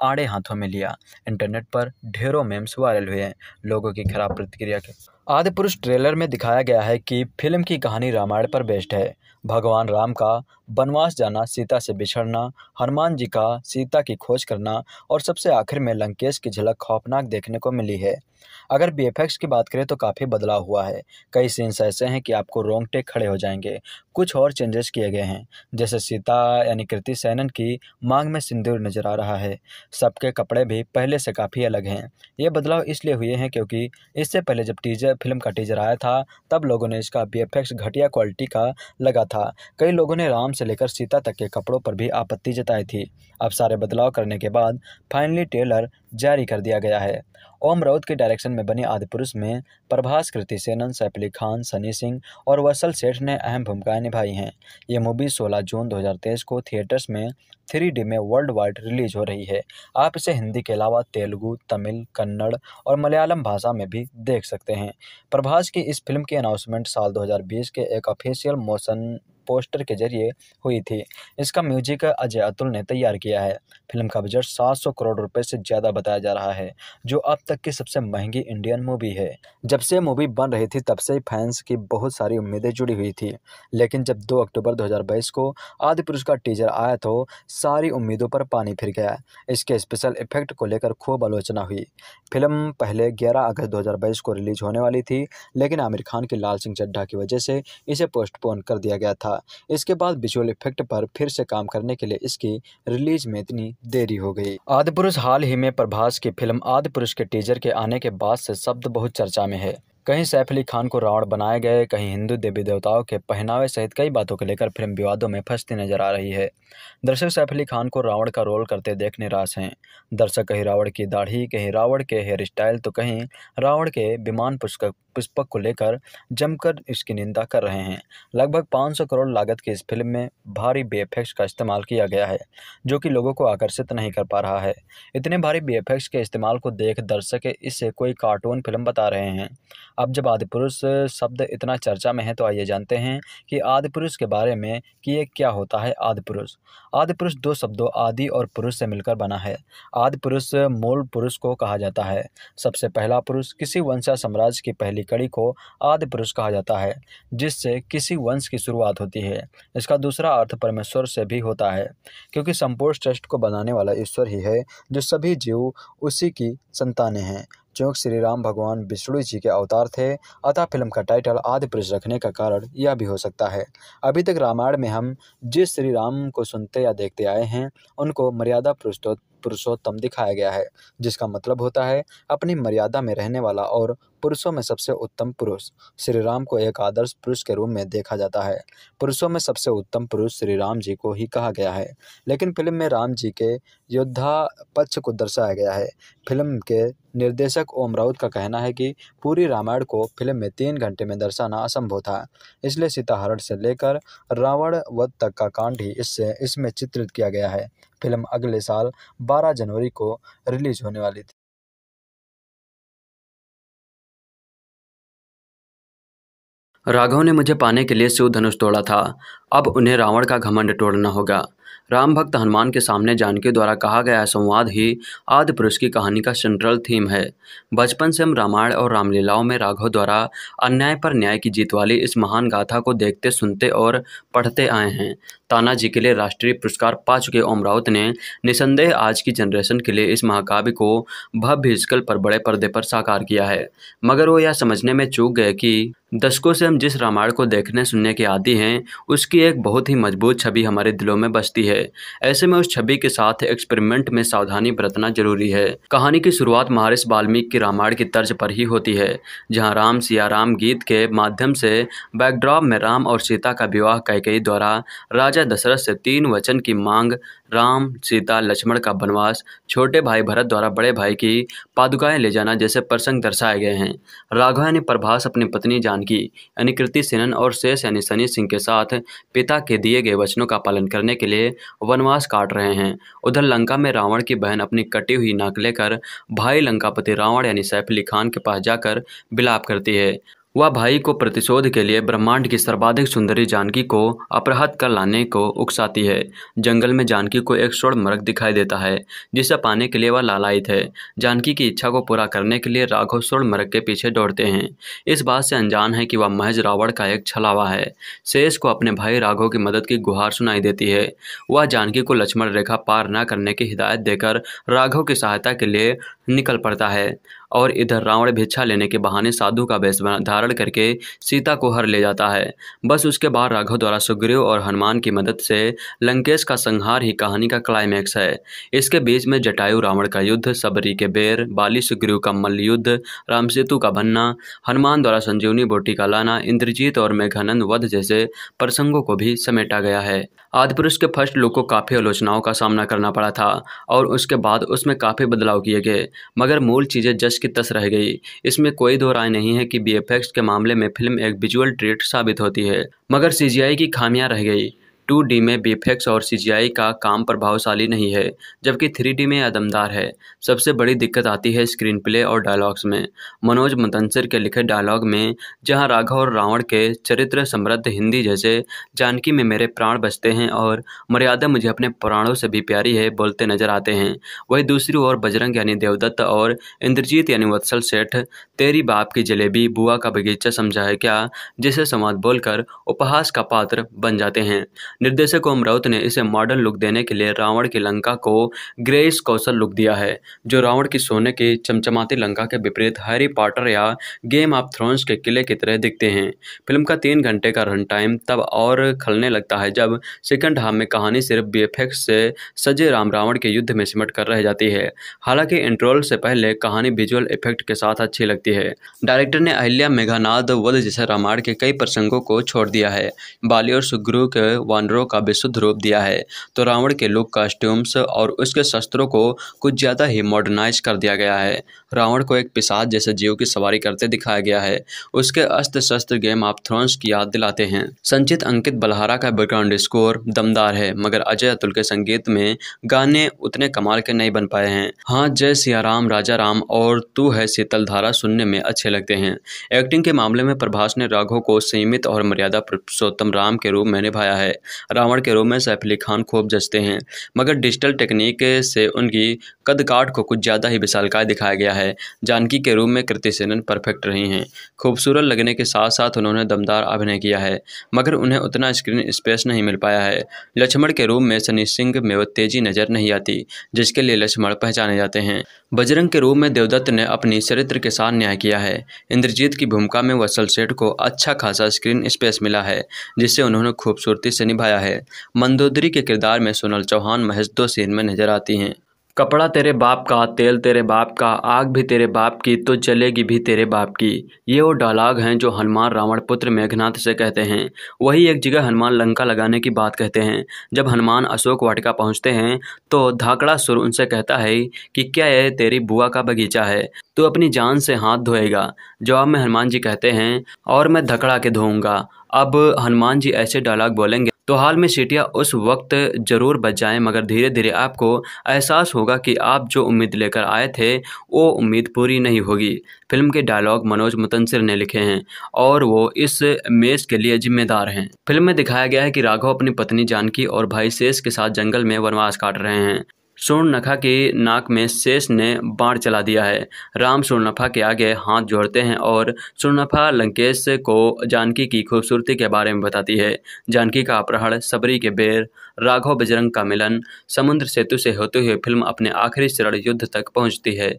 आड़े हाथों में लिया इंटरनेट पर ढेरों मेम्स वायरल हुए लोगों की खराब प्रतिक्रिया के आदि पुरुष ट्रेलर में दिखाया गया है कि फिल्म की कहानी रामायण पर बेस्ड है भगवान राम का वनवास जाना सीता से बिछड़ना हनुमान जी का सीता की खोज करना और सबसे आखिर में लंकेश की झलक खौफनाक देखने को मिली है अगर बी की बात करें तो काफ़ी बदलाव हुआ है कई सीन्स ऐसे हैं कि आपको रोंगटे खड़े हो जाएंगे कुछ और चेंजेस किए गए हैं जैसे सीता यानी कृति सैनन की मांग में सिंदूर नजर आ रहा है सबके कपड़े भी पहले से काफ़ी अलग हैं ये बदलाव इसलिए हुए हैं क्योंकि इससे पहले जब टीजर फिल्म का टीजर आया था तब लोगों ने इसका बी घटिया क्वालिटी का लगा था कई लोगों ने राम से लेकर सीता तक के कपड़ों पर भी आपत्ति जताई थी अब सारे बदलाव करने के बाद फाइनली ट्रेलर जारी कर दिया गया है ओम राउत के डायरेक्शन में बने आदि पुरुष में प्रभास कृति सेनन सैफ अली खान सनी सिंह और वसल सेठ ने अहम भूमिकाएं निभाई हैं ये मूवी 16 जून 2023 को थिएटर्स में थ्री में वर्ल्ड वाइड रिलीज हो रही है आप इसे हिंदी के अलावा तेलुगु तमिल कन्नड़ और मलयालम भाषा में भी देख सकते हैं प्रभास की इस फिल्म की अनाउंसमेंट साल 2020 के एक ऑफिशियल मोशन पोस्टर के जरिए हुई थी इसका म्यूजिक अजय अतुल ने तैयार किया है फिल्म का बजट 700 करोड़ रुपए से ज़्यादा बताया जा रहा है जो अब तक की सबसे महंगी इंडियन मूवी है जब से मूवी बन रही थी तब से फैंस की बहुत सारी उम्मीदें जुड़ी हुई थी लेकिन जब दो अक्टूबर दो को आदि पुरुष का टीजर आया तो सारी उम्मीदों पर पानी फिर गया इसके स्पेशल इफेक्ट को लेकर खूब आलोचना हुई फिल्म पहले 11 अगस्त 2022 को रिलीज होने वाली थी लेकिन आमिर खान की लाल सिंह चड्ढा की वजह से इसे पोस्टपोन कर दिया गया था था इसके बाद विजुअल इफेक्ट पर फिर से काम करने के लिए इसकी रिलीज में इतनी देरी हो गई आदि पुरुष हाल ही में प्रभास की फिल्म आदि पुरुष के टीजर के आने के बाद से शब्द बहुत चर्चा में है कहीं सैफ अली खान को रावण बनाए गए कहीं हिंदू देवी देवताओं के पहनावे सहित कई बातों को लेकर फिल्म विवादों में फंसती नजर आ रही है दर्शक सैफ अली खान को रावण का रोल करते देख निराश हैं दर्शक कहीं रावण की दाढ़ी कहीं रावण के हेयर स्टाइल तो कहीं रावण के विमान पुस्तक पुष्पक को लेकर जमकर इसकी निंदा कर रहे हैं लगभग 500 करोड़ लागत की इस फिल्म में भारी बी का इस्तेमाल किया गया है जो कि लोगों को आकर्षित नहीं कर पा रहा है इतने भारी बी के इस्तेमाल को देख दर्शक इसे कोई कार्टून फिल्म बता रहे हैं अब जब आदिपुरुष शब्द इतना चर्चा में है तो आइए जानते हैं कि आदिपुरुष के बारे में कि ये क्या होता है आदिपुरुष आदिपुरुष दो शब्दों आदि और पुरुष से मिलकर बना है आदिपुरुष मूल पुरुष को कहा जाता है सबसे पहला पुरुष किसी वंशा साम्राज्य की पहली की कड़ी को आदि पुरुष कहा जाता है जिससे किसी वंश की शुरुआत होती है इसका दूसरा अर्थ परमेश्वर से भी होता है क्योंकि संपूर्ण सृष्टि को बनाने वाला ईश्वर ही है जो सभी जीव उसी की संतानें हैं चूंकि श्री राम भगवान विष्णु जी के अवतार थे अतः फिल्म का टाइटल आदि पुरुष रखने का कारण यह भी हो सकता है अभी तक रामायण में हम जिस श्री राम को सुनते या देखते आए हैं उनको मर्यादा पुरुषोत्तम पुरुषोत्तम दिखाया गया है जिसका मतलब होता है अपनी मर्यादा में रहने वाला और पुरुषों में सबसे उत्तम पुरुष श्री राम को एक आदर्श पुरुष के रूप में देखा जाता है पुरुषों में सबसे उत्तम पुरुष श्री राम जी को ही कहा गया है लेकिन फिल्म में राम जी के योद्धा पक्ष को दर्शाया गया है फिल्म के निर्देशक ओम राउत का कहना है कि पूरी रामायण को फिल्म में तीन घंटे में दर्शाना असंभव था इसलिए सीताहरण से लेकर रावण वध तक का कांड ही इससे इसमें चित्रित किया गया है फिल्म अगले साल 12 जनवरी को रिलीज होने वाली थी राघव ने मुझे पाने के लिए शिव धनुष तोड़ा था अब उन्हें रावण का घमंड तोड़ना होगा राम भक्त हनुमान के सामने जानकी द्वारा कहा गया संवाद ही आदि पुरुष की कहानी का सेंट्रल थीम है बचपन से हम रामायण और रामलीलाओं में राघव द्वारा अन्याय पर न्याय की जीत वाली इस महान गाथा को देखते सुनते और पढ़ते आए हैं ताना जी के लिए राष्ट्रीय पुरस्कार पा चुके ओम राउत ने निसंदेह आज की जनरेशन के लिए इस महाकाव्य को भव्य स्कल पर बड़े पर्दे पर साकार किया है मगर वो यह समझने में चूक गए कि दशकों से हम जिस रामायण को देखने सुनने के आदि हैं उसकी एक बहुत ही मजबूत छवि हमारे दिलों में बसती है ऐसे में उस छवि के साथ एक्सपेरिमेंट में सावधानी बरतना जरूरी है कहानी की शुरुआत महारिश वाल्मीकि की रामायण की तर्ज पर ही होती है जहाँ राम सिया राम गीत के माध्यम से बैकड्रॉप में राम और सीता का विवाह कैकई द्वारा राजा दशरथ से तीन वचन की मांग राम सीता लक्ष्मण का वनवास छोटे भाई भरत द्वारा बड़े भाई की पादुकाएं ले जाना जैसे प्रसंग दर्शाए गए हैं राघव यानी प्रभास अपनी पत्नी जानकी यानी कृति सेनन और शेष यानी सनी सिंह के साथ पिता के दिए गए वचनों का पालन करने के लिए वनवास काट रहे हैं उधर लंका में रावण की बहन अपनी कटी हुई नाक लेकर भाई लंकापति रावण यानी अली खान के पास जाकर बिलाप करती है वह भाई को प्रतिशोध के लिए ब्रह्मांड की सर्वाधिक सुंदरी जानकी को अपराहत कर लाने को उकसाती है जंगल में जानकी को एक स्वर्ण मर्ग दिखाई देता है जिसे पाने के लिए वह लालायित है जानकी की इच्छा को पूरा करने के लिए राघव स्वर्ण मर्ग के पीछे दौड़ते हैं इस बात से अनजान है कि वह महज रावण का एक छलावा है शेष को अपने भाई राघव की मदद की गुहार सुनाई देती है वह जानकी को लक्ष्मण रेखा पार न करने की हिदायत देकर राघव की सहायता के लिए निकल पड़ता है और इधर रावण भिक्षा लेने के बहाने साधु का वेश धारण करके सीता को हर ले जाता है बस उसके बाद राघव द्वारा सुग्रीव और हनुमान की मदद से लंकेश का संहार ही कहानी का क्लाइमैक्स है इसके बीच में जटायु रावण का युद्ध सबरी के बेर बाली सुग्रीव का मल्ल युद्ध रामसेतु का बनना हनुमान द्वारा संजीवनी बोटी का लाना इंद्रजीत और मेघानंद वध जैसे प्रसंगों को भी समेटा गया है आदि पुरुष के फर्स्ट लुक को काफ़ी आलोचनाओं का सामना करना पड़ा था और उसके बाद उसमें काफ़ी बदलाव किए गए मगर मूल चीज़ें जश की तस रह गई इसमें कोई दो राय नहीं है कि बी के मामले में फिल्म एक विजुअल ट्रेट साबित होती है मगर सी की खामियाँ रह गई टू डी में बीफेक्स और सीजीआई का काम प्रभावशाली नहीं है जबकि थ्री डी में अदमदार है सबसे बड़ी दिक्कत आती है स्क्रीन प्ले और डायलॉग्स में मनोज मदंसर के लिखे डायलॉग में जहां राघव और रावण के चरित्र समृद्ध हिंदी जैसे जानकी में मेरे प्राण बचते हैं और मर्यादा मुझे अपने प्राणों से भी प्यारी है बोलते नजर आते हैं वही दूसरी ओर बजरंग यानी देवदत्त और इंद्रजीत यानी वत्सल सेठ तेरी बाप की जलेबी बुआ का बगीचा समझा है क्या जिसे संवाद बोलकर उपहास का पात्र बन जाते हैं निर्देशक ओम राउत ने इसे मॉडर्न लुक देने के लिए रावण की लंका को ग्रेस कौशल लुक दिया है जो रावण की सोने की चमचमाती लंका के विपरीत हैरी पॉटर या गेम ऑफ थ्रोन्स के किले की तरह दिखते हैं फिल्म का तीन घंटे का रन टाइम तब और खलने लगता है जब सेकंड हाफ में कहानी सिर्फ बी से सजे राम रावण के युद्ध में सिमट कर रह जाती है हालांकि इंट्रोल से पहले कहानी विजुअल इफेक्ट के साथ अच्छी लगती है डायरेक्टर ने अहिल्या मेघानाद वध जैसे रामायण के कई प्रसंगों को छोड़ दिया है बाली और सुग्रु के वानरों का विशुद्ध रूप दिया है तो रावण के लुक कॉस्ट्यूम्स और उसके शस्त्रों को कुछ ज़्यादा ही मॉडर्नाइज कर दिया गया है रावण को एक पिसाद जैसे जीव की सवारी करते दिखाया गया है उसके अस्त्र शस्त्र गेम ऑफ थ्रोन्स की याद दिलाते हैं संचित अंकित बलहारा का बैकग्राउंड स्कोर दमदार है मगर अजय अतुल के संगीत में गाने उतने कमाल के नहीं बन पाए हैं हाँ जय सियाराम राजा राम और तू है शीतल धारा सुनने में अच्छे लगते हैं एक्टिंग के मामले में प्रभास ने राघव को सीमित और मर्यादा पुरुषोत्तम राम के रूप में निभाया है रावण के रूप में सैफ अली खान खूब जचते हैं मगर डिजिटल टेक्निक से उनकी कदकाठ को कुछ ज़्यादा ही विशालकाय दिखाया गया है है जानकी के रूप में कृति सेनन परफेक्ट रही हैं खूबसूरत लगने के साथ साथ उन्होंने दमदार अभिनय किया है मगर उन्हें उतना स्क्रीन स्पेस नहीं मिल पाया है लक्ष्मण के रूप में सनी सिंह में वो तेजी नजर नहीं आती जिसके लिए लक्ष्मण पहचाने जाते हैं बजरंग के रूप में देवदत्त ने अपनी चरित्र के साथ न्याय किया है इंद्रजीत की भूमिका में वसल सेठ को अच्छा खासा स्क्रीन स्पेस मिला है जिससे उन्होंने खूबसूरती से निभाया है मंदोदरी के किरदार में सोनल चौहान महज दो सीन में नजर आती हैं कपड़ा तेरे बाप का तेल तेरे बाप का आग भी तेरे बाप की तो जलेगी भी तेरे बाप की ये वो डायलाग हैं जो हनुमान रावण पुत्र मेघनाथ से कहते हैं वही एक जगह हनुमान लंका लगाने की बात कहते हैं जब हनुमान अशोक वाटिका पहुंचते हैं तो धाकड़ा सुर उनसे कहता है कि क्या यह तेरी बुआ का बगीचा है तो अपनी जान से हाथ धोएगा जवाब में हनुमान जी कहते हैं और मैं धकड़ा के धोऊंगा अब हनुमान जी ऐसे डायलाग बोलेंगे तो हाल में सीटियाँ उस वक्त ज़रूर बच जाएँ मगर धीरे धीरे आपको एहसास होगा कि आप जो उम्मीद लेकर आए थे वो उम्मीद पूरी नहीं होगी फिल्म के डायलॉग मनोज मुतंसर ने लिखे हैं और वो इस मेज़ के लिए जिम्मेदार हैं फिल्म में दिखाया गया है कि राघव अपनी पत्नी जानकी और भाई शेष के साथ जंगल में वनवास काट रहे हैं सोर्णनखा की नाक में शेष ने बाढ़ चला दिया है राम सोर्णनफा के आगे हाथ जोड़ते हैं और सोर्णनफा लंकेश को जानकी की खूबसूरती के बारे में बताती है जानकी का अपहरण सबरी के बेर राघव बजरंग का मिलन समुद्र सेतु से होते हुए फिल्म अपने आखिरी चरण युद्ध तक पहुंचती है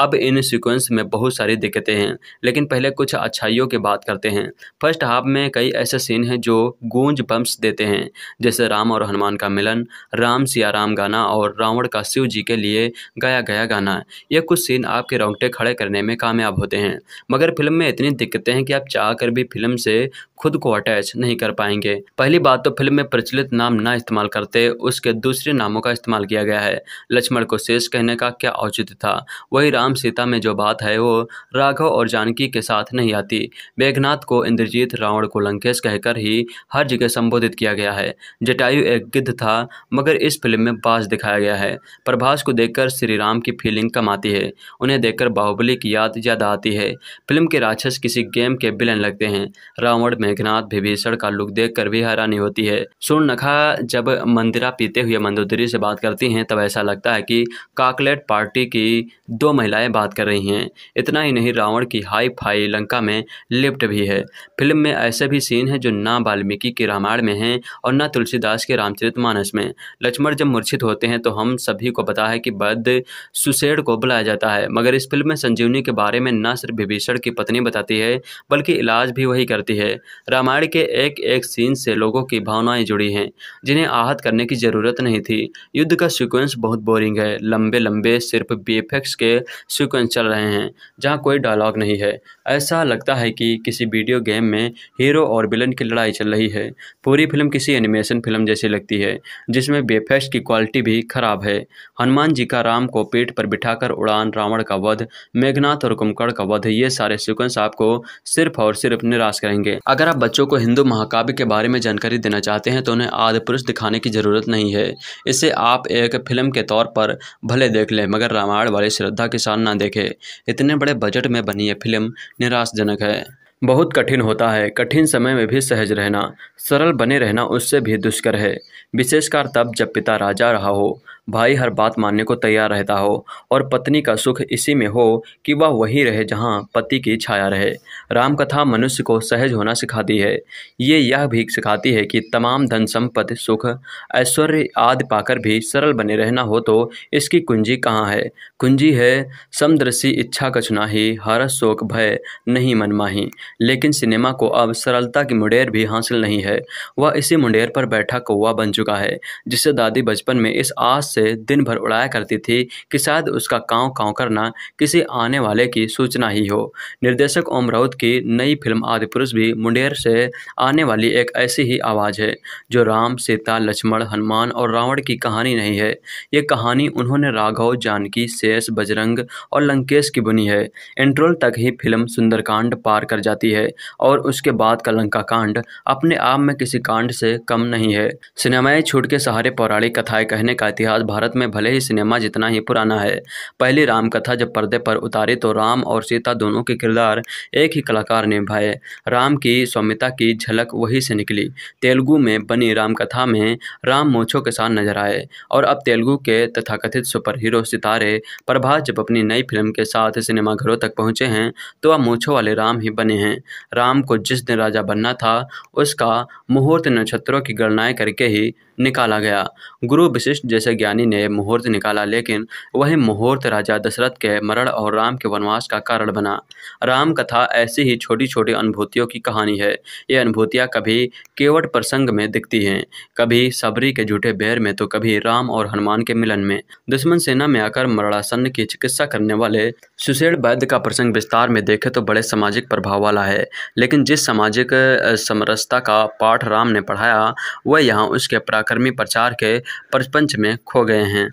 अब इन सीक्वेंस में बहुत सारी दिक्कतें हैं लेकिन पहले कुछ अच्छाइयों की बात करते हैं फर्स्ट हाफ में कई ऐसे सीन हैं जो गूंज बम्प्स देते हैं जैसे राम और हनुमान का मिलन राम सिया राम गाना और रावण का शिव जी के लिए गाया गया गाना ये कुछ सीन आपके रोंगटे खड़े करने में कामयाब होते हैं मगर फिल्म में इतनी दिक्कतें हैं कि आप चाह भी फिल्म से खुद को अटैच नहीं कर पाएंगे पहली बात तो फिल्म में प्रचलित नाम ना इस्तेमाल इस्तेमाल करते उसके दूसरे नामों का इस्तेमाल किया गया है लक्ष्मण को शेष कहने का क्या औचित्य था वही राम सीता में जो बात है वो राघव और जानकी के साथ नहीं आती मेघनाथ को इंद्रजीत रावण को लंकेश कहकर ही हर जगह संबोधित किया गया है जटायु एक गिद्ध था मगर इस फिल्म में बास दिखाया गया है प्रभास को देखकर श्री राम की फीलिंग कम आती है उन्हें देखकर बाहुबली की याद ज़्यादा आती है फिल्म के राक्षस किसी गेम के विलन लगते हैं रावण मेघनाथ विभीषण का लुक देख भी हैरानी होती है नखा जब मंदिरा पीते हुए मंदोदरी से बात करती हैं तब ऐसा लगता है कि काकलेट पार्टी की दो महिलाएं बात कर रही हैं इतना ही नहीं रावण की हाई फाई लंका में लिफ्ट भी है फिल्म में ऐसे भी सीन हैं जो ना वाल्मीकि के रामायण में हैं और ना तुलसीदास के रामचरित मानस में लक्ष्मण जब मूर्छित होते हैं तो हम सभी को पता है कि बद सुसेड को बुलाया जाता है मगर इस फिल्म में संजीवनी के बारे में न सिर्फ विभीषण की पत्नी बताती है बल्कि इलाज भी वही करती है रामायण के एक एक सीन से लोगों की भावनाएं जुड़ी हैं जिन्हें आहत करने की ज़रूरत नहीं थी युद्ध का सीक्वेंस बहुत बोरिंग है लंबे लंबे सिर्फ बी के सीक्वेंस चल रहे हैं जहाँ कोई डायलॉग नहीं है ऐसा लगता है कि किसी वीडियो गेम में हीरो और विलन की लड़ाई चल रही है पूरी फिल्म किसी एनिमेशन फिल्म जैसी लगती है जिसमें बेफेक्स की क्वालिटी भी खराब है हनुमान जी का राम को पेट पर बिठाकर उड़ान रावण का वध मेघनाथ और कुमकड़ का वध ये सारे सीक्वेंस आपको सिर्फ और सिर्फ निराश करेंगे अगर आप बच्चों को हिंदू महाकाव्य के बारे में जानकारी देना चाहते हैं तो उन्हें आदि पुरुष दिखाना बढ़ाने की ज़रूरत नहीं है इसे आप एक फिल्म के तौर पर भले देख लें मगर रामायण वाली श्रद्धा के साथ ना देखें इतने बड़े बजट में बनी यह फिल्म निराशजनक है बहुत कठिन होता है कठिन समय में भी सहज रहना सरल बने रहना उससे भी दुष्कर है विशेषकर तब जब पिता राजा रहा हो भाई हर बात मानने को तैयार रहता हो और पत्नी का सुख इसी में हो कि वह वही रहे जहाँ पति की छाया रहे रामकथा मनुष्य को सहज होना सिखाती है ये यह भी सिखाती है कि तमाम धन संपत्ति सुख ऐश्वर्य आदि पाकर भी सरल बने रहना हो तो इसकी कुंजी कहाँ है कुंजी है समदृशी इच्छा कछुनाही हर शोक भय नहीं मनमाही लेकिन सिनेमा को अब सरलता की मुंडेर भी हासिल नहीं है वह इसी मुंडेर पर बैठा कौवा बन चुका है जिससे दादी बचपन में इस आस से दिन भर उड़ाया करती थी कि शायद उसका काँव काँव करना किसी आने वाले की सूचना ही हो निर्देशक ओम राउत की नई फिल्म आदि पुरुष भी मुंडेर से आने वाली एक ऐसी ही आवाज़ है जो राम सीता लक्ष्मण हनुमान और रावण की कहानी नहीं है ये कहानी उन्होंने राघव जानकी शेष बजरंग और लंकेश की बुनी है इंट्रोल तक ही फिल्म सुंदरकांड पार कर जाती है और उसके बाद का लंका कांड अपने आप में किसी कांड से कम नहीं है सिनेमा समय छूट के सहारे पौराणिक कथाएँ कहने का इतिहास भारत में भले ही सिनेमा जितना ही पुराना है पहली राम कथा जब पर्दे पर उतारी तो राम और सीता दोनों के किरदार एक ही कलाकार ने निभाए राम की सौम्यता की झलक वहीं से निकली तेलुगु में बनी राम कथा में राम मोछों के साथ नजर आए और अब तेलुगु के तथाकथित सुपर हीरो सितारे प्रभात जब अपनी नई फिल्म के साथ सिनेमाघरों तक पहुँचे हैं तो अब मोछों वाले राम ही बने हैं राम को जिस दिन राजा बनना था उसका मुहूर्त नक्षत्रों की गणनाएँ करके ही निकाला गया गुरु विशिष्ट जैसे ज्ञानी ने मुहूर्त निकाला लेकिन वही मुहूर्त राजा दशरथ के मरण और राम के वनवास का कारण बना राम कथा ऐसी ही छोटी छोटी अनुभूतियों की कहानी है ये अनुभूतियाँ कभी केवट प्रसंग में दिखती हैं कभी सबरी के झूठे बैर में तो कभी राम और हनुमान के मिलन में दुश्मन सेना में आकर मरणासन की चिकित्सा करने वाले सुशेड़ वैद्य का प्रसंग विस्तार में देखे तो बड़े सामाजिक प्रभाव वाला है लेकिन जिस सामाजिक समरसता का पाठ राम ने पढ़ाया वह यहाँ उसके पराक्रमी प्रचार के प्रपंच में खो गए हैं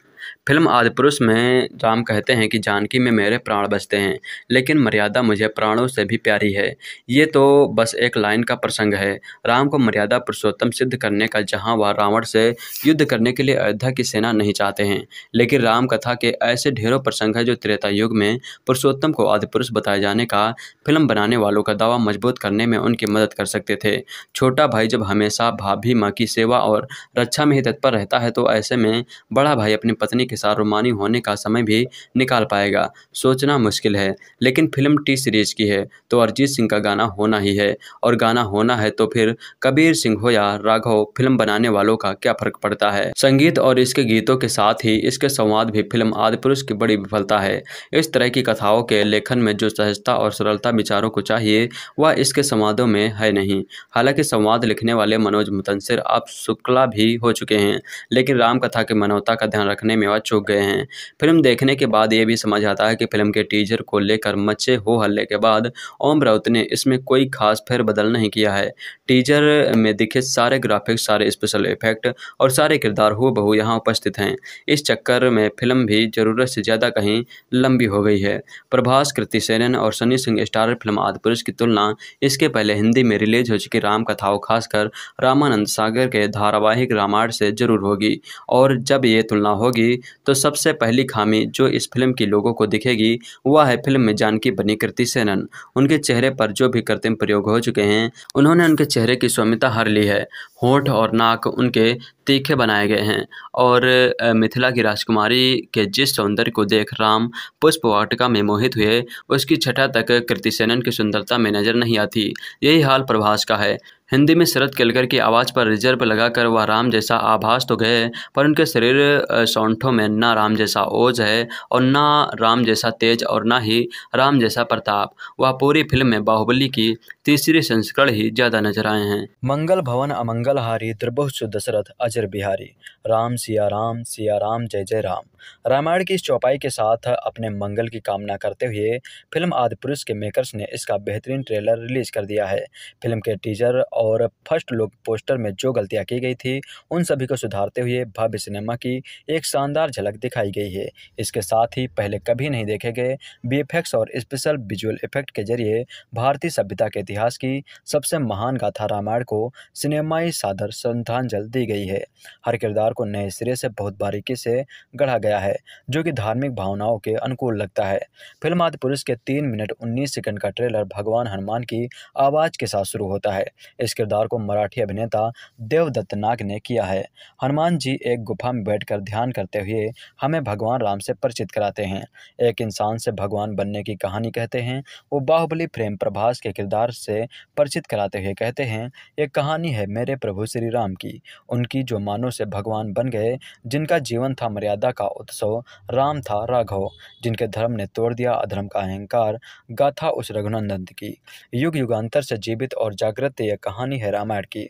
फिल्म आदिपुरुष में राम कहते हैं कि जानकी में मेरे प्राण बचते हैं लेकिन मर्यादा मुझे प्राणों से भी प्यारी है ये तो बस एक लाइन का प्रसंग है राम को मर्यादा पुरुषोत्तम सिद्ध करने का जहाँ वह रावण से युद्ध करने के लिए अयोध्या की सेना नहीं चाहते हैं लेकिन राम कथा के ऐसे ढेरों प्रसंग हैं जो त्रेता युग में पुरुषोत्तम को आदिपुरुष बताए जाने का फिल्म बनाने वालों का दावा मजबूत करने में उनकी मदद कर सकते थे छोटा भाई जब हमेशा भाभी माँ की सेवा और रक्षा में ही तत्पर रहता है तो ऐसे में बड़ा भाई अपनी पत्नी के रोमानी होने का समय भी निकाल पाएगा सोचना मुश्किल है लेकिन फिल्म टी सीरीज की है तो अरिजीत सिंह का गाना होना ही है और गाना होना है तो फिर कबीर सिंह हो या राघव फिल्म बनाने वालों का क्या फर्क पड़ता है संगीत और इसके गीतों के साथ ही इसके संवाद भी फिल्म आदि पुरुष की बड़ी विफलता है इस तरह की कथाओं के लेखन में जो सहजता और सरलता विचारों को चाहिए वह इसके संवादों में है नहीं हालांकि संवाद लिखने वाले मनोज मुतंसर अब शुक्ला भी हो चुके हैं लेकिन रामकथा की मनोता का ध्यान रखने में वह चुक गए हैं फिल्म देखने के बाद ये भी समझ आता है कि फिल्म के टीजर को लेकर मचे हो हल्ले के बाद ओम राउत ने इसमें कोई खास फेरबदल नहीं किया है टीजर में दिखे सारे ग्राफिक्स सारे स्पेशल इफेक्ट और सारे किरदार हो बहू यहाँ उपस्थित हैं इस चक्कर में फिल्म भी ज़रूरत से ज़्यादा कहीं लंबी हो गई है प्रभास कृति सेनन और सनी सिंह स्टारर फिल्म आदिपुरुष की तुलना इसके पहले हिंदी में रिलीज हो चुकी राम कथाओं खासकर रामानंद सागर के धारावाहिक रामायण से जरूर होगी और जब ये तुलना होगी तो सबसे पहली खामी जो इस फिल्म की लोगों को दिखेगी वह है फिल्म में जानकी बनी कृति सेनन उनके चेहरे पर जो भी कृत्रिम प्रयोग हो चुके हैं उन्होंने उनके चेहरे की सौम्यता हर ली है होठ और नाक उनके तीखे बनाए गए हैं और मिथिला की राजकुमारी के जिस सौंदर्य को देख राम पुष्प वाटिका में मोहित हुए उसकी छठा तक कृति सेनन की सुंदरता में नजर नहीं आती यही हाल प्रभास का है हिंदी में शरद केलकर की आवाज़ पर रिजर्व लगाकर वह राम जैसा आभास तो गए पर उनके शरीर सौंठों में ना राम जैसा ओज है और ना राम जैसा तेज और ना ही राम जैसा प्रताप वह पूरी फिल्म में बाहुबली की तीसरी संस्करण ही ज़्यादा नजर आए हैं मंगल भवन अमंगल हारी त्रिभुष दशरथ अजय गुर्जर बिहारी राम सिया राम सिया राम जय जय राम रामायण की इस चौपाई के साथ अपने मंगल की कामना करते हुए फिल्म आदि पुरुष के मेकर्स ने इसका बेहतरीन ट्रेलर रिलीज कर दिया है फिल्म के टीजर और फर्स्ट लुक पोस्टर में जो गलतियाँ की गई थी उन सभी को सुधारते हुए भव्य सिनेमा की एक शानदार झलक दिखाई गई है इसके साथ ही पहले कभी नहीं देखे गए बी और स्पेशल विजुअल इफेक्ट के जरिए भारतीय सभ्यता के इतिहास की सबसे महान गाथा रामायण को सिनेमाई सादर श्रद्धांजलि दी गई है हर किरदार को नए सिरे से बहुत बारीकी से गढ़ा गया गया है जो कि धार्मिक भावनाओं के अनुकूल लगता है फिल्म आदि पुरुष के तीन मिनट उन्नीस सेकंड का ट्रेलर भगवान हनुमान की आवाज़ के साथ शुरू होता है इस किरदार को मराठी अभिनेता देवदत्त नाग ने किया है हनुमान जी एक गुफा में बैठ कर ध्यान करते हुए हमें भगवान राम से परिचित कराते हैं एक इंसान से भगवान बनने की कहानी कहते हैं वो बाहुबली प्रेम प्रभास के किरदार से परिचित कराते हुए कहते हैं एक कहानी है मेरे प्रभु श्री राम की उनकी जो मानव से भगवान बन गए जिनका जीवन था मर्यादा का उत्सव राम था राघव जिनके धर्म ने तोड़ दिया अधर्म का अहंकार गाथा उस रघुनंदन की युग युगांतर से जीवित और जागृत यह कहानी है रामायण की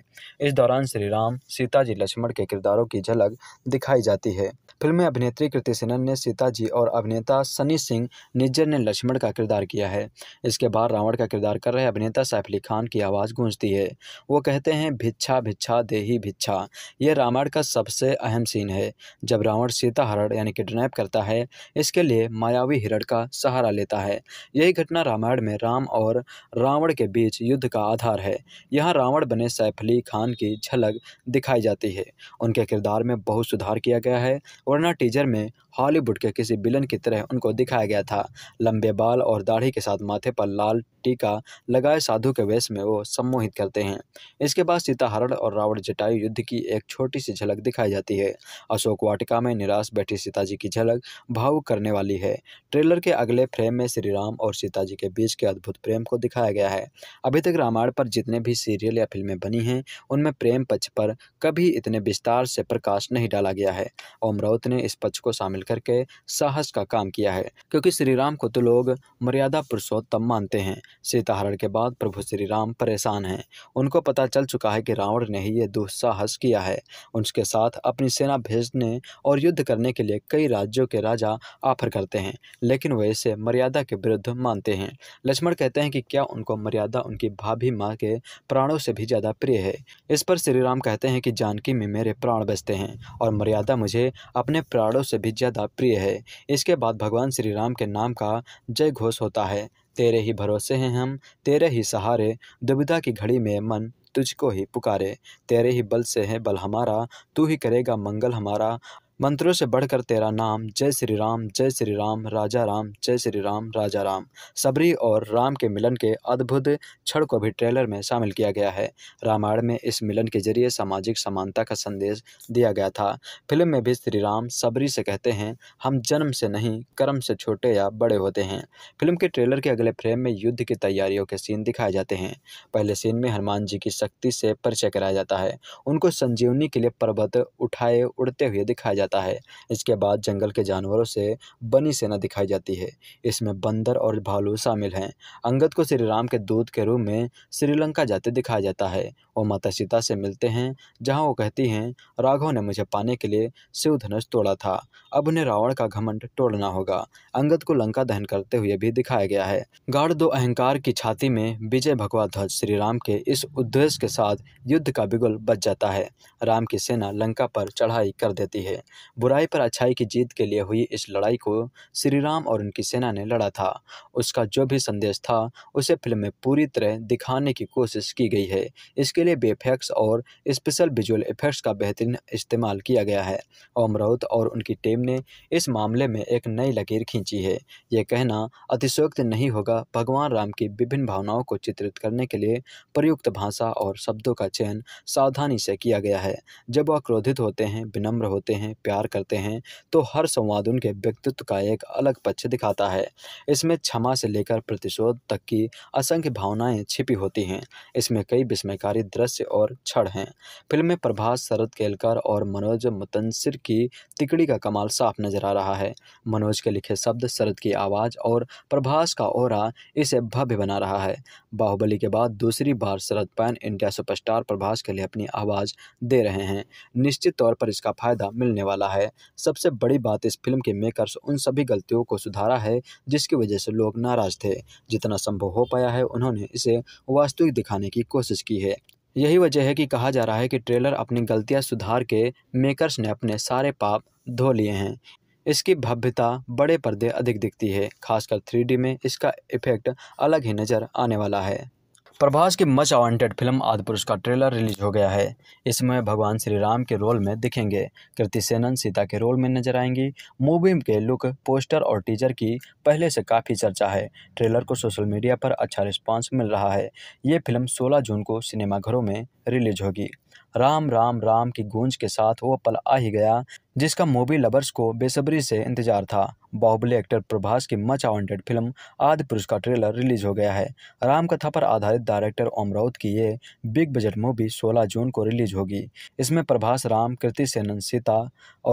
इस दौरान श्री राम सीता जी लक्ष्मण के किरदारों की झलक दिखाई जाती है फिल्म में अभिनेत्री कृति सेनन ने सीता जी और अभिनेता सनी सिंह निज्जर ने लक्ष्मण का किरदार किया है इसके बाद रावण का किरदार कर रहे अभिनेता सैफ अली खान की आवाज़ गूंजती है वो कहते हैं भिच्छा भिच्छा देही भिच्छा यह रामायण का सबसे अहम सीन है जब रावण सीता हरण यानी किडनैप करता है इसके लिए मायावी हिरण का सहारा लेता है यही घटना रामायण में राम और रावण के बीच युद्ध का आधार है यहाँ रावण बने सैफ अली खान की झलक दिखाई जाती है उनके किरदार में बहुत सुधार किया गया है वरना टीजर में हॉलीवुड के किसी बिलन की तरह उनको दिखाया गया था लंबे बाल और दाढ़ी के साथ माथे पर लाल टीका लगाए साधु के वेश में वो सम्मोहित करते हैं इसके बाद सीता हरण और रावण जटायु युद्ध की एक छोटी सी झलक दिखाई जाती है अशोक वाटिका में निराश बैठी सीताजी की झलक भावुक करने वाली है ट्रेलर के अगले फ्रेम में श्री राम और सीताजी के बीच के अद्भुत प्रेम को दिखाया गया है अभी तक रामायण पर जितने भी सीरियल या फिल्में बनी हैं उनमें प्रेम पक्ष पर कभी इतने विस्तार से प्रकाश नहीं डाला गया है ओम राउत ने इस पक्ष को शामिल करके साहस का काम किया है क्योंकि श्री राम को तो लोग मर्यादा पुरुषोत्तम मानते हैं सीताहरण के बाद प्रभु श्री राम परेशान हैं उनको पता चल चुका है कि रावण ने ही ये दुस्साहस किया है उनके साथ अपनी सेना भेजने और युद्ध करने के लिए कई राज्यों के राजा ऑफर करते हैं लेकिन वह इसे मर्यादा के विरुद्ध मानते हैं लक्ष्मण कहते हैं कि क्या उनको मर्यादा उनकी भाभी माँ के प्राणों से भी ज़्यादा प्रिय है इस पर श्री राम कहते हैं कि जानकी में मेरे प्राण बचते हैं और मर्यादा मुझे अपने प्राणों से भी ज़्यादा ज़्यादा प्रिय है इसके बाद भगवान श्री राम के नाम का जय घोष होता है तेरे ही भरोसे हैं हम तेरे ही सहारे दुविधा की घड़ी में मन तुझको ही पुकारे तेरे ही बल से है बल हमारा तू ही करेगा मंगल हमारा मंत्रों से बढ़कर तेरा नाम जय श्री राम जय श्री राम राजा राम जय श्री राम राजा राम सबरी और राम के मिलन के अद्भुत क्षण को भी ट्रेलर में शामिल किया गया है रामायण में इस मिलन के जरिए सामाजिक समानता का संदेश दिया गया था फिल्म में भी श्री राम सबरी से कहते हैं हम जन्म से नहीं कर्म से छोटे या बड़े होते हैं फिल्म के ट्रेलर के अगले फ्रेम में युद्ध की तैयारियों के सीन दिखाए जाते हैं पहले सीन में हनुमान जी की शक्ति से परिचय कराया जाता है उनको संजीवनी के लिए पर्वत उठाए उड़ते हुए दिखाया जाता है इसके बाद जंगल के जानवरों से बनी सेना दिखाई जाती है इसमें बंदर और भालू शामिल हैं अंगद को श्री राम के दूत के रूप में श्रीलंका जाते दिखाया जाता है वो माता सीता से मिलते हैं जहाँ वो कहती हैं राघव ने मुझे पाने के लिए शिव धनुष तोड़ा था अब उन्हें रावण का घमंड तोड़ना होगा अंगद को लंका दहन करते हुए भी दिखाया गया है गाढ़ दो अहंकार की छाती में विजय भगवा ध्वज श्री राम के इस उद्देश्य के साथ युद्ध का बिगुल बच जाता है राम की सेना लंका पर चढ़ाई कर देती है बुराई पर अच्छाई की जीत के लिए हुई इस लड़ाई को श्री राम और उनकी सेना ने लड़ा था उसका जो भी संदेश था उसे फिल्म में पूरी तरह दिखाने की कोशिश की गई है इसके लिए बेफेक्स और स्पेशल विजुअल इफेक्ट्स का बेहतरीन इस्तेमाल किया गया है ओम राउत और उनकी टीम ने इस मामले में एक नई लकीर खींची है यह कहना अतिशोक्त नहीं होगा भगवान राम की विभिन्न भावनाओं को चित्रित करने के लिए प्रयुक्त भाषा और शब्दों का चयन सावधानी से किया गया है जब वह क्रोधित होते हैं विनम्र होते हैं प्यार करते हैं तो हर संवाद उनके व्यक्तित्व का एक अलग पक्ष दिखाता है इसमें क्षमा से लेकर प्रतिशोध तक की असंख्य भावनाएं छिपी होती हैं इसमें कई विस्मयकारी दृश्य और क्षण हैं फिल्म में प्रभास शरद केलकर और मनोज मुतंसर की तिकड़ी का कमाल साफ नजर आ रहा है मनोज के लिखे शब्द शरद की आवाज़ और प्रभास का ओरा इसे भव्य बना रहा है बाहुबली के बाद दूसरी बार Sharad pan India superstar Prabhas के लिए अपनी आवाज़ दे रहे हैं निश्चित तौर पर इसका फायदा मिलने वाला वाला है सबसे बड़ी बात इस फिल्म के मेकर्स उन सभी गलतियों को सुधारा है जिसकी वजह से लोग नाराज थे जितना संभव हो पाया है उन्होंने इसे वास्तविक दिखाने की कोशिश की है यही वजह है कि कहा जा रहा है कि ट्रेलर अपनी गलतियां सुधार के मेकर्स ने अपने सारे पाप धो लिए हैं इसकी भव्यता बड़े पर्दे अधिक दिखती है खासकर थ्री में इसका इफेक्ट अलग ही नज़र आने वाला है प्रभास की मच अवांटेड फिल्म आदि पुरुष का ट्रेलर रिलीज हो गया है इसमें भगवान श्री राम के रोल में दिखेंगे कृति सेनन सीता के रोल में नजर आएंगी मूवी के लुक पोस्टर और टीजर की पहले से काफ़ी चर्चा है ट्रेलर को सोशल मीडिया पर अच्छा रिस्पांस मिल रहा है ये फिल्म 16 जून को सिनेमाघरों में रिलीज होगी राम राम राम की गूंज के साथ वो पल आ ही गया जिसका मूवी लवर्स को बेसब्री से इंतजार था बाहुबली एक्टर प्रभास की मच अवॉन्टेड फिल्म आदि पुरुष का ट्रेलर रिलीज हो गया है रामकथा पर आधारित डायरेक्टर ओम राउत की ये बिग बजट मूवी 16 जून को रिलीज होगी इसमें प्रभास राम कृति सेनन सीता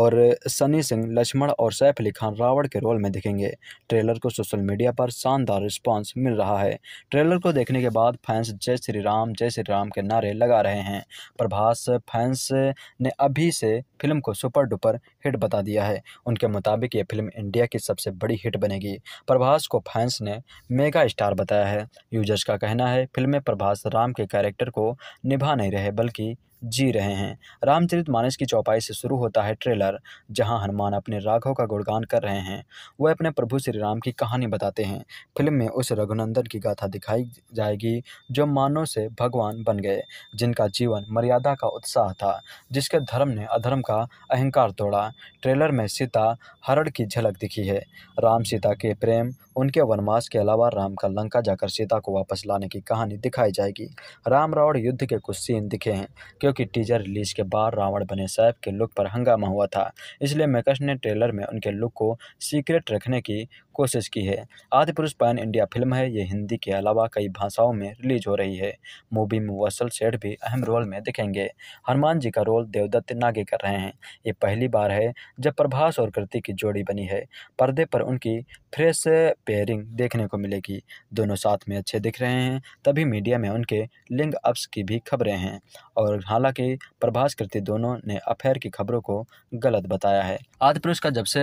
और सनी सिंह लक्ष्मण और सैफ अली खान रावण के रोल में दिखेंगे ट्रेलर को सोशल मीडिया पर शानदार रिस्पॉन्स मिल रहा है ट्रेलर को देखने के बाद फैंस जय श्री राम जय श्री राम के नारे लगा रहे हैं प्रभास फैंस ने अभी से फिल्म को सुपर डुपर हिट बता दिया है उनके मुताबिक ये फिल्म इंडिया की सबसे बड़ी हिट बनेगी प्रभास को फैंस ने मेगा स्टार बताया है यूजर्स का कहना है फिल्म में प्रभास राम के कैरेक्टर को निभा नहीं रहे बल्कि जी रहे हैं रामचरित मानस की चौपाई से शुरू होता है ट्रेलर जहां हनुमान अपने राघव का गुणगान कर रहे हैं वह अपने प्रभु श्री राम की कहानी बताते हैं फिल्म में उस रघुनंदन की गाथा दिखाई जाएगी जो मानव से भगवान बन गए जिनका जीवन मर्यादा का उत्साह था जिसके धर्म ने अधर्म का अहंकार तोड़ा ट्रेलर में सीता हरण की झलक दिखी है राम सीता के प्रेम उनके वनवास के अलावा राम का लंका जाकर सीता को वापस लाने की कहानी दिखाई जाएगी राम रावण युद्ध के कुछ सीन दिखे हैं क्योंकि कि टीजर रिलीज के बाद रावण बने सैफ के लुक पर हंगामा हुआ था इसलिए मेकर्स ने ट्रेलर में उनके लुक को सीक्रेट रखने की कोशिश की है आदि पुरुष पैन इंडिया फिल्म है ये हिंदी के अलावा कई भाषाओं में रिलीज हो रही है मूवी में वसल सेठ भी अहम रोल में दिखेंगे हनुमान जी का रोल देवदत्त नागे कर रहे हैं ये पहली बार है जब प्रभास और कृति की जोड़ी बनी है पर्दे पर उनकी फ्रेश पेयरिंग देखने को मिलेगी दोनों साथ में अच्छे दिख रहे हैं तभी मीडिया में उनके लिंग अप्स की भी खबरें हैं और हालांकि प्रभास कृति दोनों ने अफेयर की खबरों को गलत बताया है आदि पुरुष का जब से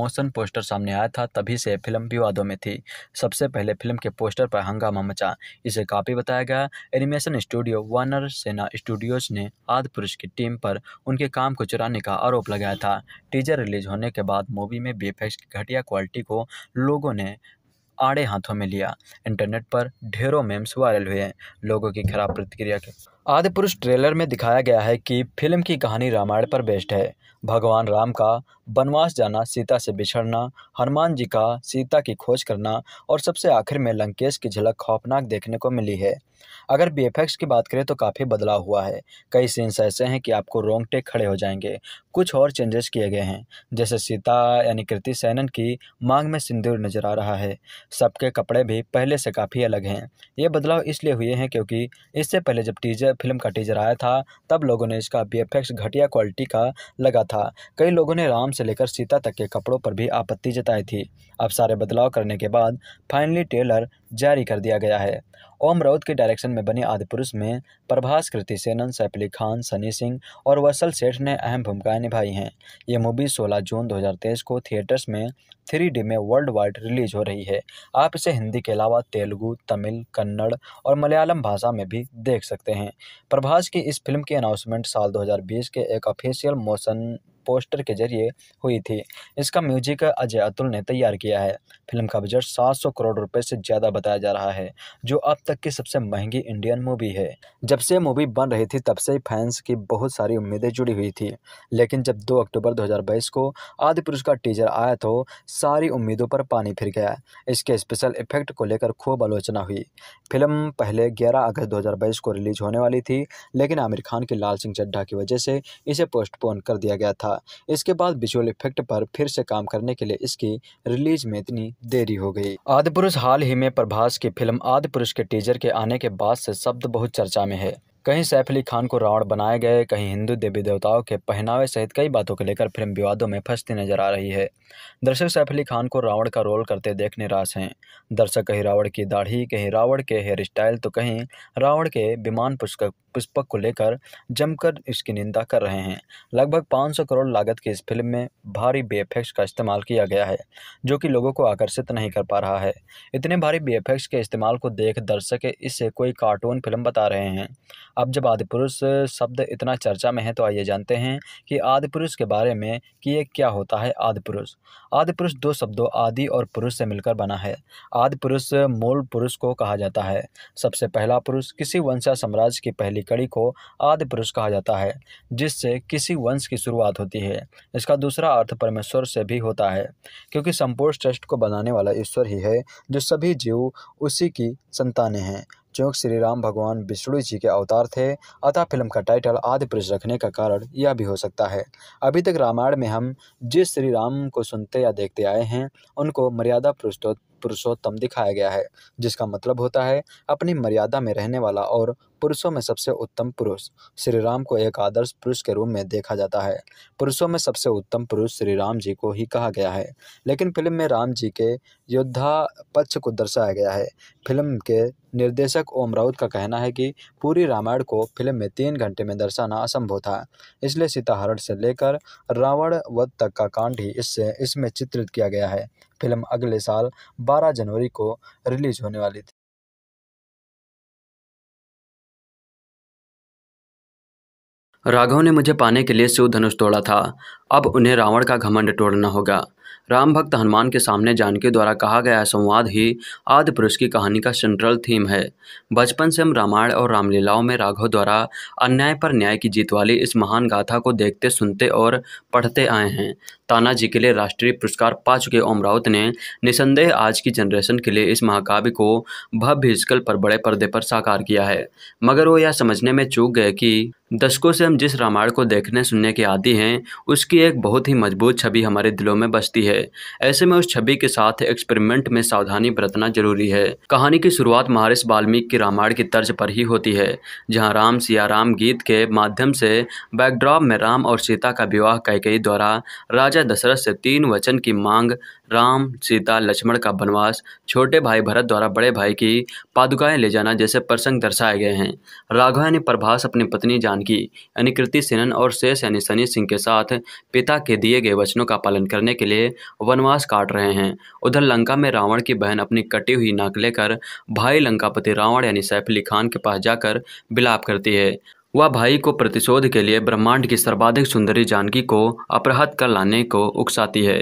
मोशन पोस्टर सामने आया था तभी से से फिल्म विवादों में थी सबसे पहले फिल्म के पोस्टर पर हंगामा मचा इसे काफ़ी बताया गया एनिमेशन स्टूडियो वार्नर सेना स्टूडियोज ने आदि पुरुष की टीम पर उनके काम को चुराने का आरोप लगाया था टीजर रिलीज होने के बाद मूवी में बी की घटिया क्वालिटी को लोगों ने आड़े हाथों में लिया इंटरनेट पर ढेरों मेम्स वायरल हुए लोगों की खराब प्रतिक्रिया के आदि पुरुष ट्रेलर में दिखाया गया है कि फिल्म की कहानी रामायण पर बेस्ड है भगवान राम का वनवास जाना सीता से बिछड़ना हनुमान जी का सीता की खोज करना और सबसे आखिर में लंकेश की झलक खौफनाक देखने को मिली है अगर बी की बात करें तो काफ़ी बदलाव हुआ है कई सीन्स ऐसे हैं कि आपको रोंगटे खड़े हो जाएंगे कुछ और चेंजेस किए गए हैं जैसे सीता यानी कृति सैनन की मांग में सिंदूर नजर आ रहा है सबके कपड़े भी पहले से काफ़ी अलग हैं ये बदलाव इसलिए हुए हैं क्योंकि इससे पहले जब टीजर फिल्म का टीजर आया था तब लोगों ने इसका बी घटिया क्वालिटी का लगा था कई लोगों ने राम से लेकर सीता तक के कपड़ों पर भी आपत्ति जताई थी अब सारे बदलाव करने के बाद फाइनली ट्रेलर जारी कर दिया गया है ओम राउत के डायरेक्शन में बने आदि पुरुष में प्रभास कृति सेनन सैफ खान सनी सिंह और वसल सेठ ने अहम भूमिकाएं निभाई हैं ये मूवी 16 जून 2023 को थिएटर्स में थ्री डी में वर्ल्ड वाइड रिलीज हो रही है आप इसे हिंदी के अलावा तेलुगु तमिल कन्नड़ और मलयालम भाषा में भी देख सकते हैं प्रभास की इस फिल्म की अनाउंसमेंट साल 2020 के एक ऑफिशियल मोशन पोस्टर के जरिए हुई थी इसका म्यूजिक अजय अतुल ने तैयार किया है फिल्म का बजट 700 करोड़ रुपए से ज़्यादा बताया जा रहा है जो अब तक की सबसे महंगी इंडियन मूवी है जब से मूवी बन रही थी तब से फैंस की बहुत सारी उम्मीदें जुड़ी हुई थी लेकिन जब दो अक्टूबर दो को आदि पुरुष का टीजर आया तो सारी उम्मीदों पर पानी फिर गया इसके स्पेशल इफेक्ट को लेकर खूब आलोचना हुई फिल्म पहले 11 अगस्त 2022 को रिलीज होने वाली थी लेकिन आमिर खान की लाल सिंह चड्ढा की वजह से इसे पोस्टपोन कर दिया गया था था इसके बाद विजुअल इफेक्ट पर फिर से काम करने के लिए इसकी रिलीज में इतनी देरी हो गई पुरुष हाल ही में प्रभास की फिल्म पुरुष के टीजर के आने के बाद से शब्द बहुत चर्चा में है कहीं सैफ अली खान को रावण बनाए गए कहीं हिंदू देवी देवताओं के पहनावे सहित कई बातों को लेकर फिल्म विवादों में फंसती नजर आ रही है दर्शक सैफ अली खान को रावण का रोल करते देख निराश हैं दर्शक कहीं रावण की दाढ़ी कहीं रावण के हेयर स्टाइल तो कहीं रावण के विमान पुस्तक पुष्पक को लेकर जमकर इसकी निंदा कर रहे हैं लगभग 500 करोड़ लागत की इस फिल्म में भारी बी का इस्तेमाल किया गया है जो कि लोगों को आकर्षित नहीं कर पा रहा है इतने भारी बी के इस्तेमाल को देख दर्शक इसे कोई कार्टून फिल्म बता रहे हैं अब जब आदि पुरुष शब्द इतना चर्चा में है तो आइए जानते हैं कि आदि पुरुष के बारे में कि ये क्या होता है आदि पुरुष आदि पुरुष दो शब्दों आदि और पुरुष से मिलकर बना है आदि पुरुष मूल पुरुष को कहा जाता है सबसे पहला पुरुष किसी वंश या साम्राज्य की पहली कड़ी को आदि पुरुष कहा जाता है जिससे किसी वंश की शुरुआत होती है इसका दूसरा अर्थ परमेश्वर से भी होता है क्योंकि संपूर्ण ट्रस्ट को बनाने वाला ईश्वर ही है जो सभी जीव उसी की संतानें हैं जो श्री राम भगवान विष्णु जी के अवतार थे अतः फिल्म का टाइटल आदि पुरुष रखने का कारण यह भी हो सकता है अभी तक रामायण में हम जिस श्री राम को सुनते या देखते आए हैं उनको मर्यादा पुरुषोत्तम पुरुषोत्तम दिखाया गया है जिसका मतलब होता है अपनी मर्यादा में रहने वाला और पुरुषों में सबसे उत्तम पुरुष श्री राम को एक आदर्श पुरुष के रूप में देखा जाता है पुरुषों में सबसे उत्तम पुरुष श्री राम जी को ही कहा गया है लेकिन फिल्म में राम जी के योद्धा पक्ष को दर्शाया गया है फिल्म के निर्देशक ओम राउत का कहना है कि पूरी रामायण को फिल्म में तीन घंटे में दर्शाना असंभव था इसलिए सीताहरण से लेकर रावण वध तक का कांड ही इससे इसमें चित्रित किया गया है फिल्म अगले साल 12 जनवरी को रिलीज होने वाली थी राघव ने मुझे पाने के लिए शिव धनुष तोड़ा था अब उन्हें रावण का घमंड तोड़ना होगा राम भक्त हनुमान के सामने जानकी द्वारा कहा गया संवाद ही आदि पुरुष की कहानी का सेंट्रल थीम है बचपन से हम रामायण और रामलीलाओं में राघव द्वारा अन्याय पर न्याय की जीत वाली इस महान गाथा को देखते सुनते और पढ़ते आए हैं ताना जी के लिए राष्ट्रीय पुरस्कार पा चुके ओम राउत ने निसंदेह आज की जनरेशन के लिए इस महाकाव्य को भव्य स्कल पर बड़े पर्दे पर साकार किया है मगर वो यह समझने में चूक गए कि दशकों से हम जिस रामायण को देखने सुनने के आदि हैं उसकी एक बहुत ही मजबूत छवि हमारे दिलों में बसती है ऐसे में उस छवि के साथ एक्सपेरिमेंट में सावधानी बरतना जरूरी है कहानी की शुरुआत महारिश वाल्मीकि की रामायण की तर्ज पर ही होती है जहाँ राम सिया राम गीत के माध्यम से बैकड्रॉप में राम और सीता का विवाह कैकई द्वारा राजा दशरथ से तीन वचन की मांग राम सीता लक्ष्मण का वनवास छोटे भाई भरत द्वारा बड़े भाई की पादुकाएं ले जाना जैसे प्रसंग दर्शाए गए हैं राघव यानी प्रभास अपनी पत्नी जानकी यानी कृति सेनन और शेष यानी सनी सिंह के साथ पिता के दिए गए वचनों का पालन करने के लिए वनवास काट रहे हैं उधर लंका में रावण की बहन अपनी कटी हुई नाक लेकर भाई लंकापति रावण यानी अली खान के पास जाकर बिलाप करती है वह भाई को प्रतिशोध के लिए ब्रह्मांड की सर्वाधिक सुंदरी जानकी को अपराहत कर लाने को उकसाती है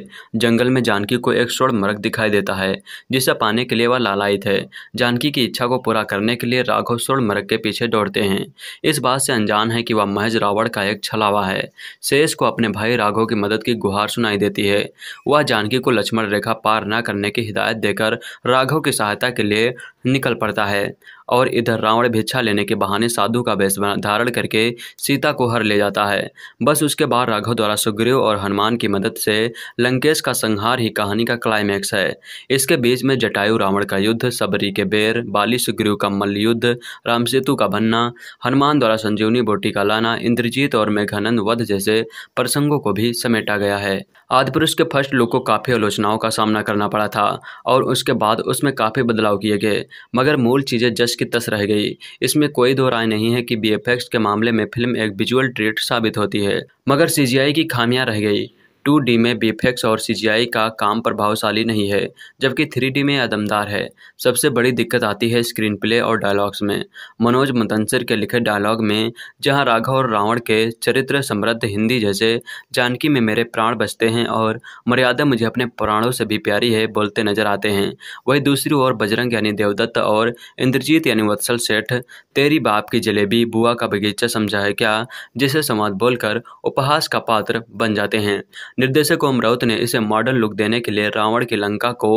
जंगल में जानकी को एक स्वर्ण मर्ग दिखाई देता है जिसे पाने के लिए वह लालायित है जानकी की इच्छा को पूरा करने के लिए राघव स्वर्ण मर्ग के पीछे दौड़ते हैं इस बात से अनजान है कि वह महज रावण का एक छलावा है शेष को अपने भाई राघव की मदद की गुहार सुनाई देती है वह जानकी को लक्ष्मण रेखा पार न करने की हिदायत देकर राघव की सहायता के लिए निकल पड़ता है और इधर रावण भिक्षा लेने के बहाने साधु का वेश धारण करके सीता को हर ले जाता है बस उसके बाद राघव द्वारा सुग्रीव और हनुमान की मदद से लंकेश का संहार ही कहानी का क्लाइमैक्स है इसके बीच में जटायु रावण का युद्ध सबरी के बेर बाली सुग्रीव का मल्ल युद्ध रामसेतु का बनना हनुमान द्वारा संजीवनी बोटी का लाना इंद्रजीत और मेघानंद वध जैसे प्रसंगों को भी समेटा गया है आदिपुरुष के फर्स्ट लुक को काफ़ी आलोचनाओं का सामना करना पड़ा था और उसके बाद उसमें काफ़ी बदलाव किए गए मगर मूल चीज़ें जश की तस रह गई इसमें कोई दो राय नहीं है कि बी के मामले में फिल्म एक विजुअल ट्रेट साबित होती है मगर सी की खामियाँ रह गई डी में बीफेक्स और सीजीआई का काम प्रभावशाली नहीं है जबकि डी में आदमदार है सबसे बड़ी दिक्कत आती है स्क्रीन प्ले और डायलॉग्स में मनोज मदंसर के लिखे डायलॉग में जहां राघव और रावण के चरित्र समृद्ध हिंदी जैसे जानकी में मेरे प्राण बचते हैं और मर्यादा मुझे अपने प्राणों से भी प्यारी है बोलते नजर आते हैं वही दूसरी ओर बजरंग यानी देवदत्त और इंद्रजीत यानी वत्सल सेठ तेरी बाप की जलेबी बुआ का बगीचा समझा है क्या जिसे संवाद बोलकर उपहास का पात्र बन जाते हैं निर्देशक ओम राउत ने इसे मॉडर्न लुक देने के लिए रावण की लंका को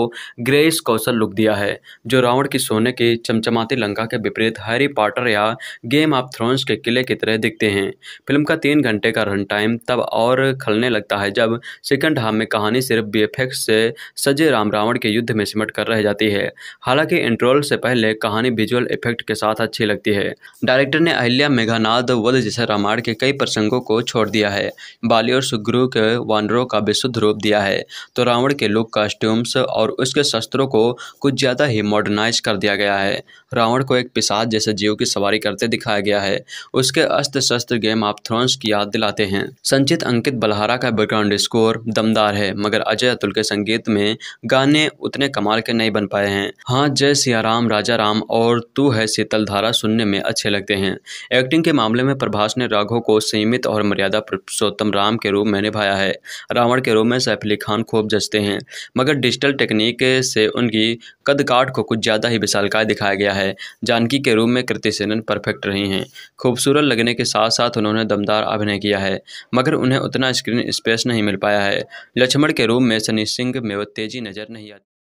ग्रेस कौशल लुक दिया है जो रावण की सोने की चमचमाती लंका के विपरीत हैरी पॉटर या गेम ऑफ थ्रोन्स के किले की तरह दिखते हैं फिल्म का तीन घंटे का रन टाइम तब और खलने लगता है जब सेकंड हाफ में कहानी सिर्फ बी से सजे राम रावण के युद्ध में सिमट कर रह जाती है हालांकि इंट्रोल से पहले कहानी विजुअल इफेक्ट के साथ अच्छी लगती है डायरेक्टर ने अहिल्या मेघानाथ वध जैसे रामायण के कई प्रसंगों को छोड़ दिया है बाली और सुग्रु के वान वानरों का विशुद्ध रूप दिया है तो रावण के लुक कॉस्ट्यूम्स और उसके शस्त्रों को कुछ ज़्यादा ही मॉडर्नाइज कर दिया गया है रावण को एक पिसाद जैसे जीव की सवारी करते दिखाया गया है उसके अस्त्र शस्त्र गेम ऑफ थ्रोन्स की याद दिलाते हैं संचित अंकित बलहारा का बैकग्राउंड स्कोर दमदार है मगर अजय अतुल के संगीत में गाने उतने कमाल के नहीं बन पाए हैं हाँ जय सियाराम राजा राम और तू है शीतल धारा सुनने में अच्छे लगते हैं एक्टिंग के मामले में प्रभाष ने राघो को सीमित और मर्यादा पुरुषोत्तम राम के रूप में निभाया है रावण के रूप में सैफ अली खान खूब जचते हैं मगर डिजिटल टेक्निक से उनकी कदकाठ को कुछ ज़्यादा ही विशालकाय दिखाया गया है है जानकी के रूप में कृति सेनन परफेक्ट रही हैं खूबसूरत लगने के साथ साथ उन्होंने दमदार अभिनय किया है मगर उन्हें उतना स्क्रीन स्पेस नहीं मिल पाया है लक्ष्मण के रूप में सनी सिंह में वो तेजी नजर नहीं आती